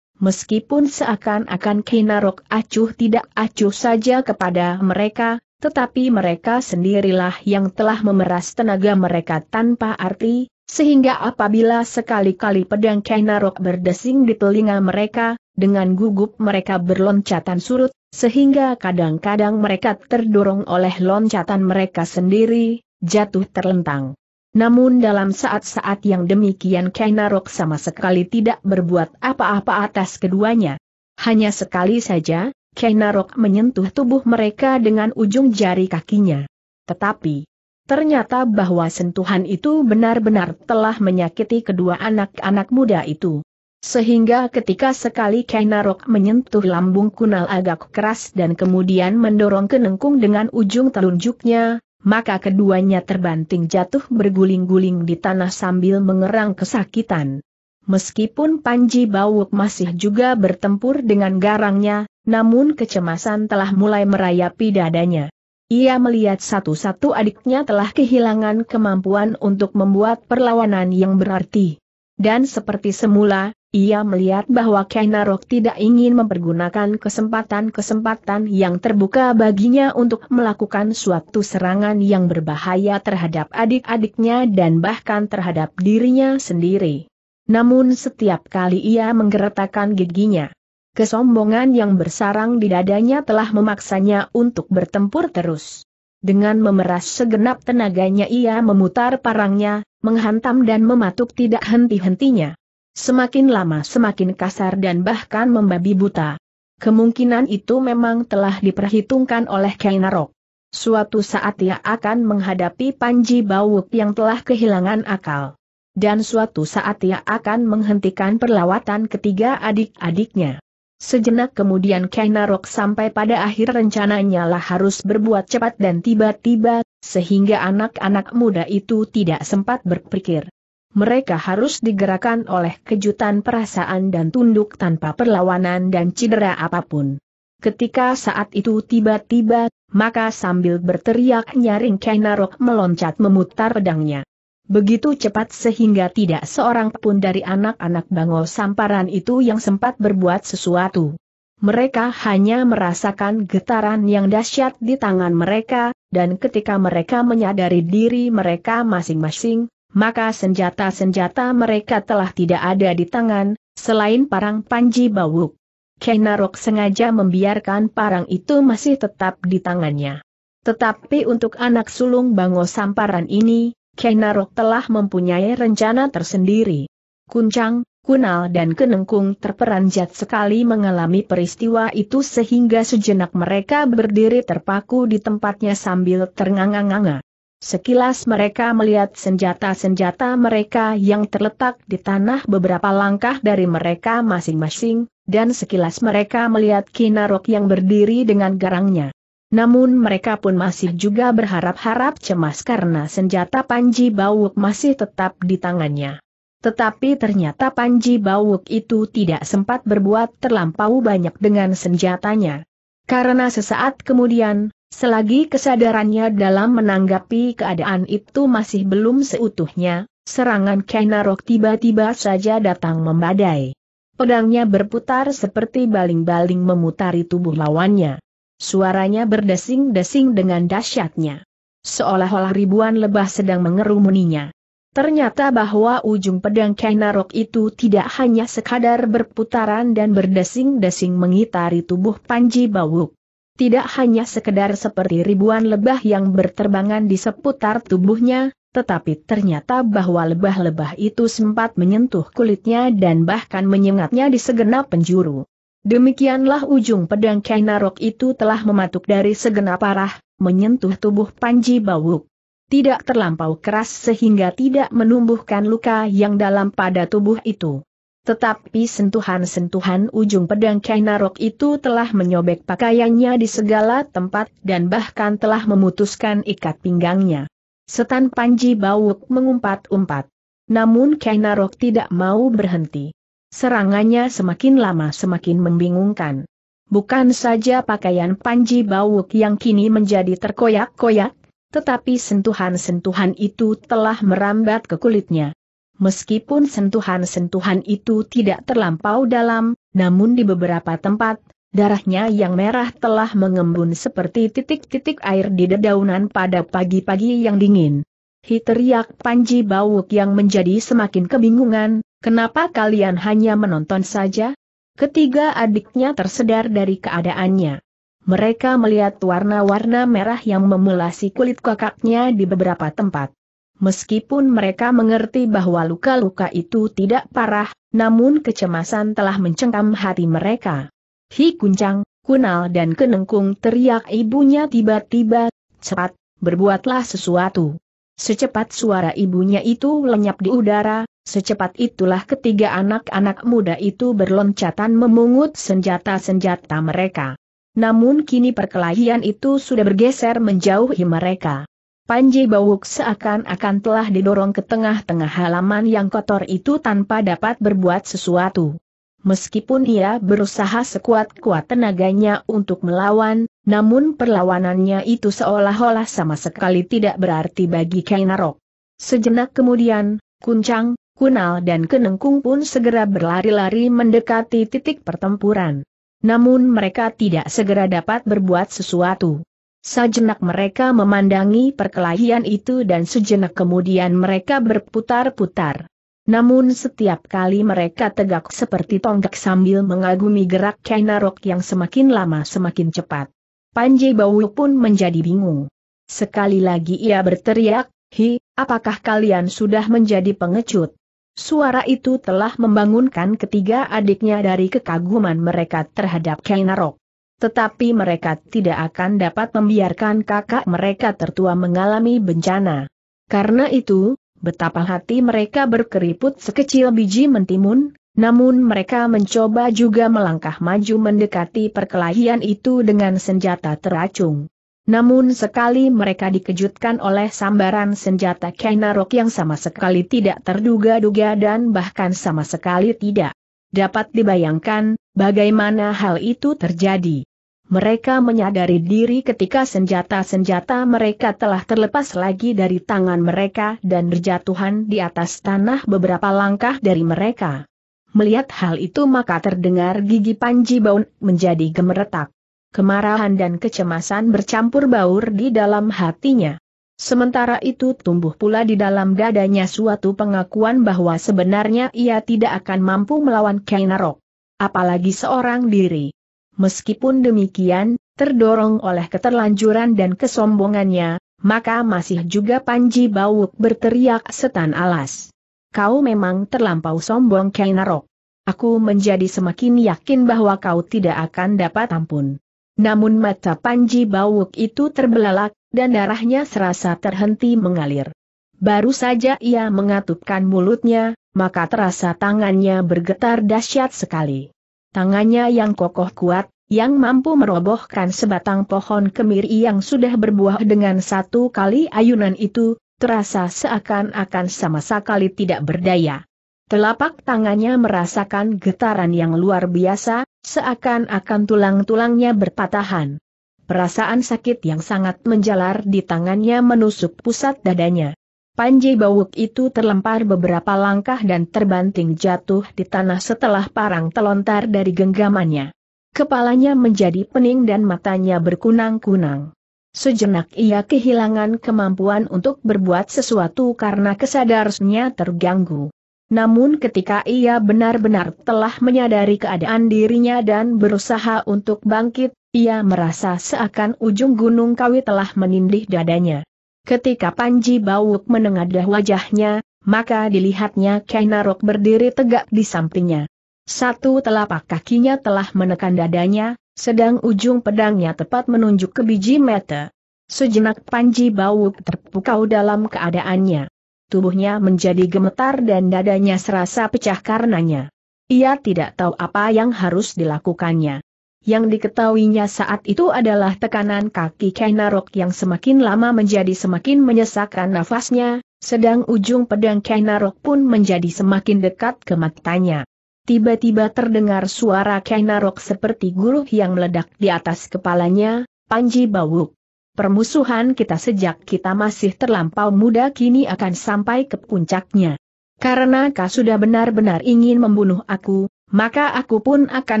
Meskipun seakan-akan Kinarok acuh tidak acuh saja kepada mereka, tetapi mereka sendirilah yang telah memeras tenaga mereka tanpa arti, sehingga apabila sekali-kali pedang Kainarok berdesing di telinga mereka, dengan gugup mereka berloncatan surut, sehingga kadang-kadang mereka terdorong oleh loncatan mereka sendiri, jatuh terlentang. Namun dalam saat-saat yang demikian Kainarok sama sekali tidak berbuat apa-apa atas keduanya. Hanya sekali saja, Kenarok menyentuh tubuh mereka dengan ujung jari kakinya. Tetapi, ternyata bahwa sentuhan itu benar-benar telah menyakiti kedua anak-anak muda itu. Sehingga ketika sekali Kenarok menyentuh lambung kunal agak keras dan kemudian mendorong kenengkung dengan ujung telunjuknya, maka keduanya terbanting jatuh berguling-guling di tanah sambil mengerang kesakitan. Meskipun Panji Bawuk masih juga bertempur dengan garangnya, namun kecemasan telah mulai merayapi dadanya. Ia melihat satu-satu adiknya telah kehilangan kemampuan untuk membuat perlawanan yang berarti. Dan seperti semula, ia melihat bahwa Kainarok tidak ingin mempergunakan kesempatan-kesempatan yang terbuka baginya untuk melakukan suatu serangan yang berbahaya terhadap adik-adiknya dan bahkan terhadap dirinya sendiri. Namun setiap kali ia menggeretakkan giginya, kesombongan yang bersarang di dadanya telah memaksanya untuk bertempur terus. Dengan memeras segenap tenaganya ia memutar parangnya, menghantam dan mematuk tidak henti-hentinya. Semakin lama semakin kasar dan bahkan membabi buta. Kemungkinan itu memang telah diperhitungkan oleh Kainarok. Suatu saat ia akan menghadapi Panji Bawuk yang telah kehilangan akal. Dan suatu saat ia akan menghentikan perlawatan ketiga adik-adiknya. Sejenak kemudian Kainarok sampai pada akhir rencananya lah harus berbuat cepat dan tiba-tiba, sehingga anak-anak muda itu tidak sempat berpikir. Mereka harus digerakkan oleh kejutan perasaan dan tunduk tanpa perlawanan dan cedera apapun. Ketika saat itu tiba-tiba, maka sambil berteriak nyaring Kainarok meloncat memutar pedangnya. Begitu cepat sehingga tidak seorang pun dari anak-anak bangau samparan itu yang sempat berbuat sesuatu. Mereka hanya merasakan getaran yang dahsyat di tangan mereka, dan ketika mereka menyadari diri mereka masing-masing, maka senjata-senjata mereka telah tidak ada di tangan, selain parang panji bawuk. Kenarok sengaja membiarkan parang itu masih tetap di tangannya. Tetapi untuk anak sulung Bango Samparan ini, Kenarok telah mempunyai rencana tersendiri. Kuncang, Kunal dan Kenengkung terperanjat sekali mengalami peristiwa itu sehingga sejenak mereka berdiri terpaku di tempatnya sambil ternganga-nganga. Sekilas mereka melihat senjata-senjata mereka yang terletak di tanah beberapa langkah dari mereka masing-masing, dan sekilas mereka melihat Kinarok yang berdiri dengan garangnya. Namun mereka pun masih juga berharap-harap cemas karena senjata Panji Bawuk masih tetap di tangannya. Tetapi ternyata Panji Bawuk itu tidak sempat berbuat terlampau banyak dengan senjatanya. Karena sesaat kemudian, selagi kesadarannya dalam menanggapi keadaan itu masih belum seutuhnya, serangan Kenarok tiba-tiba saja datang membadai. Pedangnya berputar seperti baling-baling memutari tubuh lawannya. Suaranya berdesing-desing dengan dahsyatnya. Seolah-olah ribuan lebah sedang mengerumuninya. Ternyata bahwa ujung pedang Kainarok itu tidak hanya sekadar berputaran dan berdesing-desing mengitari tubuh Panji Bawuk. Tidak hanya sekedar seperti ribuan lebah yang berterbangan di seputar tubuhnya, tetapi ternyata bahwa lebah-lebah itu sempat menyentuh kulitnya dan bahkan menyengatnya di segenap penjuru. Demikianlah ujung pedang Kainarok itu telah mematuk dari segenap arah, menyentuh tubuh Panji Bawuk. Tidak terlampau keras sehingga tidak menumbuhkan luka yang dalam pada tubuh itu. Tetapi sentuhan-sentuhan ujung pedang Kainarok itu telah menyobek pakaiannya di segala tempat dan bahkan telah memutuskan ikat pinggangnya. Setan Panji Bawuk mengumpat-umpat. Namun Kainarok tidak mau berhenti. Serangannya semakin lama semakin membingungkan. Bukan saja pakaian Panji Bawuk yang kini menjadi terkoyak-koyak, tetapi sentuhan-sentuhan itu telah merambat ke kulitnya. Meskipun sentuhan-sentuhan itu tidak terlampau dalam, namun di beberapa tempat, darahnya yang merah telah mengembun seperti titik-titik air di dedaunan pada pagi-pagi yang dingin. Hi teriak Panji Bawuk yang menjadi semakin kebingungan, Kenapa kalian hanya menonton saja? Ketiga adiknya tersedar dari keadaannya. Mereka melihat warna-warna merah yang memelasi kulit kakaknya di beberapa tempat. Meskipun mereka mengerti bahwa luka-luka itu tidak parah, namun kecemasan telah mencengkam hati mereka. Hi Kuncang, Kunal dan Kenengkung teriak ibunya tiba-tiba, cepat, berbuatlah sesuatu. Secepat suara ibunya itu lenyap di udara, Secepat itulah ketiga anak-anak muda itu berloncatan memungut senjata-senjata mereka. Namun kini perkelahian itu sudah bergeser menjauhi mereka. Panji Bawuk seakan-akan telah didorong ke tengah-tengah halaman yang kotor itu tanpa dapat berbuat sesuatu. Meskipun ia berusaha sekuat-kuat tenaganya untuk melawan, namun perlawanannya itu seolah-olah sama sekali tidak berarti bagi Kainarok. Sejenak kemudian, Kuncang, Kunal dan Kenengkung pun segera berlari-lari mendekati titik pertempuran. Namun mereka tidak segera dapat berbuat sesuatu. Sejenak mereka memandangi perkelahian itu dan sejenak kemudian mereka berputar-putar. Namun setiap kali mereka tegak seperti tonggak sambil mengagumi gerak Kainarok yang semakin lama semakin cepat. Panji Bau pun menjadi bingung. Sekali lagi ia berteriak, Hi, apakah kalian sudah menjadi pengecut? Suara itu telah membangunkan ketiga adiknya dari kekaguman mereka terhadap Kainarok. Tetapi mereka tidak akan dapat membiarkan kakak mereka tertua mengalami bencana. Karena itu, betapa hati mereka berkeriput sekecil biji mentimun, namun mereka mencoba juga melangkah maju mendekati perkelahian itu dengan senjata teracung. Namun sekali mereka dikejutkan oleh sambaran senjata Kainarok yang sama sekali tidak terduga-duga dan bahkan sama sekali tidak dapat dibayangkan bagaimana hal itu terjadi. Mereka menyadari diri ketika senjata-senjata mereka telah terlepas lagi dari tangan mereka dan berjatuhan di atas tanah beberapa langkah dari mereka. Melihat hal itu maka terdengar gigi Panji Baun menjadi gemeretak kemarahan dan kecemasan bercampur baur di dalam hatinya. Sementara itu tumbuh pula di dalam dadanya suatu pengakuan bahwa sebenarnya ia tidak akan mampu melawan Kainarok. Apalagi seorang diri. Meskipun demikian, terdorong oleh keterlanjuran dan kesombongannya, maka masih juga Panji Bawuk berteriak setan alas. Kau memang terlampau sombong Kainarok. Aku menjadi semakin yakin bahwa kau tidak akan dapat ampun. Namun mata Panji Bawuk itu terbelalak, dan darahnya serasa terhenti mengalir. Baru saja ia mengatupkan mulutnya, maka terasa tangannya bergetar dahsyat sekali. Tangannya yang kokoh kuat, yang mampu merobohkan sebatang pohon kemiri yang sudah berbuah dengan satu kali ayunan itu, terasa seakan-akan sama sekali tidak berdaya. Telapak tangannya merasakan getaran yang luar biasa, Seakan-akan tulang-tulangnya berpatahan. Perasaan sakit yang sangat menjalar di tangannya menusuk pusat dadanya. Panji Bawuk itu terlempar beberapa langkah dan terbanting jatuh di tanah setelah parang telontar dari genggamannya. Kepalanya menjadi pening dan matanya berkunang-kunang. Sejenak ia kehilangan kemampuan untuk berbuat sesuatu karena kesadarannya terganggu. Namun ketika ia benar-benar telah menyadari keadaan dirinya dan berusaha untuk bangkit, ia merasa seakan ujung gunung kawi telah menindih dadanya. Ketika Panji Bauk menengadah wajahnya, maka dilihatnya Kainarok berdiri tegak di sampingnya. Satu telapak kakinya telah menekan dadanya, sedang ujung pedangnya tepat menunjuk ke biji mata. Sejenak Panji Bauk terpukau dalam keadaannya tubuhnya menjadi gemetar dan dadanya serasa pecah karenanya. Ia tidak tahu apa yang harus dilakukannya. Yang diketahuinya saat itu adalah tekanan kaki Kainarok yang semakin lama menjadi semakin menyesakkan nafasnya, sedang ujung pedang Kainarok pun menjadi semakin dekat ke matanya. Tiba-tiba terdengar suara Kainarok seperti guruh yang meledak di atas kepalanya, Panji Bawuk permusuhan kita sejak kita masih terlampau muda kini akan sampai ke puncaknya. Karena kau sudah benar-benar ingin membunuh aku, maka aku pun akan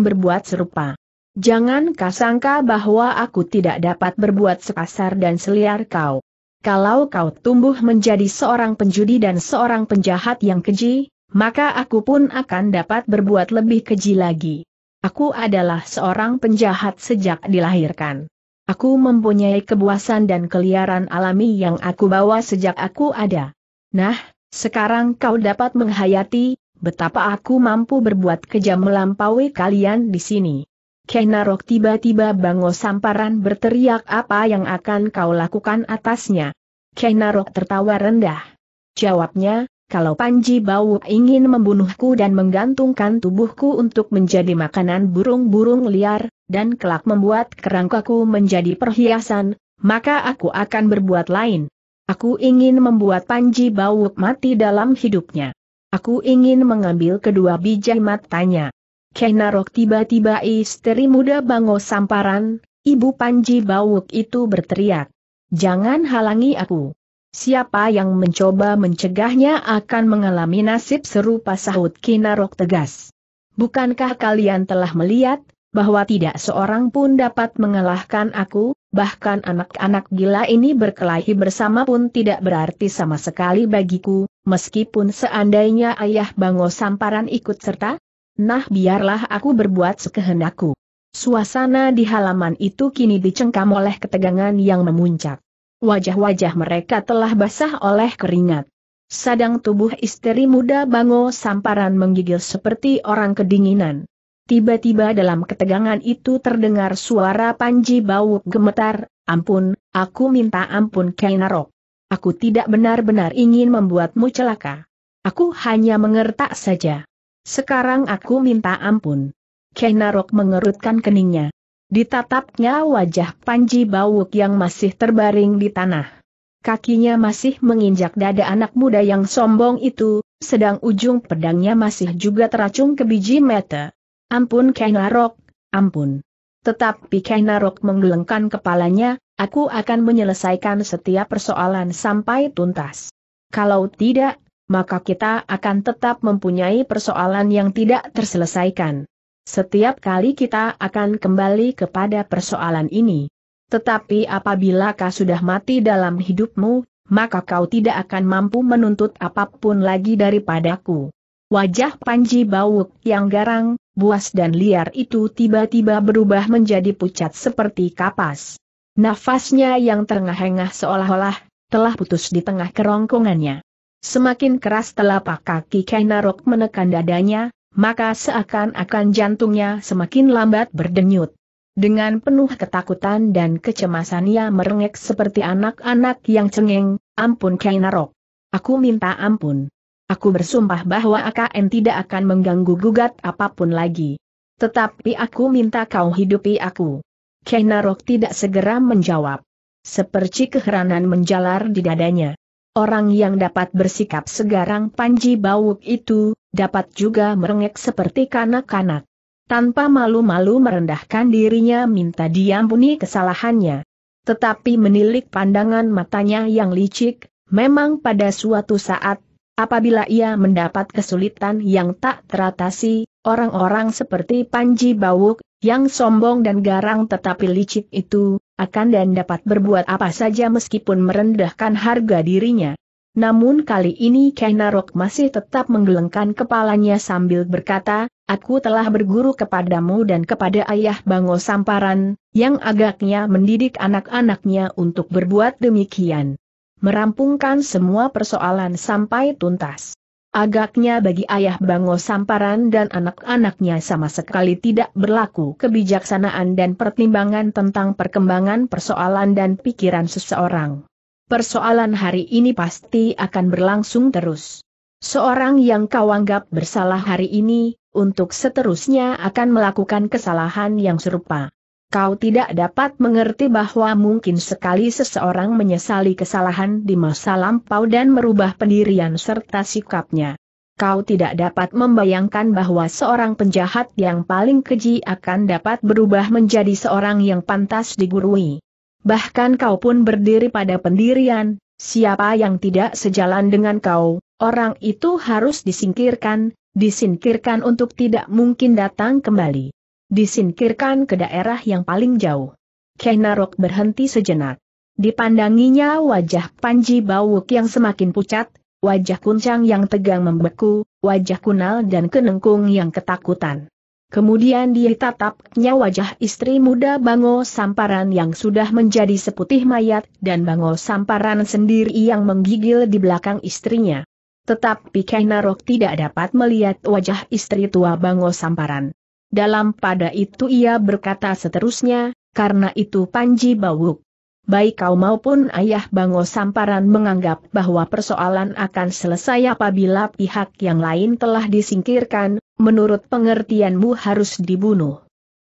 berbuat serupa. Jangan kau sangka bahwa aku tidak dapat berbuat sekasar dan seliar kau. Kalau kau tumbuh menjadi seorang penjudi dan seorang penjahat yang keji, maka aku pun akan dapat berbuat lebih keji lagi. Aku adalah seorang penjahat sejak dilahirkan. Aku mempunyai kebuasan dan keliaran alami yang aku bawa sejak aku ada. Nah, sekarang kau dapat menghayati, betapa aku mampu berbuat kejam melampaui kalian di sini. Kenarok tiba-tiba bango samparan berteriak apa yang akan kau lakukan atasnya. Kenarok tertawa rendah. Jawabnya, kalau Panji Bau ingin membunuhku dan menggantungkan tubuhku untuk menjadi makanan burung-burung liar, dan kelak membuat kerangkaku menjadi perhiasan, maka aku akan berbuat lain. Aku ingin membuat Panji bauk mati dalam hidupnya. Aku ingin mengambil kedua biji matanya. Kenarok tiba-tiba istri muda Bango Samparan, ibu Panji bauk itu berteriak. Jangan halangi aku. Siapa yang mencoba mencegahnya akan mengalami nasib serupa sahut Kinarok tegas. Bukankah kalian telah melihat, bahwa tidak seorang pun dapat mengalahkan aku, bahkan anak-anak gila ini berkelahi bersama pun tidak berarti sama sekali bagiku, meskipun seandainya ayah Bango Samparan ikut serta, nah biarlah aku berbuat sekehendakku. Suasana di halaman itu kini dicengkam oleh ketegangan yang memuncak. Wajah-wajah mereka telah basah oleh keringat. Sadang tubuh istri muda Bango Samparan menggigil seperti orang kedinginan. Tiba-tiba dalam ketegangan itu terdengar suara Panji Bau gemetar, ampun, aku minta ampun Kainarok. Aku tidak benar-benar ingin membuatmu celaka. Aku hanya mengertak saja. Sekarang aku minta ampun. Kainarok mengerutkan keningnya. Ditatapnya wajah Panji Bawuk yang masih terbaring di tanah. Kakinya masih menginjak dada anak muda yang sombong itu, sedang ujung pedangnya masih juga teracung ke biji mata. Ampun Kang Larok, ampun. Tetapi Kang Larok menggelengkan kepalanya, aku akan menyelesaikan setiap persoalan sampai tuntas. Kalau tidak, maka kita akan tetap mempunyai persoalan yang tidak terselesaikan. Setiap kali kita akan kembali kepada persoalan ini. Tetapi apabila kau sudah mati dalam hidupmu, maka kau tidak akan mampu menuntut apapun lagi daripadaku. Wajah Panji Bauk yang garang, buas dan liar itu tiba-tiba berubah menjadi pucat seperti kapas. Nafasnya yang terengah-engah seolah-olah telah putus di tengah kerongkongannya. Semakin keras telapak kaki Kainarok menekan dadanya, maka seakan-akan jantungnya semakin lambat berdenyut. Dengan penuh ketakutan dan kecemasan ia merengek seperti anak-anak yang cengeng, ampun Kainarok. Aku minta ampun. Aku bersumpah bahwa AKN tidak akan mengganggu-gugat apapun lagi. Tetapi aku minta kau hidupi aku. Kenarok tidak segera menjawab. Seperti keheranan menjalar di dadanya. Orang yang dapat bersikap segarang Panji bauk itu, dapat juga merengek seperti kanak-kanak. Tanpa malu-malu merendahkan dirinya minta diampuni kesalahannya. Tetapi menilik pandangan matanya yang licik, memang pada suatu saat Apabila ia mendapat kesulitan yang tak teratasi, orang-orang seperti Panji Bawuk, yang sombong dan garang tetapi licik itu, akan dan dapat berbuat apa saja meskipun merendahkan harga dirinya. Namun kali ini Kenarok masih tetap menggelengkan kepalanya sambil berkata, Aku telah berguru kepadamu dan kepada ayah Bango Samparan, yang agaknya mendidik anak-anaknya untuk berbuat demikian merampungkan semua persoalan sampai tuntas. Agaknya bagi ayah Bango Samparan dan anak-anaknya sama sekali tidak berlaku kebijaksanaan dan pertimbangan tentang perkembangan persoalan dan pikiran seseorang. Persoalan hari ini pasti akan berlangsung terus. Seorang yang kau anggap bersalah hari ini, untuk seterusnya akan melakukan kesalahan yang serupa kau tidak dapat mengerti bahwa mungkin sekali seseorang menyesali kesalahan di masa lampau dan merubah pendirian serta sikapnya. Kau tidak dapat membayangkan bahwa seorang penjahat yang paling keji akan dapat berubah menjadi seorang yang pantas digurui. Bahkan kau pun berdiri pada pendirian, siapa yang tidak sejalan dengan kau, orang itu harus disingkirkan, disingkirkan untuk tidak mungkin datang kembali disingkirkan ke daerah yang paling jauh. Kenarok berhenti sejenak. Dipandanginya wajah Panji Bawuk yang semakin pucat, wajah kuncang yang tegang membeku, wajah kunal dan kenengkung yang ketakutan. Kemudian dia tatapnya wajah istri muda Bango Samparan yang sudah menjadi seputih mayat dan Bango Samparan sendiri yang menggigil di belakang istrinya. Tetapi Kenarok tidak dapat melihat wajah istri tua Bango Samparan. Dalam pada itu ia berkata seterusnya, karena itu Panji Bawuk. Baik kau maupun ayah Bango Samparan menganggap bahwa persoalan akan selesai apabila pihak yang lain telah disingkirkan, menurut pengertianmu harus dibunuh.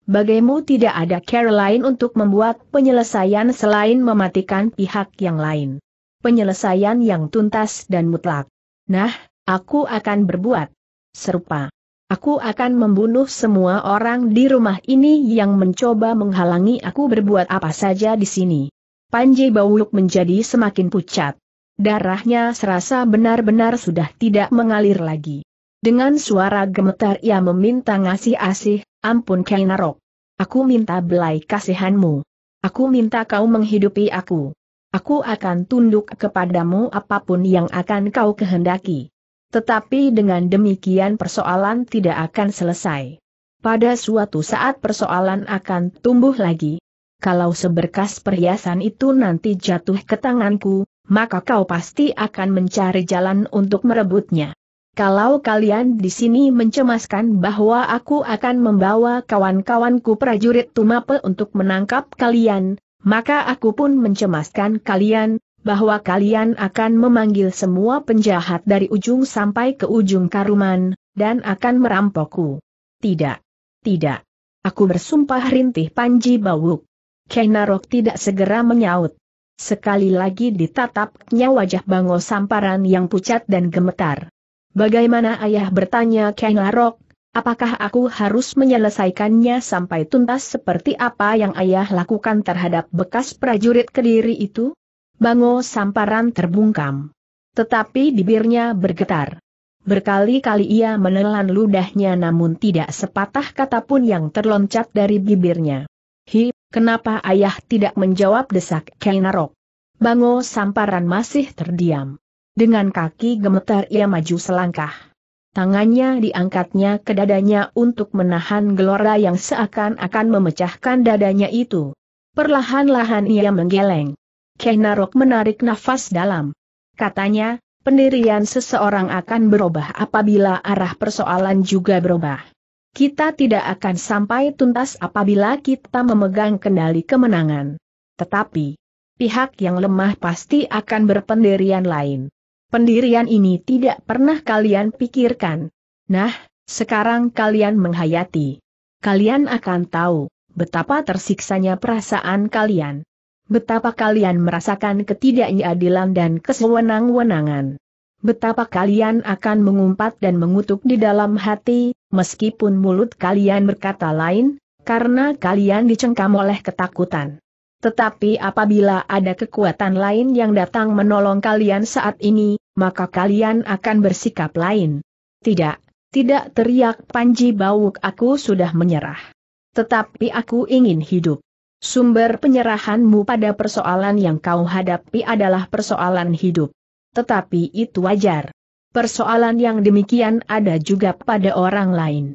Bagaimu tidak ada care lain untuk membuat penyelesaian selain mematikan pihak yang lain. Penyelesaian yang tuntas dan mutlak. Nah, aku akan berbuat serupa. Aku akan membunuh semua orang di rumah ini yang mencoba menghalangi aku berbuat apa saja di sini. Panji bauluk menjadi semakin pucat. Darahnya serasa benar-benar sudah tidak mengalir lagi. Dengan suara gemetar ia meminta ngasih asih, ampun Kainarok. Aku minta belai kasihanmu. Aku minta kau menghidupi aku. Aku akan tunduk kepadamu apapun yang akan kau kehendaki. Tetapi dengan demikian persoalan tidak akan selesai. Pada suatu saat persoalan akan tumbuh lagi. Kalau seberkas perhiasan itu nanti jatuh ke tanganku, maka kau pasti akan mencari jalan untuk merebutnya. Kalau kalian di sini mencemaskan bahwa aku akan membawa kawan-kawanku prajurit Tumapel untuk menangkap kalian, maka aku pun mencemaskan kalian, bahwa kalian akan memanggil semua penjahat dari ujung sampai ke ujung karuman, dan akan merampokku. Tidak. Tidak. Aku bersumpah rintih Panji Bawuk. Kenarok tidak segera menyaut. Sekali lagi ditatapnya wajah Bango Samparan yang pucat dan gemetar. Bagaimana ayah bertanya Kenarok, apakah aku harus menyelesaikannya sampai tuntas seperti apa yang ayah lakukan terhadap bekas prajurit kediri itu? Bango Samparan terbungkam. Tetapi bibirnya bergetar. Berkali-kali ia menelan ludahnya namun tidak sepatah kata pun yang terloncat dari bibirnya. Hi, kenapa ayah tidak menjawab desak Kelnarok? Bango Samparan masih terdiam. Dengan kaki gemetar ia maju selangkah. Tangannya diangkatnya ke dadanya untuk menahan gelora yang seakan-akan memecahkan dadanya itu. Perlahan-lahan ia menggeleng. Keh menarik nafas dalam. Katanya, pendirian seseorang akan berubah apabila arah persoalan juga berubah. Kita tidak akan sampai tuntas apabila kita memegang kendali kemenangan. Tetapi, pihak yang lemah pasti akan berpendirian lain. Pendirian ini tidak pernah kalian pikirkan. Nah, sekarang kalian menghayati. Kalian akan tahu betapa tersiksanya perasaan kalian. Betapa kalian merasakan ketidakadilan dan kesewenang-wenangan. Betapa kalian akan mengumpat dan mengutuk di dalam hati, meskipun mulut kalian berkata lain, karena kalian dicengkam oleh ketakutan. Tetapi apabila ada kekuatan lain yang datang menolong kalian saat ini, maka kalian akan bersikap lain. Tidak, tidak teriak Panji Bawuk aku sudah menyerah. Tetapi aku ingin hidup. Sumber penyerahanmu pada persoalan yang kau hadapi adalah persoalan hidup. Tetapi itu wajar. Persoalan yang demikian ada juga pada orang lain.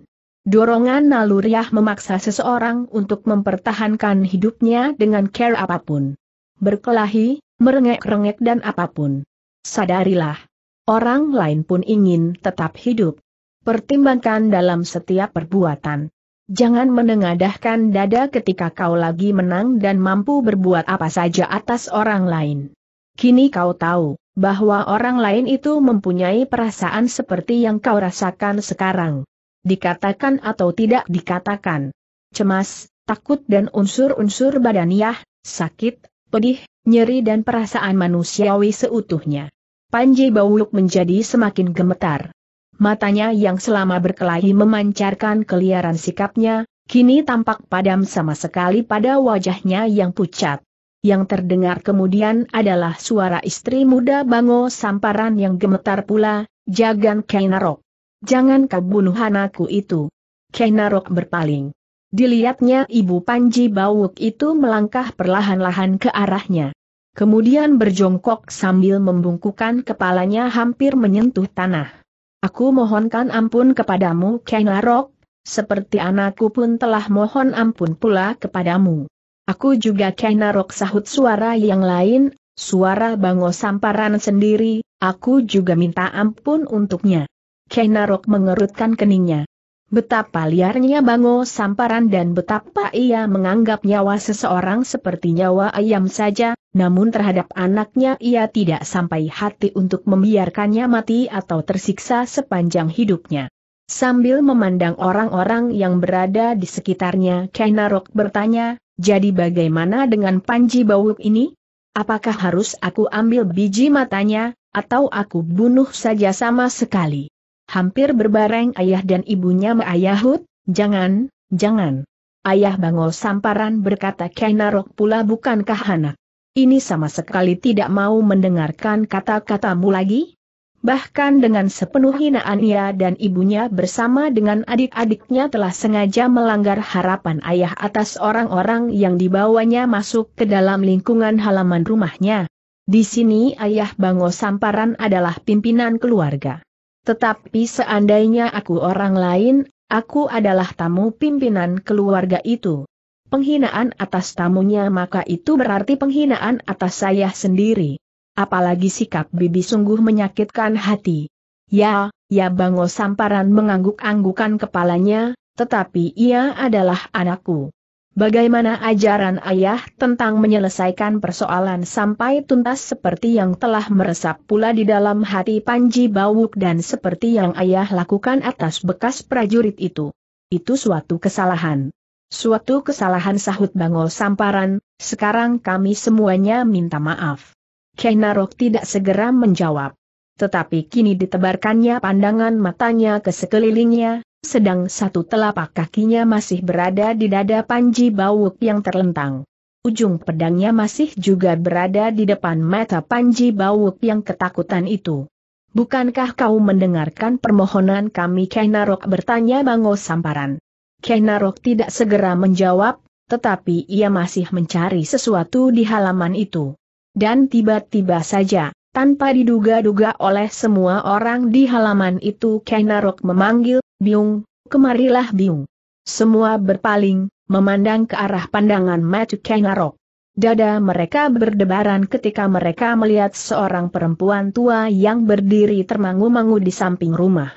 Dorongan naluriah memaksa seseorang untuk mempertahankan hidupnya dengan care apapun. Berkelahi, merengek-rengek dan apapun. Sadarilah. Orang lain pun ingin tetap hidup. Pertimbangkan dalam setiap perbuatan. Jangan menengadahkan dada ketika kau lagi menang dan mampu berbuat apa saja atas orang lain. Kini kau tahu, bahwa orang lain itu mempunyai perasaan seperti yang kau rasakan sekarang. Dikatakan atau tidak dikatakan. Cemas, takut dan unsur-unsur badaniah, sakit, pedih, nyeri dan perasaan manusiawi seutuhnya. Panji Bawuk menjadi semakin gemetar matanya yang selama berkelahi memancarkan keliaran sikapnya, kini tampak padam sama sekali pada wajahnya yang pucat. Yang terdengar kemudian adalah suara istri muda Bango Samparan yang gemetar pula, Jagan Kainarok. Jangan kau bunuh anakku itu. Kainarok berpaling. Dilihatnya ibu Panji Bawuk itu melangkah perlahan-lahan ke arahnya. Kemudian berjongkok sambil membungkukan kepalanya hampir menyentuh tanah. Aku mohonkan ampun kepadamu Kenarok, seperti anakku pun telah mohon ampun pula kepadamu. Aku juga Kenarok sahut suara yang lain, suara bango samparan sendiri, aku juga minta ampun untuknya. Kenarok mengerutkan keningnya. Betapa liarnya Bango Samparan dan betapa ia menganggap nyawa seseorang seperti nyawa ayam saja, namun terhadap anaknya ia tidak sampai hati untuk membiarkannya mati atau tersiksa sepanjang hidupnya. Sambil memandang orang-orang yang berada di sekitarnya, Kainarok bertanya, jadi bagaimana dengan Panji Bawuk ini? Apakah harus aku ambil biji matanya, atau aku bunuh saja sama sekali? hampir berbareng ayah dan ibunya meayahut, jangan, jangan. Ayah bangol samparan berkata Kainarok pula bukankah anak? Ini sama sekali tidak mau mendengarkan kata-katamu lagi. Bahkan dengan sepenuh hinaan ia dan ibunya bersama dengan adik-adiknya telah sengaja melanggar harapan ayah atas orang-orang yang dibawanya masuk ke dalam lingkungan halaman rumahnya. Di sini ayah Bango Samparan adalah pimpinan keluarga. Tetapi seandainya aku orang lain, aku adalah tamu pimpinan keluarga itu. Penghinaan atas tamunya maka itu berarti penghinaan atas saya sendiri. Apalagi sikap bibi sungguh menyakitkan hati. Ya, ya Bango Samparan mengangguk-anggukan kepalanya, tetapi ia adalah anakku. Bagaimana ajaran ayah tentang menyelesaikan persoalan sampai tuntas seperti yang telah meresap pula di dalam hati Panji Bawuk dan seperti yang ayah lakukan atas bekas prajurit itu. Itu suatu kesalahan. Suatu kesalahan sahut Bangol Samparan, sekarang kami semuanya minta maaf. Kenarok tidak segera menjawab. Tetapi kini ditebarkannya pandangan matanya ke sekelilingnya, sedang satu telapak kakinya masih berada di dada Panji Bawuk yang terlentang. Ujung pedangnya masih juga berada di depan mata Panji Bawuk yang ketakutan itu. Bukankah kau mendengarkan permohonan kami Kenarok bertanya Bango Samparan. Kenarok tidak segera menjawab, tetapi ia masih mencari sesuatu di halaman itu. Dan tiba-tiba saja, tanpa diduga-duga oleh semua orang di halaman itu Kenarok memanggil Biung, kemarilah Biung. Semua berpaling, memandang ke arah pandangan Matu Kengarok. Dada mereka berdebaran ketika mereka melihat seorang perempuan tua yang berdiri termangu-mangu di samping rumah.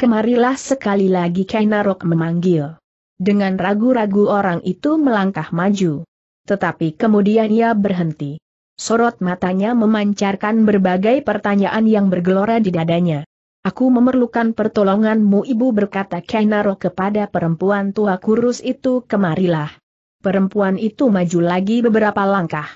Kemarilah sekali lagi Kainarok memanggil. Dengan ragu-ragu orang itu melangkah maju. Tetapi kemudian ia berhenti. Sorot matanya memancarkan berbagai pertanyaan yang bergelora di dadanya. Aku memerlukan pertolonganmu ibu berkata Kainaro kepada perempuan tua kurus itu kemarilah. Perempuan itu maju lagi beberapa langkah.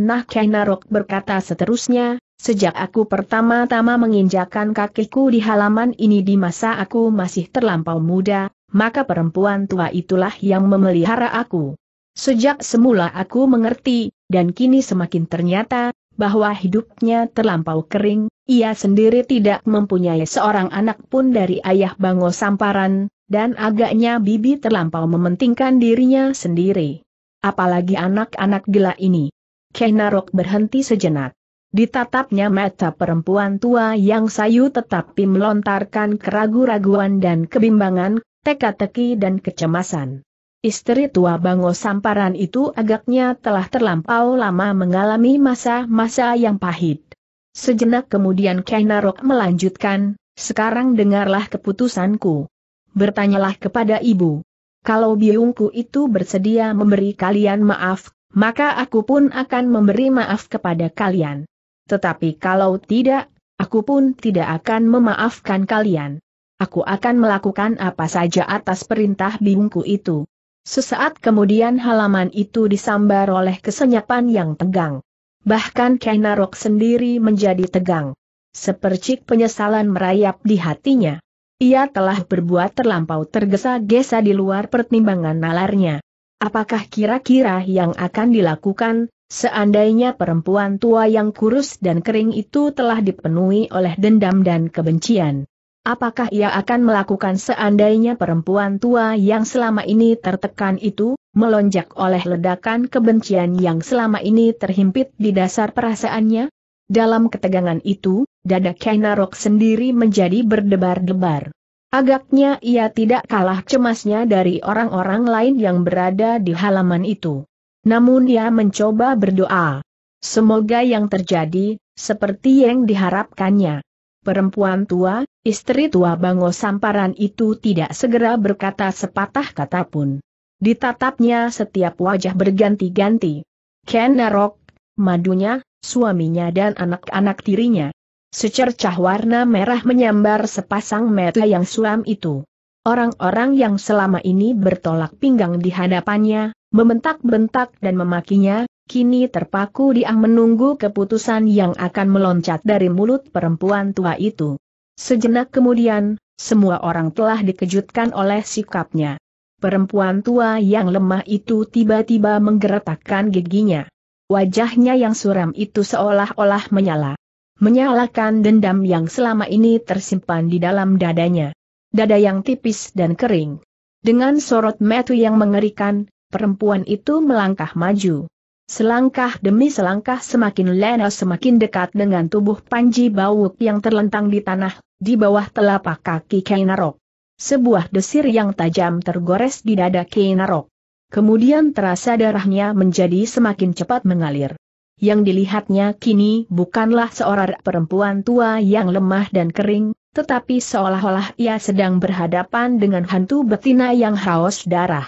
Nah Kainarok berkata seterusnya, sejak aku pertama-tama menginjakan kakiku di halaman ini di masa aku masih terlampau muda, maka perempuan tua itulah yang memelihara aku. Sejak semula aku mengerti, dan kini semakin ternyata, bahwa hidupnya terlampau kering, ia sendiri tidak mempunyai seorang anak pun dari ayah Bango Samparan, dan agaknya Bibi terlampau mementingkan dirinya sendiri. Apalagi anak-anak gila ini. Kenarok berhenti sejenak. Ditatapnya mata perempuan tua yang sayu tetapi melontarkan keragu-raguan dan kebimbangan, teka-teki dan kecemasan. Istri tua Bango Samparan itu agaknya telah terlampau lama mengalami masa-masa yang pahit. Sejenak kemudian Kainarok melanjutkan, sekarang dengarlah keputusanku. Bertanyalah kepada ibu. Kalau biungku itu bersedia memberi kalian maaf, maka aku pun akan memberi maaf kepada kalian. Tetapi kalau tidak, aku pun tidak akan memaafkan kalian. Aku akan melakukan apa saja atas perintah biungku itu. Sesaat kemudian halaman itu disambar oleh kesenyapan yang tegang. Bahkan Kainarok sendiri menjadi tegang. Sepercik penyesalan merayap di hatinya. Ia telah berbuat terlampau tergesa-gesa di luar pertimbangan nalarnya. Apakah kira-kira yang akan dilakukan, seandainya perempuan tua yang kurus dan kering itu telah dipenuhi oleh dendam dan kebencian? Apakah ia akan melakukan seandainya perempuan tua yang selama ini tertekan itu, melonjak oleh ledakan kebencian yang selama ini terhimpit di dasar perasaannya? Dalam ketegangan itu, dada Kainarok sendiri menjadi berdebar-debar. Agaknya ia tidak kalah cemasnya dari orang-orang lain yang berada di halaman itu. Namun ia mencoba berdoa. Semoga yang terjadi, seperti yang diharapkannya. Perempuan tua, istri tua Bango Samparan itu tidak segera berkata sepatah kata pun. Ditatapnya setiap wajah berganti-ganti. Ken Narok, madunya, suaminya dan anak-anak tirinya. Secercah warna merah menyambar sepasang mata yang suam itu. Orang-orang yang selama ini bertolak pinggang di hadapannya, membentak-bentak dan memakinya, kini terpaku dia menunggu keputusan yang akan meloncat dari mulut perempuan tua itu. Sejenak kemudian, semua orang telah dikejutkan oleh sikapnya. Perempuan tua yang lemah itu tiba-tiba menggeretakkan giginya. Wajahnya yang suram itu seolah-olah menyala. Menyalakan dendam yang selama ini tersimpan di dalam dadanya. Dada yang tipis dan kering. Dengan sorot metu yang mengerikan, perempuan itu melangkah maju. Selangkah demi selangkah semakin Lena semakin dekat dengan tubuh Panji Bawuk yang terlentang di tanah, di bawah telapak kaki Kainarok. Sebuah desir yang tajam tergores di dada Kainarok. Kemudian terasa darahnya menjadi semakin cepat mengalir. Yang dilihatnya kini bukanlah seorang perempuan tua yang lemah dan kering, tetapi seolah-olah ia sedang berhadapan dengan hantu betina yang haus darah.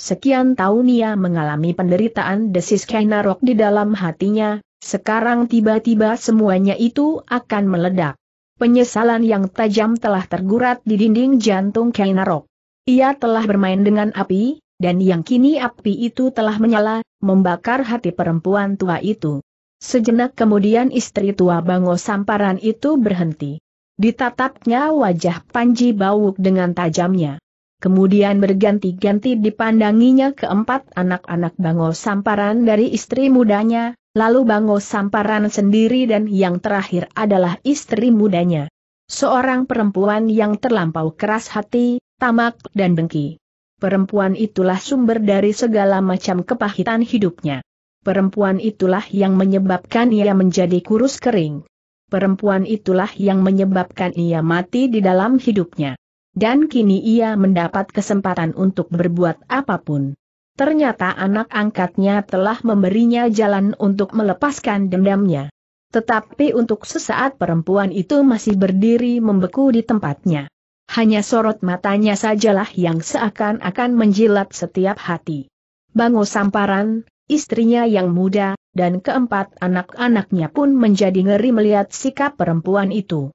Sekian tahun ia mengalami penderitaan desis Kainarok di dalam hatinya, sekarang tiba-tiba semuanya itu akan meledak. Penyesalan yang tajam telah tergurat di dinding jantung Kainarok. Ia telah bermain dengan api, dan yang kini api itu telah menyala, membakar hati perempuan tua itu. Sejenak kemudian istri tua Bango Samparan itu berhenti. Ditatapnya wajah Panji Bawuk dengan tajamnya. Kemudian berganti-ganti dipandanginya keempat anak-anak Bango Samparan dari istri mudanya, lalu Bango Samparan sendiri dan yang terakhir adalah istri mudanya. Seorang perempuan yang terlampau keras hati, tamak dan dengki. Perempuan itulah sumber dari segala macam kepahitan hidupnya. Perempuan itulah yang menyebabkan ia menjadi kurus kering. Perempuan itulah yang menyebabkan ia mati di dalam hidupnya dan kini ia mendapat kesempatan untuk berbuat apapun. Ternyata anak angkatnya telah memberinya jalan untuk melepaskan dendamnya. Tetapi untuk sesaat perempuan itu masih berdiri membeku di tempatnya. Hanya sorot matanya sajalah yang seakan-akan menjilat setiap hati. Bango Samparan, istrinya yang muda, dan keempat anak-anaknya pun menjadi ngeri melihat sikap perempuan itu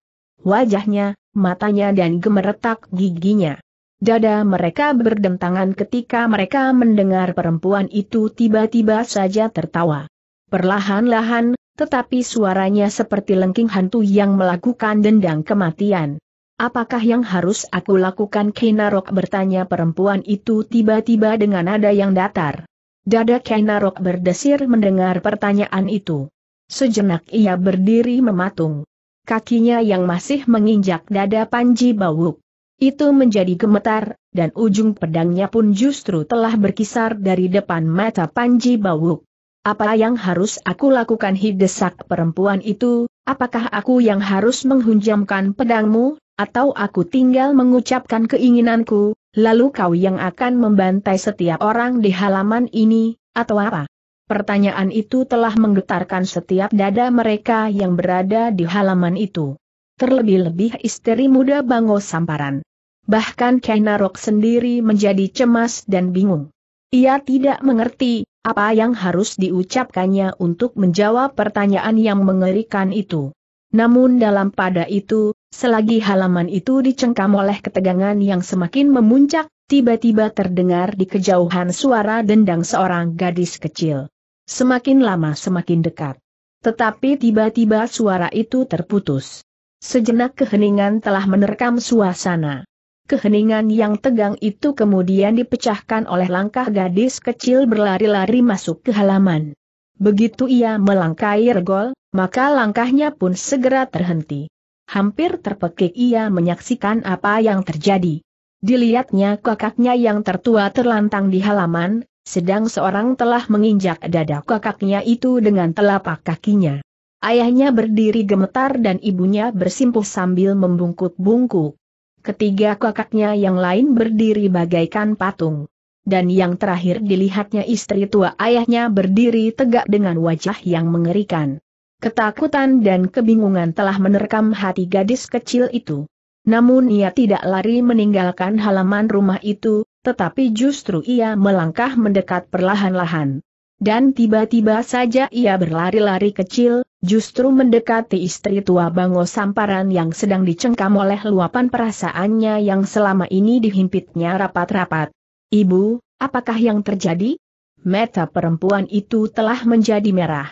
wajahnya, matanya dan gemeretak giginya. Dada mereka berdentangan ketika mereka mendengar perempuan itu tiba-tiba saja tertawa. Perlahan-lahan, tetapi suaranya seperti lengking hantu yang melakukan dendang kematian. Apakah yang harus aku lakukan? Kainarok? bertanya perempuan itu tiba-tiba dengan nada yang datar. Dada Kainarok berdesir mendengar pertanyaan itu. Sejenak ia berdiri mematung kakinya yang masih menginjak dada Panji Bawuk. Itu menjadi gemetar, dan ujung pedangnya pun justru telah berkisar dari depan mata Panji Bawuk. Apa yang harus aku lakukan hidesak perempuan itu, apakah aku yang harus menghunjamkan pedangmu, atau aku tinggal mengucapkan keinginanku, lalu kau yang akan membantai setiap orang di halaman ini, atau apa? Pertanyaan itu telah menggetarkan setiap dada mereka yang berada di halaman itu. Terlebih-lebih istri muda Bango Samparan. Bahkan Kainarok sendiri menjadi cemas dan bingung. Ia tidak mengerti apa yang harus diucapkannya untuk menjawab pertanyaan yang mengerikan itu. Namun dalam pada itu, selagi halaman itu dicengkam oleh ketegangan yang semakin memuncak, tiba-tiba terdengar di kejauhan suara dendang seorang gadis kecil. Semakin lama semakin dekat. Tetapi tiba-tiba suara itu terputus. Sejenak keheningan telah menerkam suasana. Keheningan yang tegang itu kemudian dipecahkan oleh langkah gadis kecil berlari-lari masuk ke halaman. Begitu ia melangkai regol, maka langkahnya pun segera terhenti. Hampir terpekik ia menyaksikan apa yang terjadi. Dilihatnya kakaknya yang tertua terlantang di halaman, sedang seorang telah menginjak dada kakaknya itu dengan telapak kakinya. Ayahnya berdiri gemetar dan ibunya bersimpuh sambil membungkuk-bungkuk. Ketiga kakaknya yang lain berdiri bagaikan patung. Dan yang terakhir dilihatnya istri tua ayahnya berdiri tegak dengan wajah yang mengerikan. Ketakutan dan kebingungan telah menerkam hati gadis kecil itu. Namun ia tidak lari meninggalkan halaman rumah itu, tetapi justru ia melangkah mendekat perlahan-lahan. Dan tiba-tiba saja ia berlari-lari kecil, justru mendekati istri tua Bango Samparan yang sedang dicengkam oleh luapan perasaannya yang selama ini dihimpitnya rapat-rapat. Ibu, apakah yang terjadi? meta perempuan itu telah menjadi merah.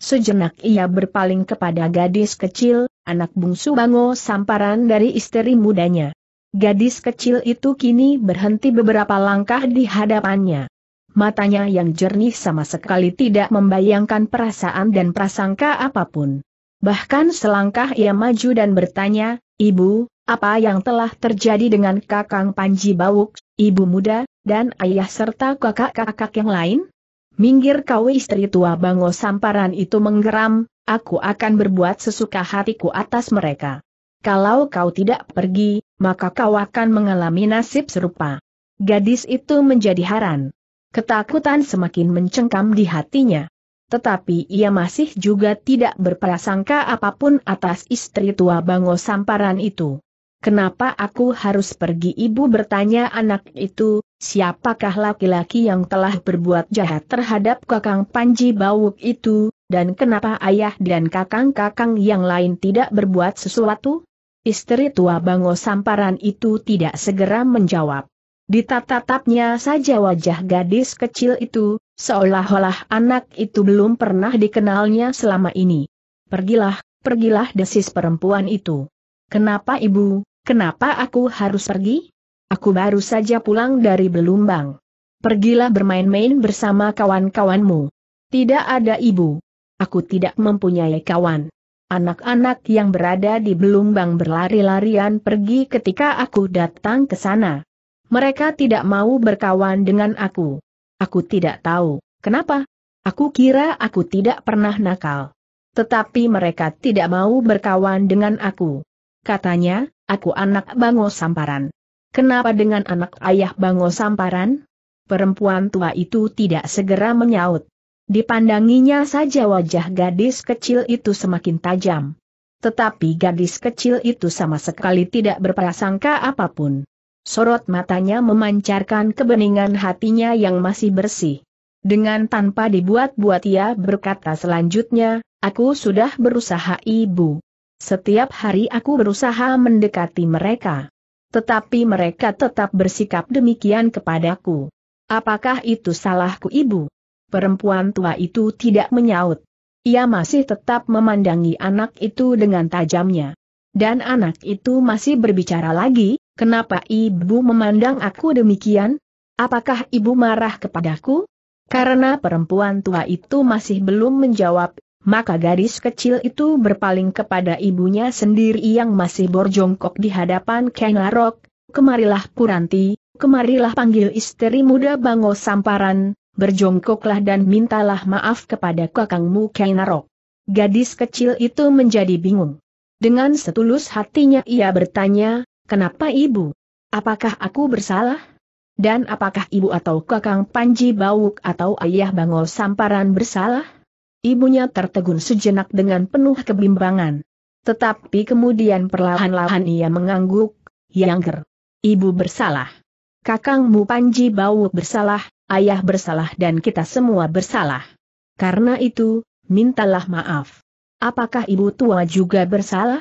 Sejenak ia berpaling kepada gadis kecil, anak bungsu Bango Samparan dari istri mudanya. Gadis kecil itu kini berhenti beberapa langkah di hadapannya. Matanya yang jernih sama sekali tidak membayangkan perasaan dan prasangka apapun. Bahkan selangkah ia maju dan bertanya, Ibu, apa yang telah terjadi dengan kakang Panji Bawuk, ibu muda, dan ayah serta kakak-kakak yang lain? Minggir kau istri tua Bango Samparan itu menggeram, aku akan berbuat sesuka hatiku atas mereka. Kalau kau tidak pergi, maka kau akan mengalami nasib serupa. Gadis itu menjadi haran. Ketakutan semakin mencengkam di hatinya. Tetapi ia masih juga tidak berprasangka apapun atas istri tua Bango Samparan itu. Kenapa aku harus pergi ibu bertanya anak itu, siapakah laki-laki yang telah berbuat jahat terhadap kakang Panji Bawuk itu, dan kenapa ayah dan kakang-kakang yang lain tidak berbuat sesuatu? Istri tua Bango Samparan itu tidak segera menjawab. Ditatapnya saja wajah gadis kecil itu, seolah-olah anak itu belum pernah dikenalnya selama ini. Pergilah, pergilah desis perempuan itu. Kenapa ibu, kenapa aku harus pergi? Aku baru saja pulang dari Belumbang. Pergilah bermain-main bersama kawan-kawanmu. Tidak ada ibu. Aku tidak mempunyai kawan. Anak-anak yang berada di Belumbang berlari-larian pergi ketika aku datang ke sana. Mereka tidak mau berkawan dengan aku. Aku tidak tahu, kenapa? Aku kira aku tidak pernah nakal. Tetapi mereka tidak mau berkawan dengan aku. Katanya, aku anak Bango Samparan. Kenapa dengan anak ayah Bango Samparan? Perempuan tua itu tidak segera menyaut. Dipandanginya saja wajah gadis kecil itu semakin tajam. Tetapi gadis kecil itu sama sekali tidak berprasangka apapun. Sorot matanya memancarkan kebeningan hatinya yang masih bersih. Dengan tanpa dibuat-buat ia berkata selanjutnya, aku sudah berusaha ibu. Setiap hari aku berusaha mendekati mereka. Tetapi mereka tetap bersikap demikian kepadaku. Apakah itu salahku ibu? perempuan tua itu tidak menyaut. Ia masih tetap memandangi anak itu dengan tajamnya. Dan anak itu masih berbicara lagi, kenapa ibu memandang aku demikian? Apakah ibu marah kepadaku? Karena perempuan tua itu masih belum menjawab, maka gadis kecil itu berpaling kepada ibunya sendiri yang masih borjongkok di hadapan Kenarok, kemarilah kuranti, kemarilah panggil istri muda Bango Samparan, berjongkoklah dan mintalah maaf kepada kakangmu Kainarok. Gadis kecil itu menjadi bingung. Dengan setulus hatinya ia bertanya, kenapa ibu? Apakah aku bersalah? Dan apakah ibu atau kakang Panji Bawuk atau ayah Bangol Samparan bersalah? Ibunya tertegun sejenak dengan penuh kebimbangan. Tetapi kemudian perlahan-lahan ia mengangguk, Yang Ibu bersalah kakangmu Panji Bau bersalah, ayah bersalah dan kita semua bersalah. Karena itu, mintalah maaf. Apakah ibu tua juga bersalah?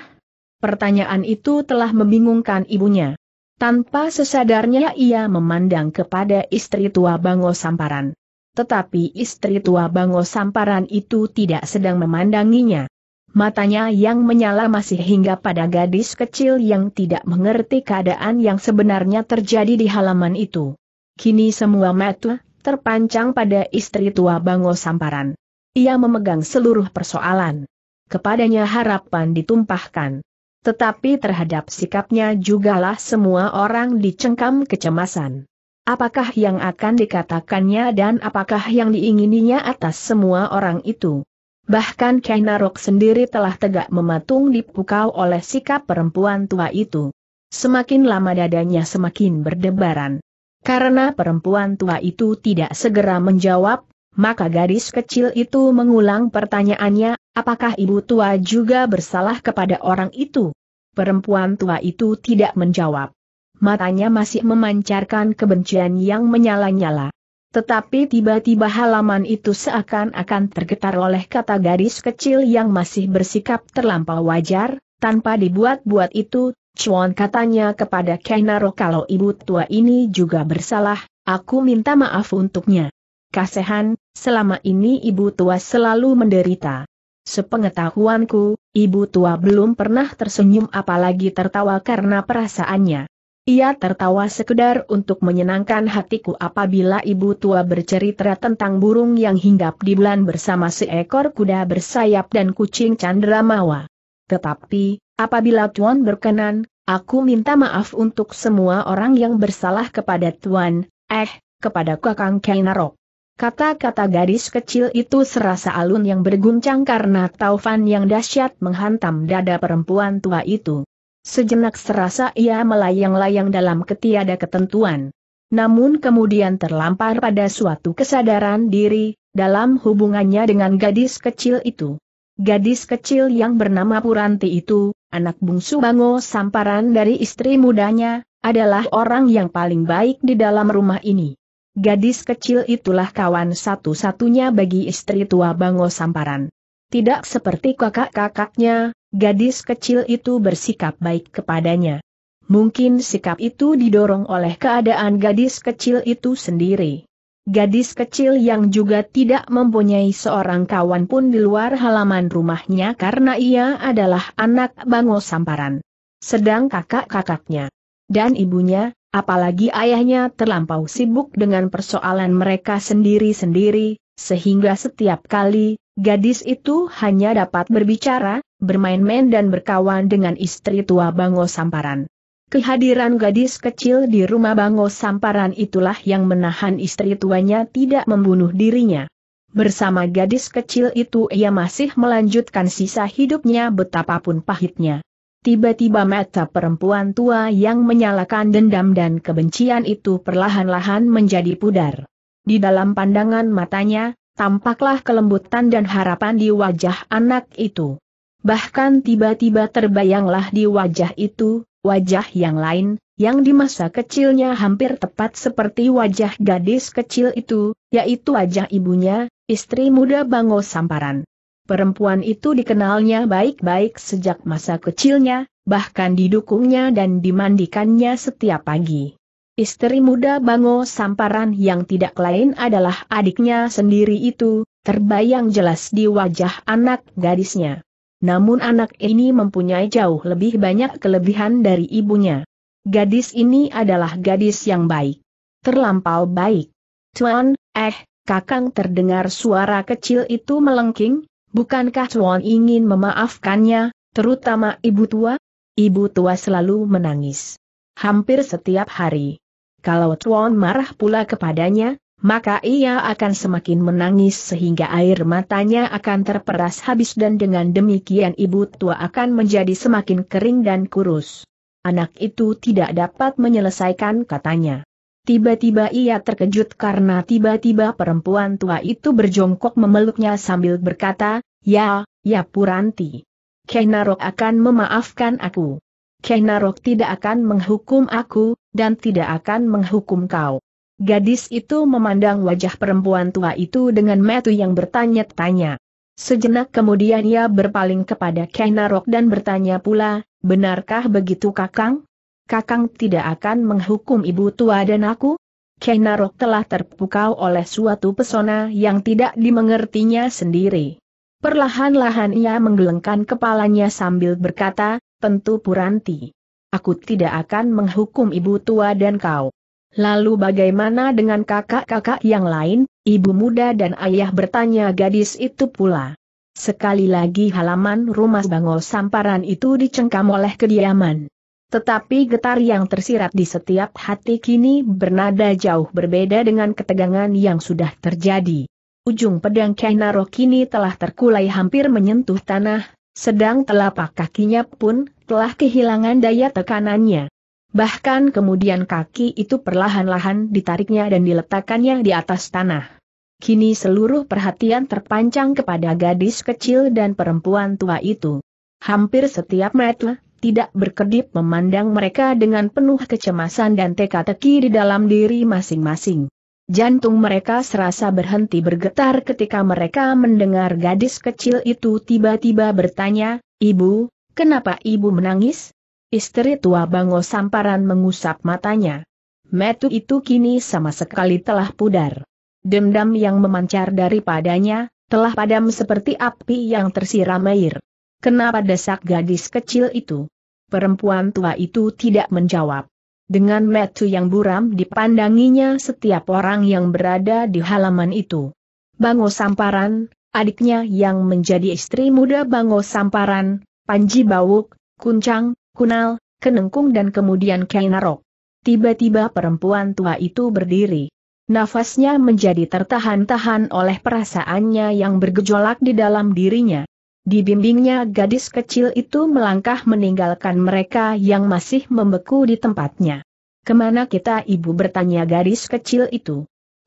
Pertanyaan itu telah membingungkan ibunya. Tanpa sesadarnya ia memandang kepada istri tua Bango Samparan. Tetapi istri tua Bango Samparan itu tidak sedang memandanginya. Matanya yang menyala masih hingga pada gadis kecil yang tidak mengerti keadaan yang sebenarnya terjadi di halaman itu. Kini semua mata terpancang pada istri tua Bango Samparan. Ia memegang seluruh persoalan. Kepadanya harapan ditumpahkan. Tetapi terhadap sikapnya jugalah semua orang dicengkam kecemasan. Apakah yang akan dikatakannya dan apakah yang diingininya atas semua orang itu? Bahkan Kainarok sendiri telah tegak mematung dipukau oleh sikap perempuan tua itu. Semakin lama dadanya semakin berdebaran. Karena perempuan tua itu tidak segera menjawab, maka gadis kecil itu mengulang pertanyaannya, apakah ibu tua juga bersalah kepada orang itu? Perempuan tua itu tidak menjawab. Matanya masih memancarkan kebencian yang menyala-nyala. Tetapi tiba-tiba halaman itu seakan-akan tergetar oleh kata garis kecil yang masih bersikap terlampau wajar, tanpa dibuat-buat itu, Chuan katanya kepada Kainaro kalau ibu tua ini juga bersalah, aku minta maaf untuknya. Kasehan, selama ini ibu tua selalu menderita. Sepengetahuanku, ibu tua belum pernah tersenyum apalagi tertawa karena perasaannya. Ia tertawa sekedar untuk menyenangkan hatiku apabila ibu tua bercerita tentang burung yang hinggap di bulan bersama seekor kuda bersayap dan kucing candramawa. Tetapi, apabila Tuan berkenan, aku minta maaf untuk semua orang yang bersalah kepada Tuan, eh, kepada Kakang Kainarok. Kata-kata gadis kecil itu serasa alun yang berguncang karena taufan yang dahsyat menghantam dada perempuan tua itu. Sejenak serasa ia melayang-layang dalam ketiada ketentuan. Namun kemudian terlampar pada suatu kesadaran diri, dalam hubungannya dengan gadis kecil itu. Gadis kecil yang bernama Puranti itu, anak bungsu Bango Samparan dari istri mudanya, adalah orang yang paling baik di dalam rumah ini. Gadis kecil itulah kawan satu-satunya bagi istri tua Bango Samparan. Tidak seperti kakak-kakaknya, gadis kecil itu bersikap baik kepadanya. Mungkin sikap itu didorong oleh keadaan gadis kecil itu sendiri. Gadis kecil yang juga tidak mempunyai seorang kawan pun di luar halaman rumahnya karena ia adalah anak Bango Samparan. Sedang kakak-kakaknya dan ibunya, apalagi ayahnya terlampau sibuk dengan persoalan mereka sendiri-sendiri, sehingga setiap kali gadis itu hanya dapat berbicara, bermain-main dan berkawan dengan istri tua Bango Samparan. Kehadiran gadis kecil di rumah Bango Samparan itulah yang menahan istri tuanya tidak membunuh dirinya. Bersama gadis kecil itu ia masih melanjutkan sisa hidupnya betapapun pahitnya. Tiba-tiba mata perempuan tua yang menyalakan dendam dan kebencian itu perlahan-lahan menjadi pudar. Di dalam pandangan matanya, tampaklah kelembutan dan harapan di wajah anak itu. Bahkan tiba-tiba terbayanglah di wajah itu, wajah yang lain, yang di masa kecilnya hampir tepat seperti wajah gadis kecil itu, yaitu wajah ibunya, istri muda Bango Samparan. Perempuan itu dikenalnya baik-baik sejak masa kecilnya, bahkan didukungnya dan dimandikannya setiap pagi. Istri muda Bango Samparan yang tidak lain adalah adiknya sendiri itu, terbayang jelas di wajah anak gadisnya namun anak ini mempunyai jauh lebih banyak kelebihan dari ibunya. Gadis ini adalah gadis yang baik. Terlampau baik. Tuan, eh, kakang terdengar suara kecil itu melengking, bukankah Tuan ingin memaafkannya, terutama ibu tua? Ibu tua selalu menangis. Hampir setiap hari. Kalau Tuan marah pula kepadanya, maka ia akan semakin menangis sehingga air matanya akan terperas habis dan dengan demikian ibu tua akan menjadi semakin kering dan kurus. Anak itu tidak dapat menyelesaikan katanya. Tiba-tiba ia terkejut karena tiba-tiba perempuan tua itu berjongkok memeluknya sambil berkata, Ya, ya Puranti. Kenarok akan memaafkan aku. Kenarok tidak akan menghukum aku, dan tidak akan menghukum kau. Gadis itu memandang wajah perempuan tua itu dengan metu yang bertanya-tanya. Sejenak kemudian ia berpaling kepada Kainarok dan bertanya pula, benarkah begitu kakang? Kakang tidak akan menghukum ibu tua dan aku? Kainarok telah terpukau oleh suatu pesona yang tidak dimengertinya sendiri. Perlahan-lahan ia menggelengkan kepalanya sambil berkata, tentu Puranti. Aku tidak akan menghukum ibu tua dan kau. Lalu bagaimana dengan kakak-kakak yang lain, ibu muda dan ayah bertanya gadis itu pula. Sekali lagi halaman rumah Bangol Samparan itu dicengkam oleh kediaman. Tetapi getar yang tersirat di setiap hati kini bernada jauh berbeda dengan ketegangan yang sudah terjadi. Ujung pedang Kainaro kini telah terkulai hampir menyentuh tanah, sedang telapak kakinya pun telah kehilangan daya tekanannya. Bahkan kemudian kaki itu perlahan-lahan ditariknya dan diletakkannya di atas tanah. Kini seluruh perhatian terpancang kepada gadis kecil dan perempuan tua itu. Hampir setiap meter, tidak berkedip memandang mereka dengan penuh kecemasan dan teka-teki di dalam diri masing-masing. Jantung mereka serasa berhenti bergetar ketika mereka mendengar gadis kecil itu tiba-tiba bertanya, Ibu, kenapa ibu menangis? Istri tua Bango Samparan mengusap matanya. Metu itu kini sama sekali telah pudar. Dendam yang memancar daripadanya, telah padam seperti api yang tersiram air. Kenapa desak gadis kecil itu? Perempuan tua itu tidak menjawab. Dengan metu yang buram dipandanginya setiap orang yang berada di halaman itu. Bango Samparan, adiknya yang menjadi istri muda Bango Samparan, Panji Bawuk, Kuncang, Kunal, Kenengkung dan kemudian Kainarok. Tiba-tiba perempuan tua itu berdiri. Nafasnya menjadi tertahan-tahan oleh perasaannya yang bergejolak di dalam dirinya. Dibimbingnya gadis kecil itu melangkah meninggalkan mereka yang masih membeku di tempatnya. Kemana kita ibu bertanya gadis kecil itu?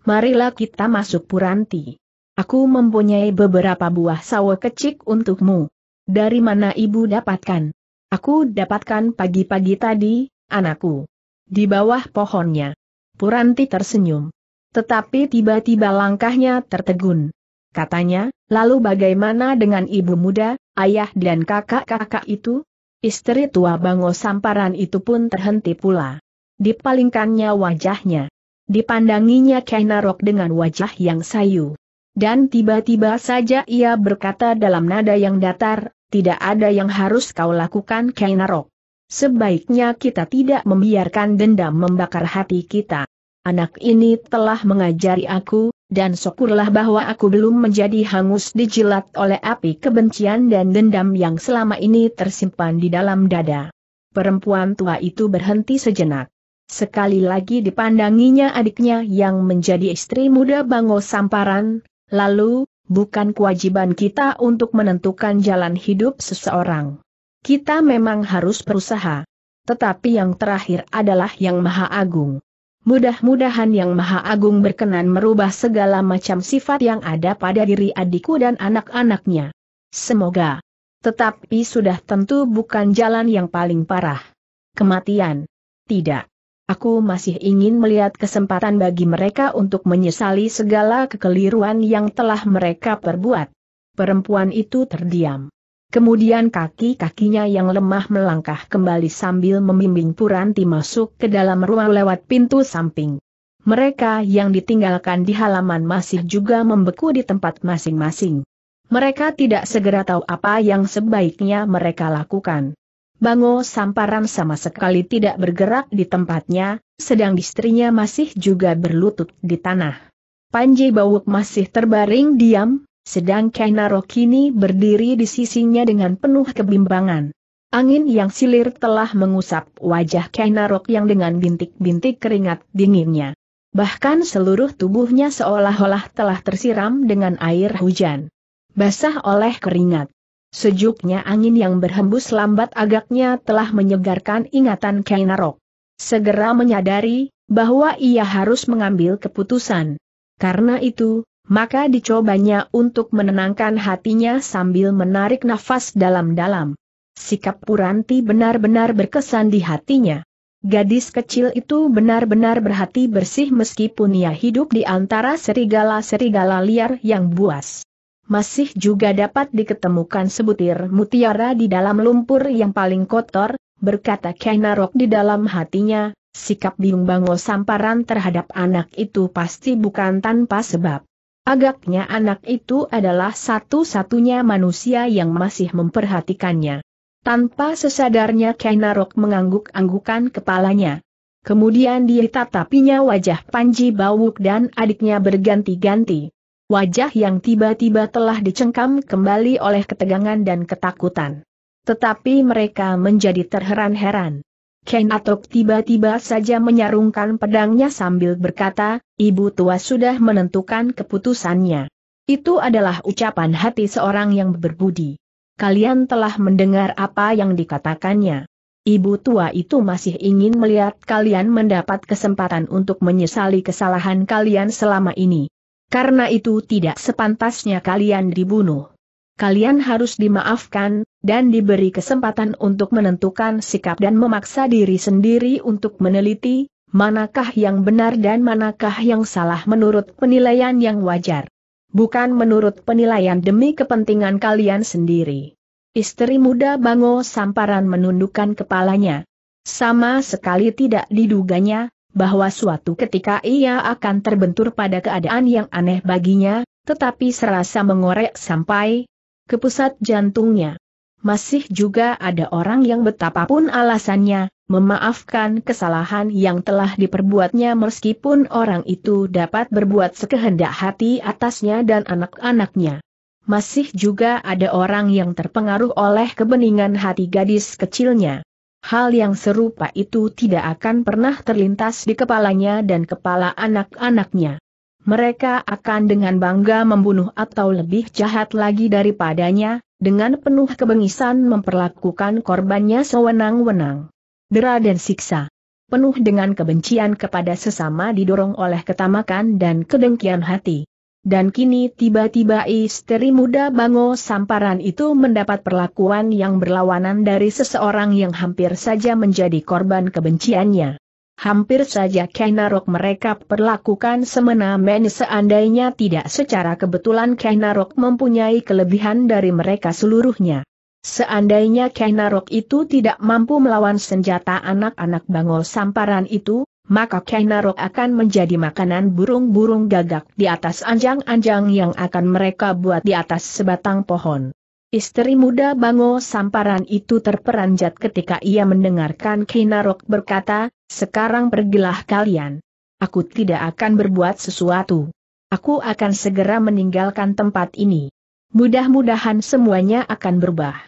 Marilah kita masuk Puranti. Aku mempunyai beberapa buah sawo kecil untukmu. Dari mana ibu dapatkan? aku dapatkan pagi-pagi tadi, anakku. Di bawah pohonnya. Puranti tersenyum. Tetapi tiba-tiba langkahnya tertegun. Katanya, lalu bagaimana dengan ibu muda, ayah dan kakak-kakak itu? Istri tua Bango Samparan itu pun terhenti pula. Dipalingkannya wajahnya. Dipandanginya Kainarok dengan wajah yang sayu. Dan tiba-tiba saja ia berkata dalam nada yang datar, tidak ada yang harus kau lakukan Kainarok. Sebaiknya kita tidak membiarkan dendam membakar hati kita. Anak ini telah mengajari aku, dan syukurlah bahwa aku belum menjadi hangus dijilat oleh api kebencian dan dendam yang selama ini tersimpan di dalam dada. Perempuan tua itu berhenti sejenak. Sekali lagi dipandanginya adiknya yang menjadi istri muda Bango Samparan, lalu, bukan kewajiban kita untuk menentukan jalan hidup seseorang. Kita memang harus berusaha. Tetapi yang terakhir adalah Yang Maha Agung. Mudah-mudahan Yang Maha Agung berkenan merubah segala macam sifat yang ada pada diri adikku dan anak-anaknya. Semoga. Tetapi sudah tentu bukan jalan yang paling parah. Kematian. Tidak. Aku masih ingin melihat kesempatan bagi mereka untuk menyesali segala kekeliruan yang telah mereka perbuat. Perempuan itu terdiam. Kemudian kaki-kakinya yang lemah melangkah kembali sambil membimbing Puranti masuk ke dalam ruang lewat pintu samping. Mereka yang ditinggalkan di halaman masih juga membeku di tempat masing-masing. Mereka tidak segera tahu apa yang sebaiknya mereka lakukan. Bango Samparan sama sekali tidak bergerak di tempatnya, sedang istrinya masih juga berlutut di tanah. Panji Bawuk masih terbaring diam, sedang Kainaro kini berdiri di sisinya dengan penuh kebimbangan. Angin yang silir telah mengusap wajah Kainarok yang dengan bintik-bintik keringat dinginnya. Bahkan seluruh tubuhnya seolah-olah telah tersiram dengan air hujan. Basah oleh keringat. Sejuknya angin yang berhembus lambat agaknya telah menyegarkan ingatan Kainarok. Segera menyadari bahwa ia harus mengambil keputusan. Karena itu, maka dicobanya untuk menenangkan hatinya sambil menarik nafas dalam-dalam. Sikap Puranti benar-benar berkesan di hatinya. Gadis kecil itu benar-benar berhati bersih meskipun ia hidup di antara serigala-serigala liar yang buas masih juga dapat diketemukan sebutir mutiara di dalam lumpur yang paling kotor, berkata Kainarok di dalam hatinya, sikap Biung Bango Samparan terhadap anak itu pasti bukan tanpa sebab. Agaknya anak itu adalah satu-satunya manusia yang masih memperhatikannya. Tanpa sesadarnya Kainarok mengangguk-anggukan kepalanya. Kemudian dia tatapinya wajah Panji Bawuk dan adiknya berganti-ganti wajah yang tiba-tiba telah dicengkam kembali oleh ketegangan dan ketakutan. Tetapi mereka menjadi terheran-heran. Ken Atok tiba-tiba saja menyarungkan pedangnya sambil berkata, ibu tua sudah menentukan keputusannya. Itu adalah ucapan hati seorang yang berbudi. Kalian telah mendengar apa yang dikatakannya. Ibu tua itu masih ingin melihat kalian mendapat kesempatan untuk menyesali kesalahan kalian selama ini. Karena itu tidak sepantasnya kalian dibunuh. Kalian harus dimaafkan, dan diberi kesempatan untuk menentukan sikap dan memaksa diri sendiri untuk meneliti, manakah yang benar dan manakah yang salah menurut penilaian yang wajar. Bukan menurut penilaian demi kepentingan kalian sendiri. Istri muda Bango Samparan menundukkan kepalanya. Sama sekali tidak diduganya, bahwa suatu ketika ia akan terbentur pada keadaan yang aneh baginya, tetapi serasa mengorek sampai ke pusat jantungnya. Masih juga ada orang yang betapapun alasannya, memaafkan kesalahan yang telah diperbuatnya meskipun orang itu dapat berbuat sekehendak hati atasnya dan anak-anaknya. Masih juga ada orang yang terpengaruh oleh kebeningan hati gadis kecilnya hal yang serupa itu tidak akan pernah terlintas di kepalanya dan kepala anak-anaknya. Mereka akan dengan bangga membunuh atau lebih jahat lagi daripadanya, dengan penuh kebengisan memperlakukan korbannya sewenang-wenang. Dera dan siksa. Penuh dengan kebencian kepada sesama didorong oleh ketamakan dan kedengkian hati dan kini tiba-tiba istri muda Bango Samparan itu mendapat perlakuan yang berlawanan dari seseorang yang hampir saja menjadi korban kebenciannya. Hampir saja Kainarok mereka perlakukan semena-mena seandainya tidak secara kebetulan Kainarok mempunyai kelebihan dari mereka seluruhnya. Seandainya Kainarok itu tidak mampu melawan senjata anak-anak bangol Samparan itu, maka Kainarok akan menjadi makanan burung-burung gagak di atas anjang-anjang yang akan mereka buat di atas sebatang pohon. Istri muda Bango Samparan itu terperanjat ketika ia mendengarkan Kinarok berkata, sekarang pergilah kalian. Aku tidak akan berbuat sesuatu. Aku akan segera meninggalkan tempat ini. Mudah-mudahan semuanya akan berubah.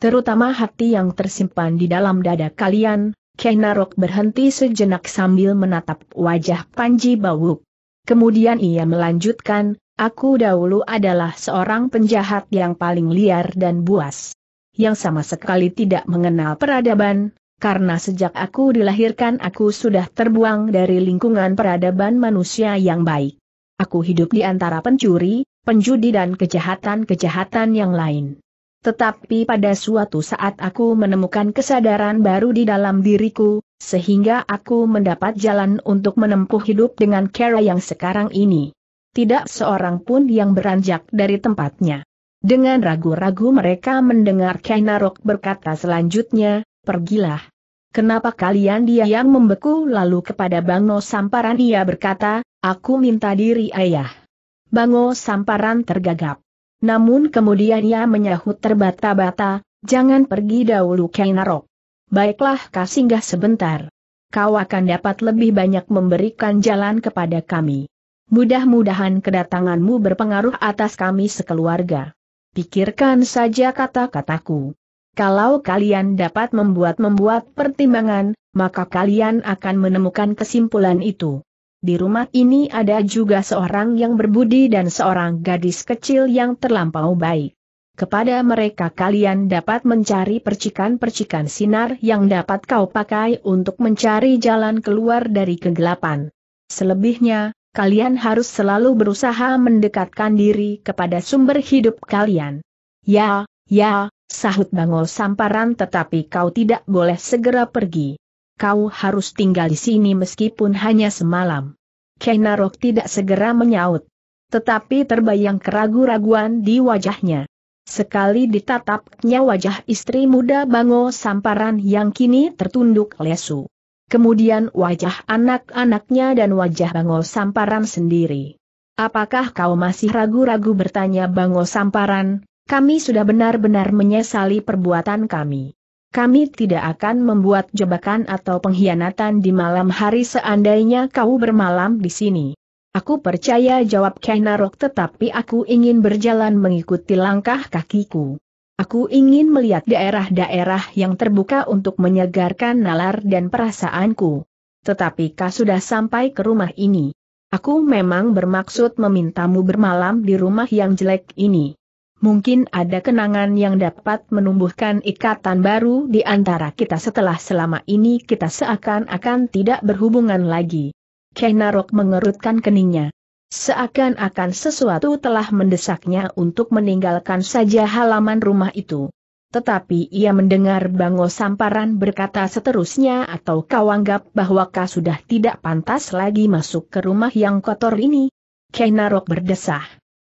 Terutama hati yang tersimpan di dalam dada kalian, Kenarok berhenti sejenak sambil menatap wajah Panji Bawuk. Kemudian ia melanjutkan, aku dahulu adalah seorang penjahat yang paling liar dan buas. Yang sama sekali tidak mengenal peradaban, karena sejak aku dilahirkan aku sudah terbuang dari lingkungan peradaban manusia yang baik. Aku hidup di antara pencuri, penjudi dan kejahatan-kejahatan yang lain. Tetapi pada suatu saat aku menemukan kesadaran baru di dalam diriku, sehingga aku mendapat jalan untuk menempuh hidup dengan cara yang sekarang ini. Tidak seorang pun yang beranjak dari tempatnya. Dengan ragu-ragu mereka mendengar Kainarok berkata selanjutnya, pergilah. Kenapa kalian dia yang membeku lalu kepada Bangno Samparan ia berkata, aku minta diri ayah. Bango Samparan tergagap. Namun kemudian ia menyahut terbata-bata, jangan pergi dahulu Kainarok. Baiklah kau singgah sebentar. Kau akan dapat lebih banyak memberikan jalan kepada kami. Mudah-mudahan kedatanganmu berpengaruh atas kami sekeluarga. Pikirkan saja kata-kataku. Kalau kalian dapat membuat-membuat pertimbangan, maka kalian akan menemukan kesimpulan itu. Di rumah ini ada juga seorang yang berbudi dan seorang gadis kecil yang terlampau baik. Kepada mereka kalian dapat mencari percikan-percikan sinar yang dapat kau pakai untuk mencari jalan keluar dari kegelapan. Selebihnya, kalian harus selalu berusaha mendekatkan diri kepada sumber hidup kalian. Ya, ya, sahut Bangol Samparan tetapi kau tidak boleh segera pergi kau harus tinggal di sini meskipun hanya semalam. Kenarok tidak segera menyaut. Tetapi terbayang keraguan-raguan di wajahnya. Sekali ditatapnya wajah istri muda Bango Samparan yang kini tertunduk lesu. Kemudian wajah anak-anaknya dan wajah Bango Samparan sendiri. Apakah kau masih ragu-ragu bertanya Bango Samparan, kami sudah benar-benar menyesali perbuatan kami. Kami tidak akan membuat jebakan atau pengkhianatan di malam hari seandainya kau bermalam di sini. Aku percaya jawab Kainarok tetapi aku ingin berjalan mengikuti langkah kakiku. Aku ingin melihat daerah-daerah yang terbuka untuk menyegarkan nalar dan perasaanku. Tetapi kau sudah sampai ke rumah ini. Aku memang bermaksud memintamu bermalam di rumah yang jelek ini. Mungkin ada kenangan yang dapat menumbuhkan ikatan baru di antara kita setelah selama ini kita seakan-akan tidak berhubungan lagi. Kenarok mengerutkan keningnya. Seakan-akan sesuatu telah mendesaknya untuk meninggalkan saja halaman rumah itu. Tetapi ia mendengar Bango Samparan berkata seterusnya atau kau anggap bahwa kau sudah tidak pantas lagi masuk ke rumah yang kotor ini. Kenarok berdesah.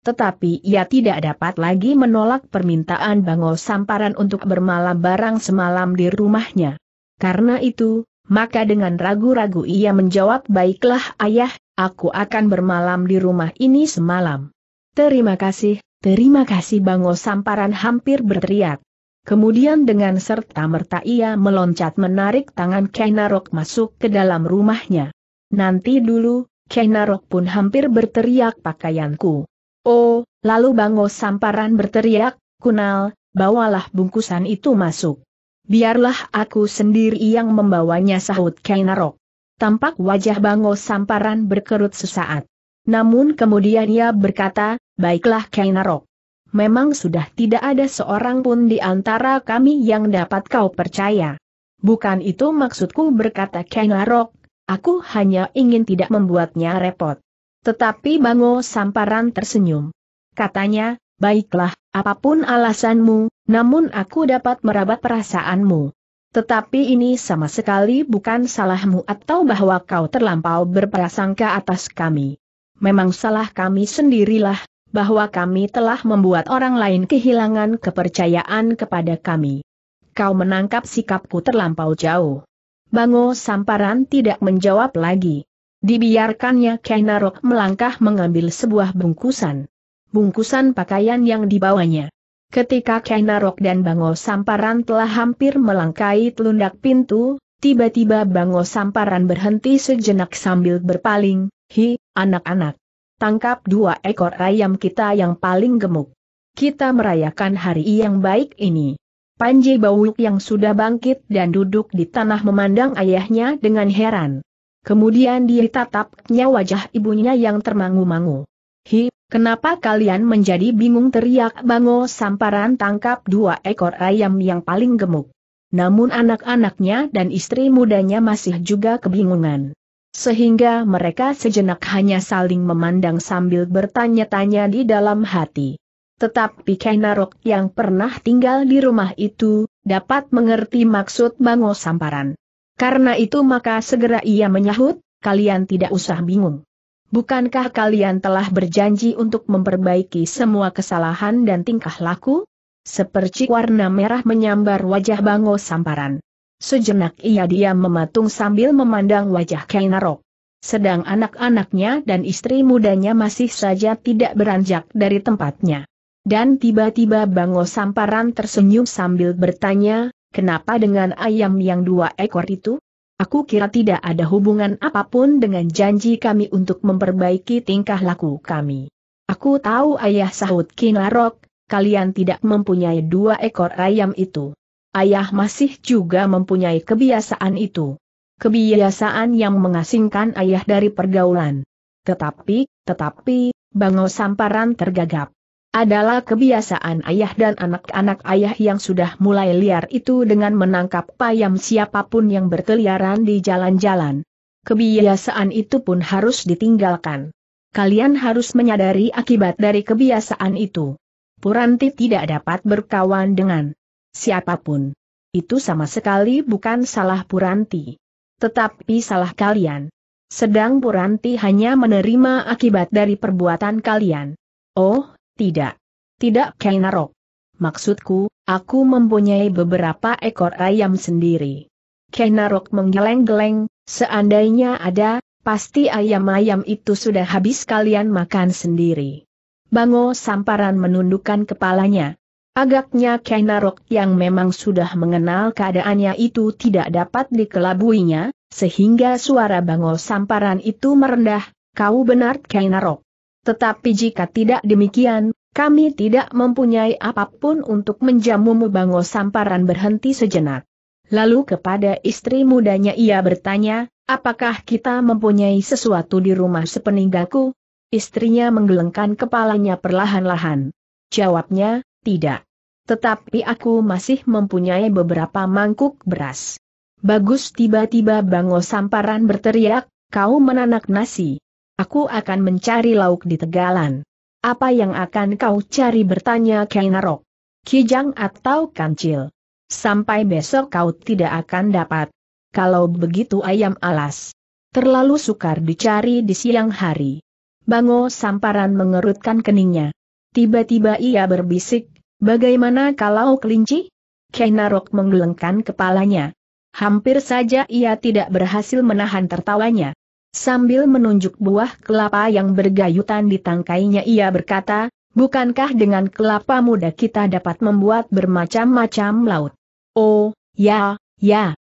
Tetapi ia tidak dapat lagi menolak permintaan Bango Samparan untuk bermalam barang semalam di rumahnya. Karena itu, maka dengan ragu-ragu ia menjawab baiklah ayah, aku akan bermalam di rumah ini semalam. Terima kasih, terima kasih Bango Samparan hampir berteriak. Kemudian dengan serta-merta ia meloncat menarik tangan Kainarok masuk ke dalam rumahnya. Nanti dulu, Kainarok pun hampir berteriak pakaianku. Oh, lalu Bango Samparan berteriak, Kunal, bawalah bungkusan itu masuk. Biarlah aku sendiri yang membawanya sahut Kainarok. Tampak wajah Bango Samparan berkerut sesaat. Namun kemudian ia berkata, baiklah Kainarok. Memang sudah tidak ada seorang pun di antara kami yang dapat kau percaya. Bukan itu maksudku berkata Kainarok, aku hanya ingin tidak membuatnya repot. Tetapi Bango Samparan tersenyum. Katanya, baiklah, apapun alasanmu, namun aku dapat merabat perasaanmu. Tetapi ini sama sekali bukan salahmu atau bahwa kau terlampau berprasangka atas kami. Memang salah kami sendirilah, bahwa kami telah membuat orang lain kehilangan kepercayaan kepada kami. Kau menangkap sikapku terlampau jauh. Bango Samparan tidak menjawab lagi. Dibiarkannya Kainarok melangkah mengambil sebuah bungkusan. Bungkusan pakaian yang dibawanya. Ketika Kainarok dan Bango Samparan telah hampir melangkai telundak pintu, tiba-tiba Bango Samparan berhenti sejenak sambil berpaling, Hi, anak-anak. Tangkap dua ekor ayam kita yang paling gemuk. Kita merayakan hari yang baik ini. Panji Bauluk yang sudah bangkit dan duduk di tanah memandang ayahnya dengan heran. Kemudian dia tatapnya wajah ibunya yang termangu-mangu. Hi, kenapa kalian menjadi bingung teriak Bango Samparan tangkap dua ekor ayam yang paling gemuk. Namun anak-anaknya dan istri mudanya masih juga kebingungan. Sehingga mereka sejenak hanya saling memandang sambil bertanya-tanya di dalam hati. Tetapi Kainarok yang pernah tinggal di rumah itu, dapat mengerti maksud Bango Samparan. Karena itu maka segera ia menyahut, kalian tidak usah bingung. Bukankah kalian telah berjanji untuk memperbaiki semua kesalahan dan tingkah laku? Seperti warna merah menyambar wajah Bango Samparan. Sejenak ia diam mematung sambil memandang wajah Kainarok. Sedang anak-anaknya dan istri mudanya masih saja tidak beranjak dari tempatnya. Dan tiba-tiba Bango Samparan tersenyum sambil bertanya, Kenapa dengan ayam yang dua ekor itu? Aku kira tidak ada hubungan apapun dengan janji kami untuk memperbaiki tingkah laku kami. Aku tahu ayah sahut Kinarok, kalian tidak mempunyai dua ekor ayam itu. Ayah masih juga mempunyai kebiasaan itu. Kebiasaan yang mengasingkan ayah dari pergaulan. Tetapi, tetapi, Bango Samparan tergagap adalah kebiasaan ayah dan anak-anak ayah yang sudah mulai liar itu dengan menangkap payam siapapun yang berkeliaran di jalan-jalan. Kebiasaan itu pun harus ditinggalkan. Kalian harus menyadari akibat dari kebiasaan itu. Puranti tidak dapat berkawan dengan siapapun. Itu sama sekali bukan salah Puranti. Tetapi salah kalian. Sedang Puranti hanya menerima akibat dari perbuatan kalian. Oh, tidak. Tidak Kainarok. Maksudku, aku mempunyai beberapa ekor ayam sendiri. Kainarok menggeleng-geleng, seandainya ada, pasti ayam-ayam itu sudah habis kalian makan sendiri. Bango Samparan menundukkan kepalanya. Agaknya Kainarok yang memang sudah mengenal keadaannya itu tidak dapat dikelabuinya, sehingga suara Bango Samparan itu merendah, kau benar Kainarok. Tetapi jika tidak demikian, kami tidak mempunyai apapun untuk menjamumu Bango Samparan berhenti sejenak. Lalu kepada istri mudanya ia bertanya, apakah kita mempunyai sesuatu di rumah sepeninggalku? Istrinya menggelengkan kepalanya perlahan-lahan. Jawabnya, tidak. Tetapi aku masih mempunyai beberapa mangkuk beras. Bagus tiba-tiba Bango Samparan berteriak, kau menanak nasi. Aku akan mencari lauk di Tegalan. Apa yang akan kau cari bertanya Kainarok? Kijang atau kancil? Sampai besok kau tidak akan dapat. Kalau begitu ayam alas. Terlalu sukar dicari di siang hari. Bango samparan mengerutkan keningnya. Tiba-tiba ia berbisik, bagaimana kalau kelinci? Kainarok menggelengkan kepalanya. Hampir saja ia tidak berhasil menahan tertawanya. Sambil menunjuk buah kelapa yang bergayutan di tangkainya ia berkata, bukankah dengan kelapa muda kita dapat membuat bermacam-macam laut? Oh, ya, ya.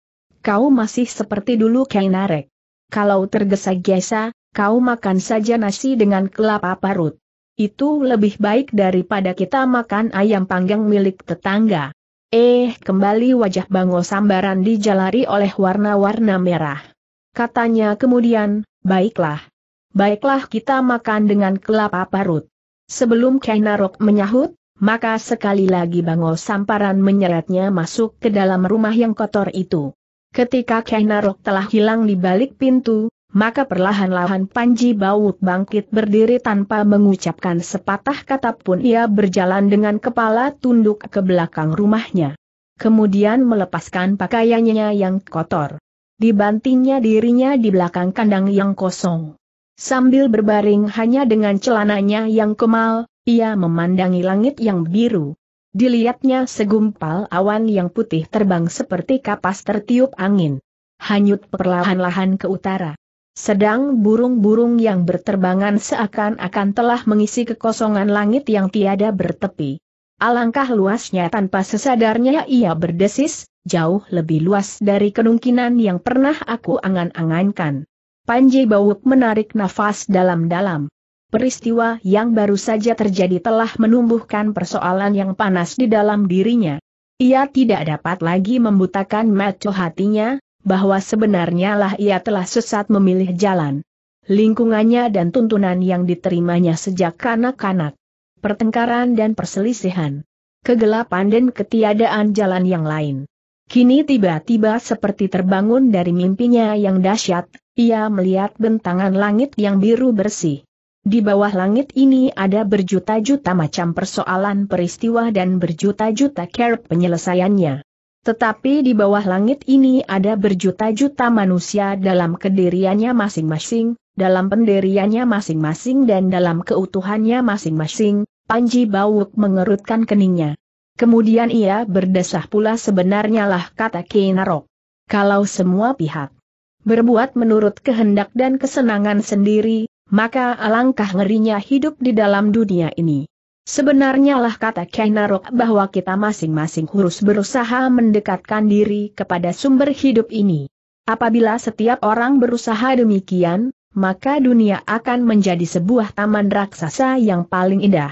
Kau masih seperti dulu Kainarek. Kalau tergesa-gesa, kau makan saja nasi dengan kelapa parut. Itu lebih baik daripada kita makan ayam panggang milik tetangga. Eh, kembali wajah Bango Sambaran dijalari oleh warna-warna merah. Katanya kemudian, baiklah. Baiklah kita makan dengan kelapa parut. Sebelum Kainarok menyahut, maka sekali lagi Bangol Samparan menyeretnya masuk ke dalam rumah yang kotor itu. Ketika Kainarok telah hilang di balik pintu, maka perlahan-lahan Panji Bawuk bangkit berdiri tanpa mengucapkan sepatah kata pun ia berjalan dengan kepala tunduk ke belakang rumahnya. Kemudian melepaskan pakaiannya yang kotor dibantingnya dirinya di belakang kandang yang kosong. Sambil berbaring hanya dengan celananya yang kemal, ia memandangi langit yang biru. Dilihatnya segumpal awan yang putih terbang seperti kapas tertiup angin. Hanyut perlahan-lahan ke utara. Sedang burung-burung yang berterbangan seakan-akan telah mengisi kekosongan langit yang tiada bertepi. Alangkah luasnya tanpa sesadarnya ia berdesis, jauh lebih luas dari kemungkinan yang pernah aku angan-angankan. Panji Bawuk menarik nafas dalam-dalam. Peristiwa yang baru saja terjadi telah menumbuhkan persoalan yang panas di dalam dirinya. Ia tidak dapat lagi membutakan maco hatinya, bahwa sebenarnya lah ia telah sesat memilih jalan. Lingkungannya dan tuntunan yang diterimanya sejak kanak-kanak pertengkaran dan perselisihan, kegelapan dan ketiadaan jalan yang lain. Kini tiba-tiba seperti terbangun dari mimpinya yang dahsyat, ia melihat bentangan langit yang biru bersih. Di bawah langit ini ada berjuta-juta macam persoalan peristiwa dan berjuta-juta care penyelesaiannya. Tetapi di bawah langit ini ada berjuta-juta manusia dalam kediriannya masing-masing, dalam penderiannya masing-masing dan dalam keutuhannya masing-masing, Panji Bauk mengerutkan keningnya. Kemudian ia berdesah pula sebenarnya lah kata Kinarok. Kalau semua pihak berbuat menurut kehendak dan kesenangan sendiri, maka alangkah ngerinya hidup di dalam dunia ini. Sebenarnya lah kata Kinarok bahwa kita masing-masing harus berusaha mendekatkan diri kepada sumber hidup ini. Apabila setiap orang berusaha demikian, maka dunia akan menjadi sebuah taman raksasa yang paling indah.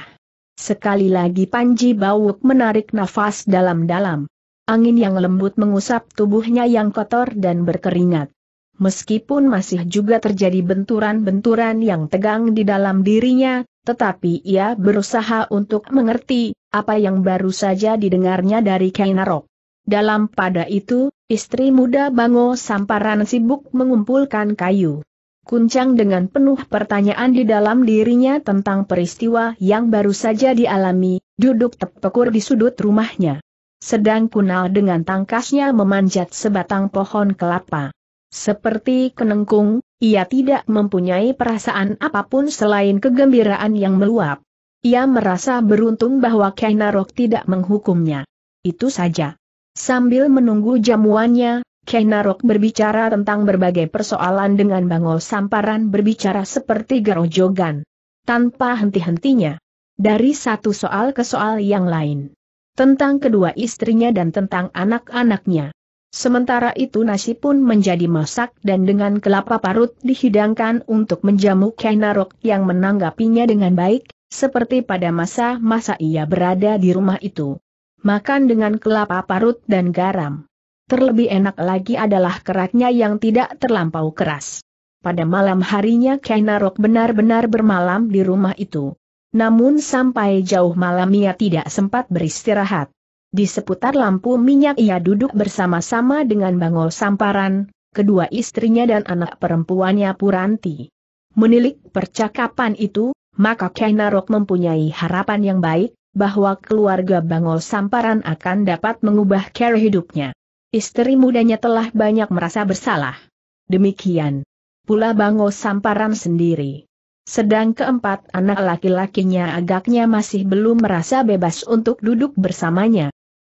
Sekali lagi Panji Bawuk menarik nafas dalam-dalam. Angin yang lembut mengusap tubuhnya yang kotor dan berkeringat. Meskipun masih juga terjadi benturan-benturan yang tegang di dalam dirinya, tetapi ia berusaha untuk mengerti apa yang baru saja didengarnya dari Kainarok. Dalam pada itu, istri muda Bango Samparan sibuk mengumpulkan kayu. Kuncang dengan penuh pertanyaan di dalam dirinya tentang peristiwa yang baru saja dialami, duduk tepekur di sudut rumahnya. Sedang Kunal dengan tangkasnya memanjat sebatang pohon kelapa. Seperti kenengkung, ia tidak mempunyai perasaan apapun selain kegembiraan yang meluap. Ia merasa beruntung bahwa Kainarok tidak menghukumnya. Itu saja. Sambil menunggu jamuannya, Kenarok berbicara tentang berbagai persoalan dengan Bangol Samparan berbicara seperti gerojogan. Tanpa henti-hentinya. Dari satu soal ke soal yang lain. Tentang kedua istrinya dan tentang anak-anaknya. Sementara itu nasi pun menjadi masak dan dengan kelapa parut dihidangkan untuk menjamu Kainarok yang menanggapinya dengan baik, seperti pada masa-masa ia berada di rumah itu. Makan dengan kelapa parut dan garam. Terlebih enak lagi adalah keraknya yang tidak terlampau keras. Pada malam harinya Kainarok benar-benar bermalam di rumah itu. Namun sampai jauh malam ia tidak sempat beristirahat. Di seputar lampu minyak ia duduk bersama-sama dengan Bangol Samparan, kedua istrinya dan anak perempuannya Puranti. Menilik percakapan itu, maka Kainarok mempunyai harapan yang baik, bahwa keluarga Bangol Samparan akan dapat mengubah cara hidupnya. Istri mudanya telah banyak merasa bersalah. Demikian. Pula Bango Samparan sendiri. Sedang keempat anak laki-lakinya agaknya masih belum merasa bebas untuk duduk bersamanya.